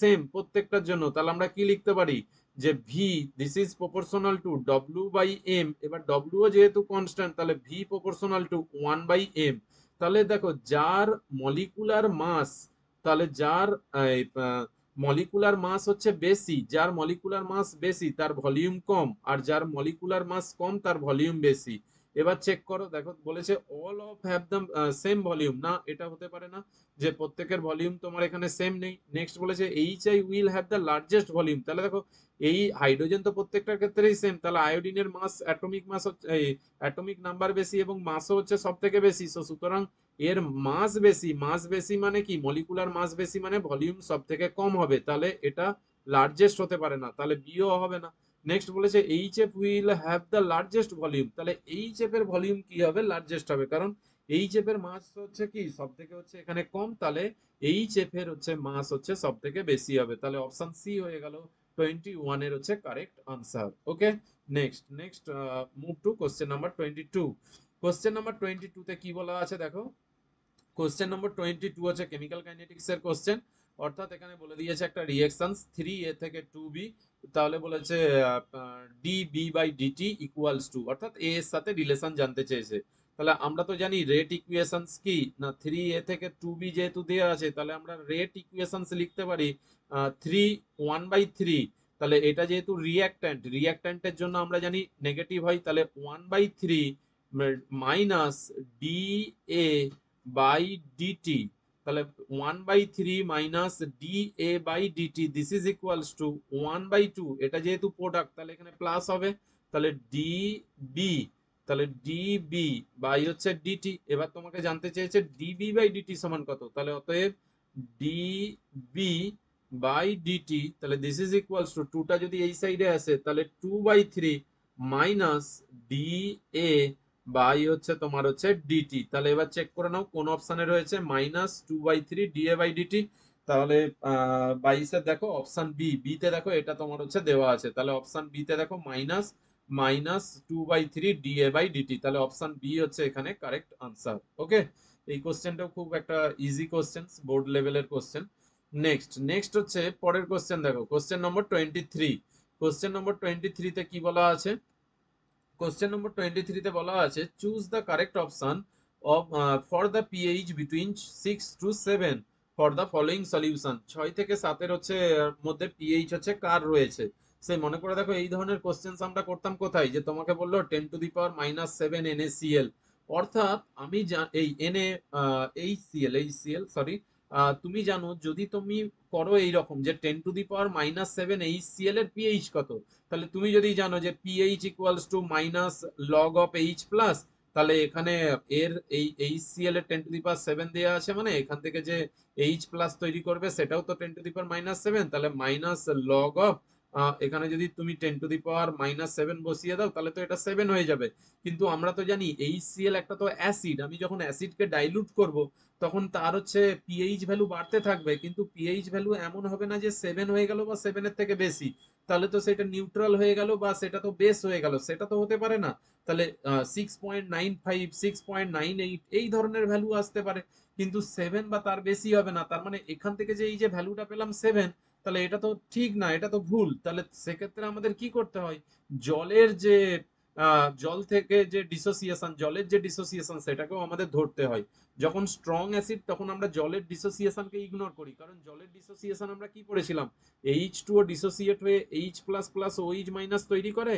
সেম প্রত্যেকটার জন্য তাহলে আমরা কি লিখতে পারি যে V this is proportional to W by M এবার ডব্লুও যেহেতু কনস্ট্যান্ট তাহলে V proportional to one by M তাহলে দেখো যার মলিকুলার মাস তাহলে যার মলিকুলার মাস হচ্ছে বেশি যার মলিকুলার মাস বেশি তার ভলিউম কম আর যার মলিকুলার মাস কম তার ভলিউম বেশি এবার চেক করো দেখো বলেছে all of have the same volume না এটা হতে পারে না যে প্রত্যেকের ভলিউম তোমার এখানে সেম নেই নেক্সট বলেছে H I will have the largest volume তাহলে দেখো এই হাইড্রোজেন তো প্রত্যেকটার ক্ষেত্রেই সেম তাহলে আয়োডিনের মাস অ্যাটমিক মাস এই অ্যাটমিক নাম্বার বেশি এবং মাসও হচ্ছে সব থেকে বেশি সো সুতরাং এর মাস বেশি মাস বেশি মানে কি মলিকুলার মাস বেশি মানে ভলিউম সব থেকে কম হবে তাহলে এটা লার্জেস্ট হতে পারে না তাহলে বিও হবে না নেক্সট বলেছে H F will have the largest volume তাহলে এইচ এফ এর ভলিউম কি হবে লার্জেস্ট হবে কারণ এইচ এফ এর মাস হচ্ছে কি সব থেকে হচ্ছে এখানে কম তাহলে এইচ এফ এর হচ্ছে মাস হচ্ছে সব থেকে বেশি হবে তাহলে অপশন সি হয়ে গেল টোয়েন্টি ওয়ান এর হচ্ছে correct answer okay next next move to question number twenty two question number twenty two তে কি বলা আছে দেখো কোশ্চেন নাম্বার টোয়েন্টি টু আছে কেমিক্যাল কাইনেটিক্স এর কোশ্চেন অর্থাৎ এখানে বলে দিয়েছে একটা রিয়েকশনস থ্রি এ থেকে টু বি তাহলে বলেছে D B by DT equals to অর্থাৎ এ এর সাথে রিলেশন জানতে চেয়েছে তাহলে আমরা তো জানি রেট ইকুয়েশনস কি না থ্রি এ থেকে টু বি যেহেতু দেওয়া আছে তাহলে আমরা রেট ইকুয়েশনস লিখতে পারি থ্রি ওয়ান বাই থ্রি তাহলে এটা যেহেতু রিয়াক্ট্যান্ট রিয়াক্ট্যান্টের জন্য আমরা জানি নেগেটিভ হয় তাহলে one by three minus D A by DT তাহলে one by three minus D A by DT this is equals to one by two এটা যেহেতু প্রোডাক্ট তাহলে এখানে প্লাস হবে তাহলে ডি বি তাহলে ডিবি বাই হচ্ছে ডিটি এবার তোমাকে জানতে চেয়েছে ডিবি বাই ডিটি সমান কত তাহলে অতএব ডিবি বাই ডিটি তাহলে দিস ইজ ইকুয়ালস টু টুটা যদি এই সাইডে আসে তাহলে two by three minus D A বা হচ্ছে তোমার হচ্ছে ডিটি তাহলে এবার চেক করে নাও কোন অপশানে রয়েছে minus two by three DA by DT তাহলে বাইশের দেখো অপশান বি বিতে দেখো এটা তোমার হচ্ছে দেওয়া আছে তাহলে অপশান বিতে দেখো minus minus two by three DA by DT তাহলে অপশান বি হচ্ছে এখানে কারেক্ট আনসার ওকে এই কোশ্চেনটাও খুব একটা ইজি কোশ্চেন বোর্ড লেভেলের কোশ্চেন নেক্সট নেক্সট হচ্ছে পরের কোশ্চেন দেখো question number twenty three question number twenty থ্রিতে কি বলা আছে কোশ্চেন নম্বর টোয়েন্টি থ্রিতে বলা আছে choose the correct option of for the pH between six to seven for the following solution ছয় থেকে সাতের হচ্ছে মধ্যে পিএইচ হচ্ছে কার রয়েছে সেই মনে করে দেখো এই ধরনের কোশ্চেন আমরা করতাম কোথায় যে তোমাকে বললো ten to the power minus seven N ACL অর্থাৎ আমি এই N A H CL H CL sorry তুমি জানো যদি তুমি করো এইরকম যে ten to the power minus seven H CL এর পিএইচ কত তাহলে তুমি যদি জানো যে pH equals to minus log of H plus তাহলে এখানে এর এই এইচ সিএল এর ten to the power seven দেওয়া আছে মানে এখান থেকে যে এইচ প্লাস তৈরি করবে সেটাও তো ten to the power minus seven তাহলে মাইনাস লগ অফ এখানে যদি তুমি ten to the power minus seven বসিয়ে দাও তাহলে তো এটা সেভেন হয়ে যাবে কিন্তু আমরা তো জানি এই একটা তো অ্যাসিড আমি যখন অ্যাসিডকে ডাইলুট করব তখন তার হচ্ছে পিএইচ ভ্যালু বাড়তে থাকবে কিন্তু পিএইচ ভ্যালু এমন হবে না যে সেভেন হয়ে গেল বা সেভেনের থেকে বেশি তাহলে তো সেটা নিউট্রাল হয়ে গেল বা সেটা তো বেস হয়ে গেল সেটা তো হতে পারে না তাহলে six point nine five six point nine eight এই ধরনের ভ্যালু আসতে পারে কিন্তু সেভেন বা তার বেশি হবে না তার মানে এখান থেকে যে এই যে ভ্যালুটা পেলাম সেভেন তাহলে এটা তো ঠিক না এটা তো ভুল তাহলে সেক্ষেত্রে আমাদের কি করতে হয় জলের যে জল থেকে যে ডিসোসিয়েশন জলের যে ডিসোসিয়েশন সেটাকেও আমাদের ধরতে হয় যখন স্ট্রং অ্যাসিড তখন আমরা জলের ডিসোসিয়েশনকে ইগনোর করি কারণ জলের ডিসোসিয়েশন আমরা কি পড়েছিলাম এইচ টু ও ডিসোসিয়েট হয়ে H plus plus O H minus তৈরি করে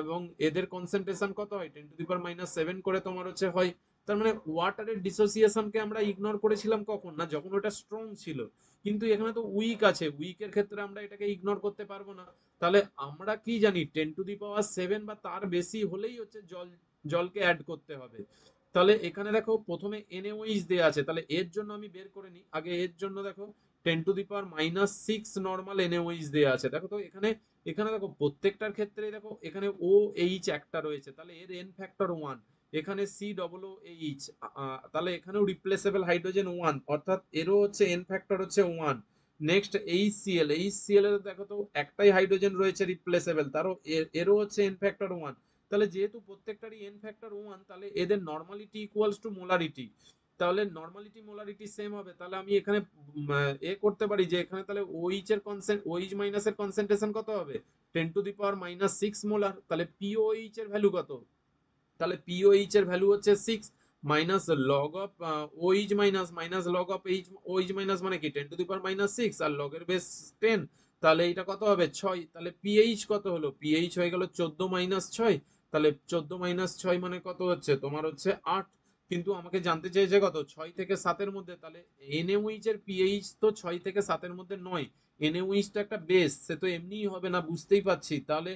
এবং এদের কনসেন্ট্রেশন কত হয় ten to the power minus seven করে তোমার হচ্ছে হয় তার মানে ওয়াটারের ডিসোসিয়েশনকে আমরা ইগনোর করেছিলাম কখন না যখন ওটা স্ট্রং ছিল কিন্তু এখানে তো উইক আছে উইকের ক্ষেত্রে আমরা এটাকে ইগনোর করতে পারবো না তাহলে আমরা কি জানি ten to the power seven বা তার বেশি হলেই হচ্ছে জল জলকে অ্যাড করতে হবে তাহলে এখানে দেখো প্রথমে এনএইচ দেওয়া আছে তাহলে এর জন্য আমি বের করে নিই আগে এর জন্য দেখো ten to the power minus six normal NH দেওয়া আছে দেখো তো এখানে এখানে দেখো প্রত্যেকটার ক্ষেত্রে দেখো এখানে ও এইচ একটা রয়েছে তাহলে এর এন ফ্যাক্টর ওয়ান এখানে সি ডবল ও এইচ তাহলে এখানেও রিপ্লেসেবল হাইড্রোজেন ওয়ান অর্থাৎ এরও হচ্ছে এন ফ্যাক্টর হচ্ছে one next H CL H CL এর দেখো তো একটাই হাইড্রোজেন রয়েছে রিপ্লেসেবল তারও এরও হচ্ছে এন ফ্যাক্টর ওয়ান তাহলে যেহেতু প্রত্যেকটারই এন ফ্যাক্টর ওয়ান তাহলে এদের নর্মালিটি ইকুয়ালস টু মোলারিটি তাহলে নর্মালিটি মোলারিটি সেম হবে তাহলে আমি এখানে এ করতে পারি যে এখানে তাহলে ওইচ এর কনসেন্ট ওইচ মাইনাস এর কনসেন্ট্রেশন কত হবে ten to the power minus six molar তাহলে পিওইচ এর ভ্যালু কত তাহলে পিওইচ এর ভ্যালু হচ্ছে six minus log of OH minus minus log of H OH minus মানে কি ten to the power minus six আর লগের বেস টেন তাহলে এটা কত হবে ছয় তাহলে পিএইচ কত হলো পিএইচ হয়ে গেল চোদ্দ মাইনাস ছয় তাহলে চোদ্দ মাইনাস ছয় মানে কত হচ্ছে তোমার হচ্ছে আট কিন্তু আমাকে জানতে চেয়েছে কত ছয় থেকে সাতের মধ্যে তাহলে এনএউইচ এর পিএইচ তো ছয় থেকে সাতের মধ্যে নয় এনএউইচটা একটা বেস সে তো এমনিই হবে না বুঝতেই পারছি তাহলে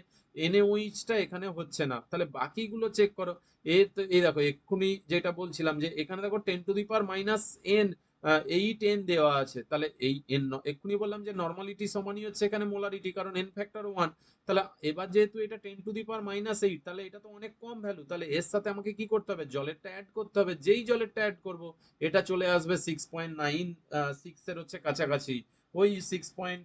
এনএউইচটা এখানে হচ্ছে না তাহলে বাকিগুলো চেক করো এ তো এই দেখো এক্ষুনি যেটা বলছিলাম যে এখানে দেখো ten to the power minus N এই টেন দেওয়া আছে তাহলে এই এন এক্ষুনি বললাম যে নর্মালিটি সমানই হচ্ছে এখানে মোলারিটি কারণ এন ফ্যাক্টর ওয়ান তাহলে এবার যেহেতু এটা ten to the power minus eight তাহলে এটা তো অনেক কম ভ্যালু তাহলে এর সাথে আমাকে কি করতে হবে জলেরটা অ্যাড করতে হবে যেই জলেরটা অ্যাড করব এটা চলে আসবে সিক্স পয়েন্ট নাইন সিক্সের হচ্ছে কাছাকাছি ওই সিক্স পয়েন্ট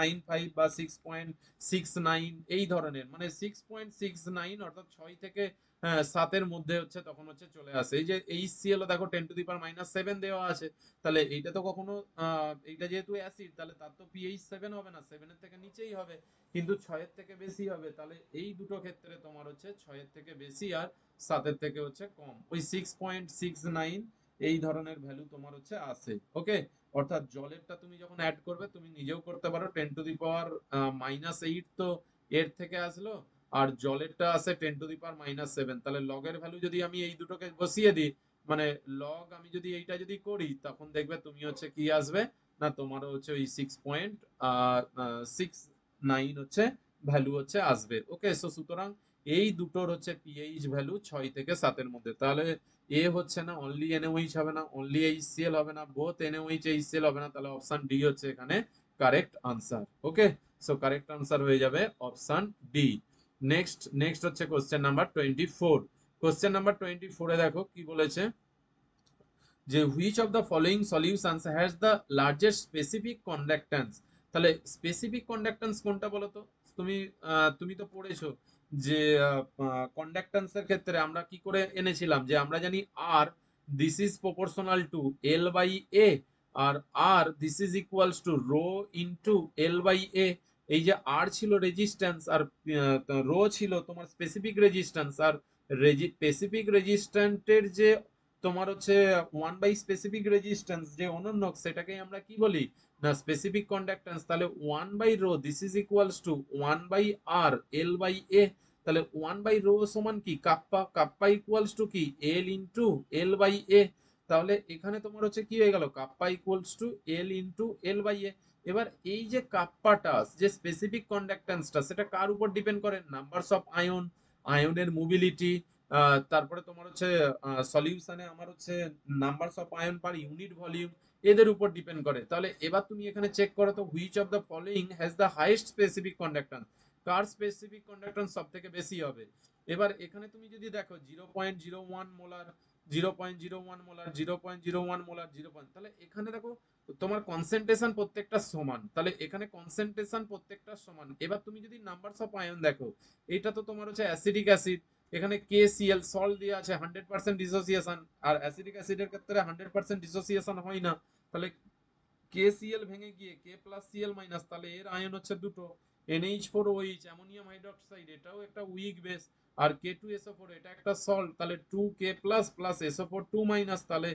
নাইন ফাইভ বা সিক্স পয়েন্ট সিক্স নাইন এই ধরনের মানে সিক্স পয়েন্ট সিক্স নাইন অর্থাৎ ছয় থেকে হ্যাঁ, সাতের মধ্যে হচ্ছে তখন হচ্ছে চলে আসে এই যে এইচসিএল দেখো ten to the per minus seven দেওয়া আছে তাহলে এইটা তো কখনো এইটা যেহেতু অ্যাসিড তাহলে তার তো পিএইচ সেভেন হবে না সেভেনের থেকে নিচেই হবে কিন্তু ছয়ের থেকে বেশি হবে তাহলে এই দুটো ক্ষেত্রে তোমার হচ্ছে ছয়ের থেকে বেশি আর সাতের থেকে হচ্ছে কম ওই সিক্স পয়েন্ট সিক্স নাইন এই ধরনের ভ্যালু তোমার হচ্ছে আসে ওকে অর্থাৎ জলেরটা তুমি যখন অ্যাড করবে তুমি নিজেও করতে পারো ten to the power minus eight তো এর থেকে আসলো আর জলেরটা আছে ten to the power minus seven তাহলে লগের ভ্যালু যদি আমি এই দুটোকে বসিয়ে দিই মানে লগ আমি যদি এইটা যদি করি তখন দেখবে তুমি হচ্ছে কি আসবে না তোমার হচ্ছে ওই সিক্স পয়েন্ট সিক্স নাইন হচ্ছে ভ্যালু হচ্ছে আসবে ওকে সো সুতরাং এই দুটোর হচ্ছে পিএইচ ভ্যালু ছয় থেকে সাতের মধ্যে তাহলে এ হচ্ছে না অনলি এনএইচ হবে না অনলি এইচসিএল হবে না বোথ এনএইচ এইচসিএল হবে না তাহলে অপশন ডি হচ্ছে এখানে correct answer okay so correct answer হয়ে যাবে অপশন ডি নেক্সট নেক্সট হচ্ছে question number twenty four question number twenty ফোরে দেখো কি বলেছে যে which of the following solutions has the largest specific conductance তাহলে স্পেসিফিক কন্ডাক্ট্যান্স কোনটা বলো তো তুমি তুমি তো পড়েছো যে কন্ডাক্ট্যান্সের ক্ষেত্রে আমরা কি করে এনেছিলাম যে আমরা জানি R this is proportional to L by A R R this is equals to rho into L by A এই যে আর ছিল রেজিস্ট্যান্স আর রো ছিল তোমার স্পেসিফিক রেজিস্ট্যান্স আর স্পেসিফিক রেজিস্ট্যান্টের যে তোমার হচ্ছে ওয়ান বাই স্পেসিফিক রেজিস্ট্যান্স যে অনন্যক সেটাকেই আমরা কি বলি না স্পেসিফিক কন্ডাক্ট্যান্স তাহলে one by rho this is equals to one by R L by A তাহলে ওয়ান বাই রো সমান কি কাপ্পা কাপ্পা ইকুয়ালস টু কি এল ইন্টু এল বাই এ তাহলে এখানে তোমার হচ্ছে কি হয়ে গেল kappa equals to L into L by A এবার এই যে কাপ্পাটাস যে স্পেসিফিক কন্ডাক্ট্যান্সটা সেটা কার উপর ডিপেন্ড করে নাম্বারস অফ আয়ন আয়নের মোবিলিটি তারপরে তোমার হচ্ছে সলিউশনে আমার হচ্ছে numbers of ion per unit volume এদের উপর ডিপেন্ড করে তাহলে এবার তুমি এখানে চেক করো তো which of the following has the highest specific conductance কার স্পেসিফিক কন্ডাক্ট্যান্স সব থেকে বেশি হবে এবার এখানে তুমি যদি দেখো zero point zero one molar zero point zero one molar zero point zero one molar zero point তাহলে এখানে দেখো তোমার কনসেন্ট্রেশন প্রত্যেকটা সমান তাহলে এখানে কনসেন্ট্রেশন প্রত্যেকটা সমান এবার তুমি যদি নাম্বারস অফ আয়ন দেখো এটা তো তোমার হচ্ছে অ্যাসিডিক অ্যাসিড এখানে কে সিএল সল্ট দিয়ে আছে হান্ড্রেড পার্সেন্ট ডিসোসিয়েশন আর অ্যাসিডিক অ্যাসিডের ক্ষেত্রে হান্ড্রেড পার্সেন্ট ডিসোসিয়েশন হয় না তাহলে কে সিএল ভেঙে গিয়ে কে প্লাস সিএল মাইনাস তাহলে এর আয়ন হচ্ছে দুটো NH four OH ammonium hydroxide এটাও একটা উইক বেস আর কে টু এসও ফোর এটা একটা সল্ট তাহলে two K plus plus SO four two minus তাহলে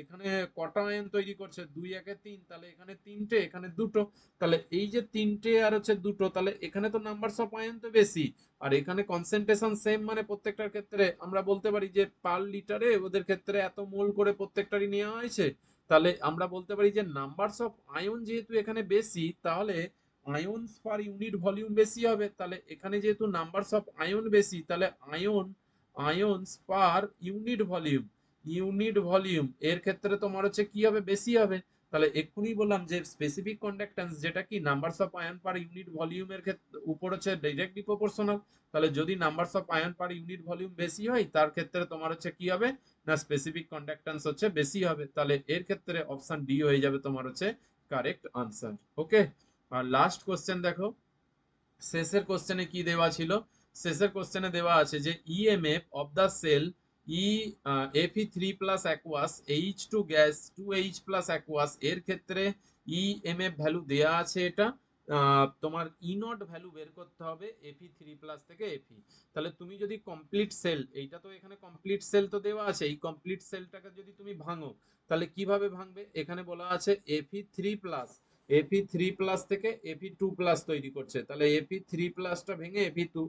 এখানে কটা আয়ন তৈরি করছে দুই একে তিন তাহলে এখানে তিনটে এখানে দুটো তাহলে এই যে তিনটে আর হচ্ছে দুটো তাহলে এখানে তো নাম্বারস অফ আয়ন তো বেশি আর এখানে কনসেন্ট্রেশন সেম মানে প্রত্যেকটার ক্ষেত্রে আমরা বলতে পারি যে পার লিটারে ওদের ক্ষেত্রে এত মোল করে প্রত্যেকটারই নেওয়া হয়েছে তাহলে আমরা বলতে পারি যে নাম্বারস অফ আয়ন যেহেতু এখানে বেশি তাহলে আয়নস পার ইউনিট ভলিউম বেশি হবে তাহলে এখানে যেহেতু নাম্বারস অফ আয়ন বেশি তাহলে ion ions per unit volume unit volume এর ক্ষেত্রে তোমার হচ্ছে কি হবে বেশি হবে তাহলে এক্ষুনি বললাম যে স্পেসিফিক কন্ডাক্ট্যান্স যেটা কি numbers of ion per unit ভলিউমের ক্ষেত্রে উপর হচ্ছে ডাইরেক্টলি প্রপোর্শনাল তাহলে যদি numbers of ion per unit volume বেশি হয় তার ক্ষেত্রে তোমার হচ্ছে কি হবে না স্পেসিফিক কন্ডাক্ট্যান্স হচ্ছে বেশি হবে তাহলে এর ক্ষেত্রে অপশন ডি হয়ে যাবে তোমার হচ্ছে কারেক্ট আনসার ওকে আর লাস্ট কোশ্চেন দেখো শেষের কোশ্চেনে কি দেওয়া ছিল শেষের কোশ্চেনে দেওয়া আছে যে EMF of the cell E Fe three plus aqueous H two gas two H plus aqueous এর ক্ষেত্রে ইএমএফ ভ্যালু দেওয়া আছে এটা তোমার ইনট e ভ্যালু বের করতে হবে এফি থ্রি প্লাস থেকে এফি তাহলে তুমি যদি কমপ্লিট সেল এইটা তো এখানে কমপ্লিট সেল তো দেওয়া আছে এই কমপ্লিট সেলটাকে যদি তুমি ভাঙো তাহলে কিভাবে ভাঙবে এখানে বলা আছে Fe three plus Fe three plus থেকে এপি টু প্লাস তৈরি করছে তাহলে এপি থ্রি প্লাসটা ভেঙে এপি টু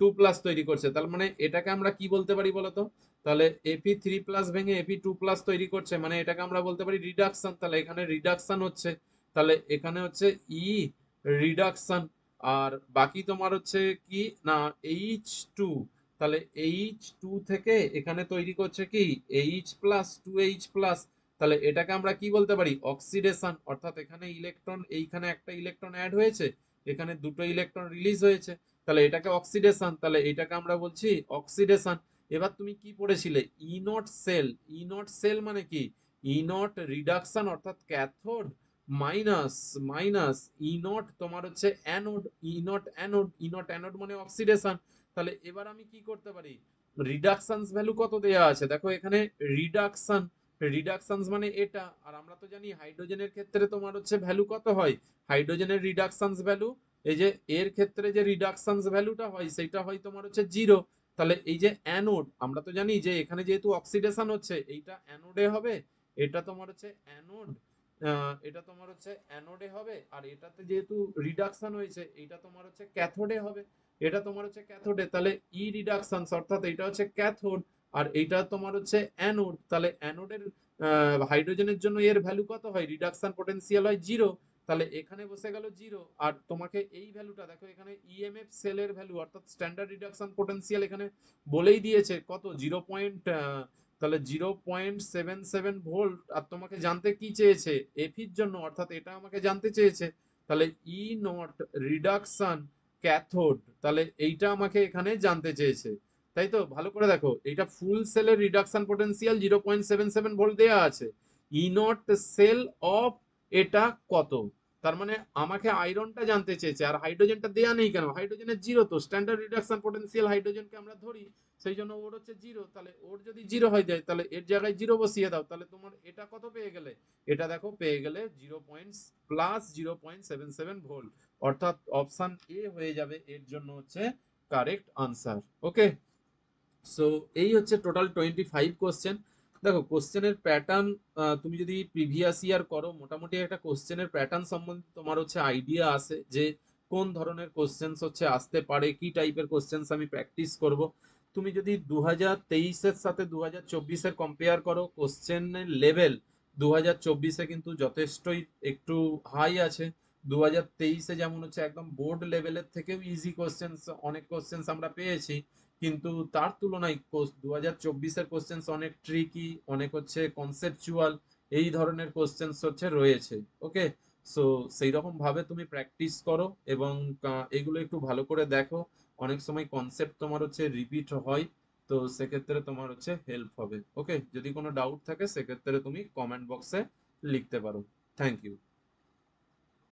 টু প্লাস তৈরি করছে তার মানে এটাকে আমরা কি বলতে পারি বলতো তাহলে এপি থ্রি প্লাস ভেঙে এপি টু প্লাস তৈরি করছে মানে এটাকে আমরা বলতে পারি রিডাকশন তাহলে এখানে রিডাকশন হচ্ছে তাহলে এখানে হচ্ছে ই e রিডাকশন আর বাকি তোমার হচ্ছে কি না এইচ টু তাহলে এইচ টু থেকে এখানে তৈরি করছে কি H plus two H plus তাহলে এটাকে আমরা কি বলতে পারি অক্সিডেশন অর্থাৎ এখানে ইলেকট্রন এইখানে একটা ইলেকট্রন অ্যাড হয়েছে এখানে দুটো ইলেকট্রন রিলিজ হয়েছে তাহলে এটাকে অক্সিডেশন তাহলে এটাকে আমরা বলছি অক্সিডেশন এবার তুমি কি পড়েছিলে ইনট সেল ইনট সেল মানে কি ইনট রিডাকশন অর্থাৎ ক্যাথোড মাইনাস মাইনাস ইনট তোমার হচ্ছে anode E naught anode E naught anode মানে অক্সিডেশন তাহলে এবার আমি কি করতে পারি রিডাকশন ভ্যালু কত দেওয়া আছে দেখো এখানে রিডাকশন রিডাকশন মানে এটা আর আমরা তো জানি হাইড্রোজেনের ক্ষেত্রে তোমার হচ্ছে ভ্যালু কত হয় হাইড্রোজেনের রিডাকশন ভ্যালু এই যে এর ক্ষেত্রে যে রিডাকশন ভ্যালুটা হয় সেটা হয় তোমার হচ্ছে জিরো তাহলে এই যে অ্যানোড আমরা তো জানি যে এখানে যেহেতু অক্সিডেশন হচ্ছে এইটা অ্যানোডে হবে এটা তোমার হচ্ছে অ্যানোড এটা তোমার হচ্ছে অ্যানোডে হবে আর এটাতে যেহেতু রিডাকশন হয়েছে এটা তোমার হচ্ছে ক্যাথোডে হবে এটা তোমার হচ্ছে ক্যাথোডে তাহলে ই e রিডাকশন অর্থাৎ এটা হচ্ছে ক্যাথোড আর এইটা তোমার হচ্ছে অ্যানোড তাহলে অ্যানোডের হাইড্রোজেনের জন্য এর ভ্যালু কত হয় রিডাকশন পটেনশিয়াল হয় জিরো তাহলে এখানে বসে গেল জিরো আর তোমাকে এই ভ্যালুটা দেখো এখানে ইএমএফ সেলের ভ্যালু অর্থাৎ স্ট্যান্ডার্ড রিডাকশন পটেনশিয়াল এখানে বলেই দিয়েছে কত জিরো পয়েন্ট তাহলে zero point seven seven volt আর তোমাকে জানতে কি চেয়েছে এফির জন্য অর্থাৎ এটা আমাকে জানতে চেয়েছে তাহলে ই নট রিডাকশন ক্যাথোড তাহলে এইটা আমাকে এখানে জানতে চেয়েছে তাই তো ভালো করে দেখো এটা ফুল সেলের reduction potential zero point seven seven volt দেওয়া আছে ইনট সেল অফ এটা কত তার মানে আমাকে আয়রনটা জানতে চেয়েছে আর হাইড্রোজেনটা দেয়া নেই কেন হাইড্রোজেনের জিরো তো স্ট্যান্ডার্ড রিডাকশন পটেনশিয়াল হাইড্রোজেনকে আমরা ধরি সেই জন্য ওর হচ্ছে জিরো তাহলে ওর যদি জিরো হয়ে যায় তাহলে এর জায়গায় জিরো বসিয়ে দাও তাহলে তোমার এটা কত পেয়ে গেলে এটা দেখো পেয়ে গেলে zero point plus zero point seven seven volt অর্থাৎ অপশান এ হয়ে যাবে এর জন্য হচ্ছে কারেক্ট আনসার ওকে সো এই হচ্ছে টোটাল টোয়েন্টি ফাইভ কোশ্চেন দেখো কোশ্চেনের প্যাটার্ন তুমি যদি প্রিভিয়াস ইয়ার করো মোটামুটি একটা কোশ্চেনের প্যাটার্ন সম্বন্ধে তোমার হচ্ছে আইডিয়া আছে যে কোন ধরনের কোশ্চেন্স হচ্ছে আসতে পারে কি টাইপের কোশ্চেন্স আমি প্র্যাকটিস করব তুমি যদি দু হাজার তেইশের সাথে দু হাজার চব্বিশের কম্পেয়ার করো কোশ্চেনের লেভেল দু হাজার চব্বিশে কিন্তু যথেষ্টই একটু হাই আছে দু হাজার তেইশে যেমন হচ্ছে একদম বোর্ড লেভেলের থেকেও ইজি কোশ্চেন্স অনেক কোশ্চেন্স আমরা পেয়েছি কিন্তু তার তুলনায় দু হাজার চব্বিশের কোশ্চেন্স অনেক ট্রিকি অনেক হচ্ছে কনসেপচুয়াল এই ধরনের কোশ্চেন্স হচ্ছে রয়েছে ওকে সো সেই রকম ভাবে তুমি প্র্যাকটিস করো এবং এগুলো একটু ভালো করে দেখো অনেক সময় কনসেপ্ট তোমার হচ্ছে রিপিট হয় তো সেক্ষেত্রে তোমার হচ্ছে হেল্প হবে ওকে যদি কোনো ডাউট থাকে সেক্ষেত্রে তুমি কমেন্ট বক্সে লিখতে পারো থ্যাংক ইউ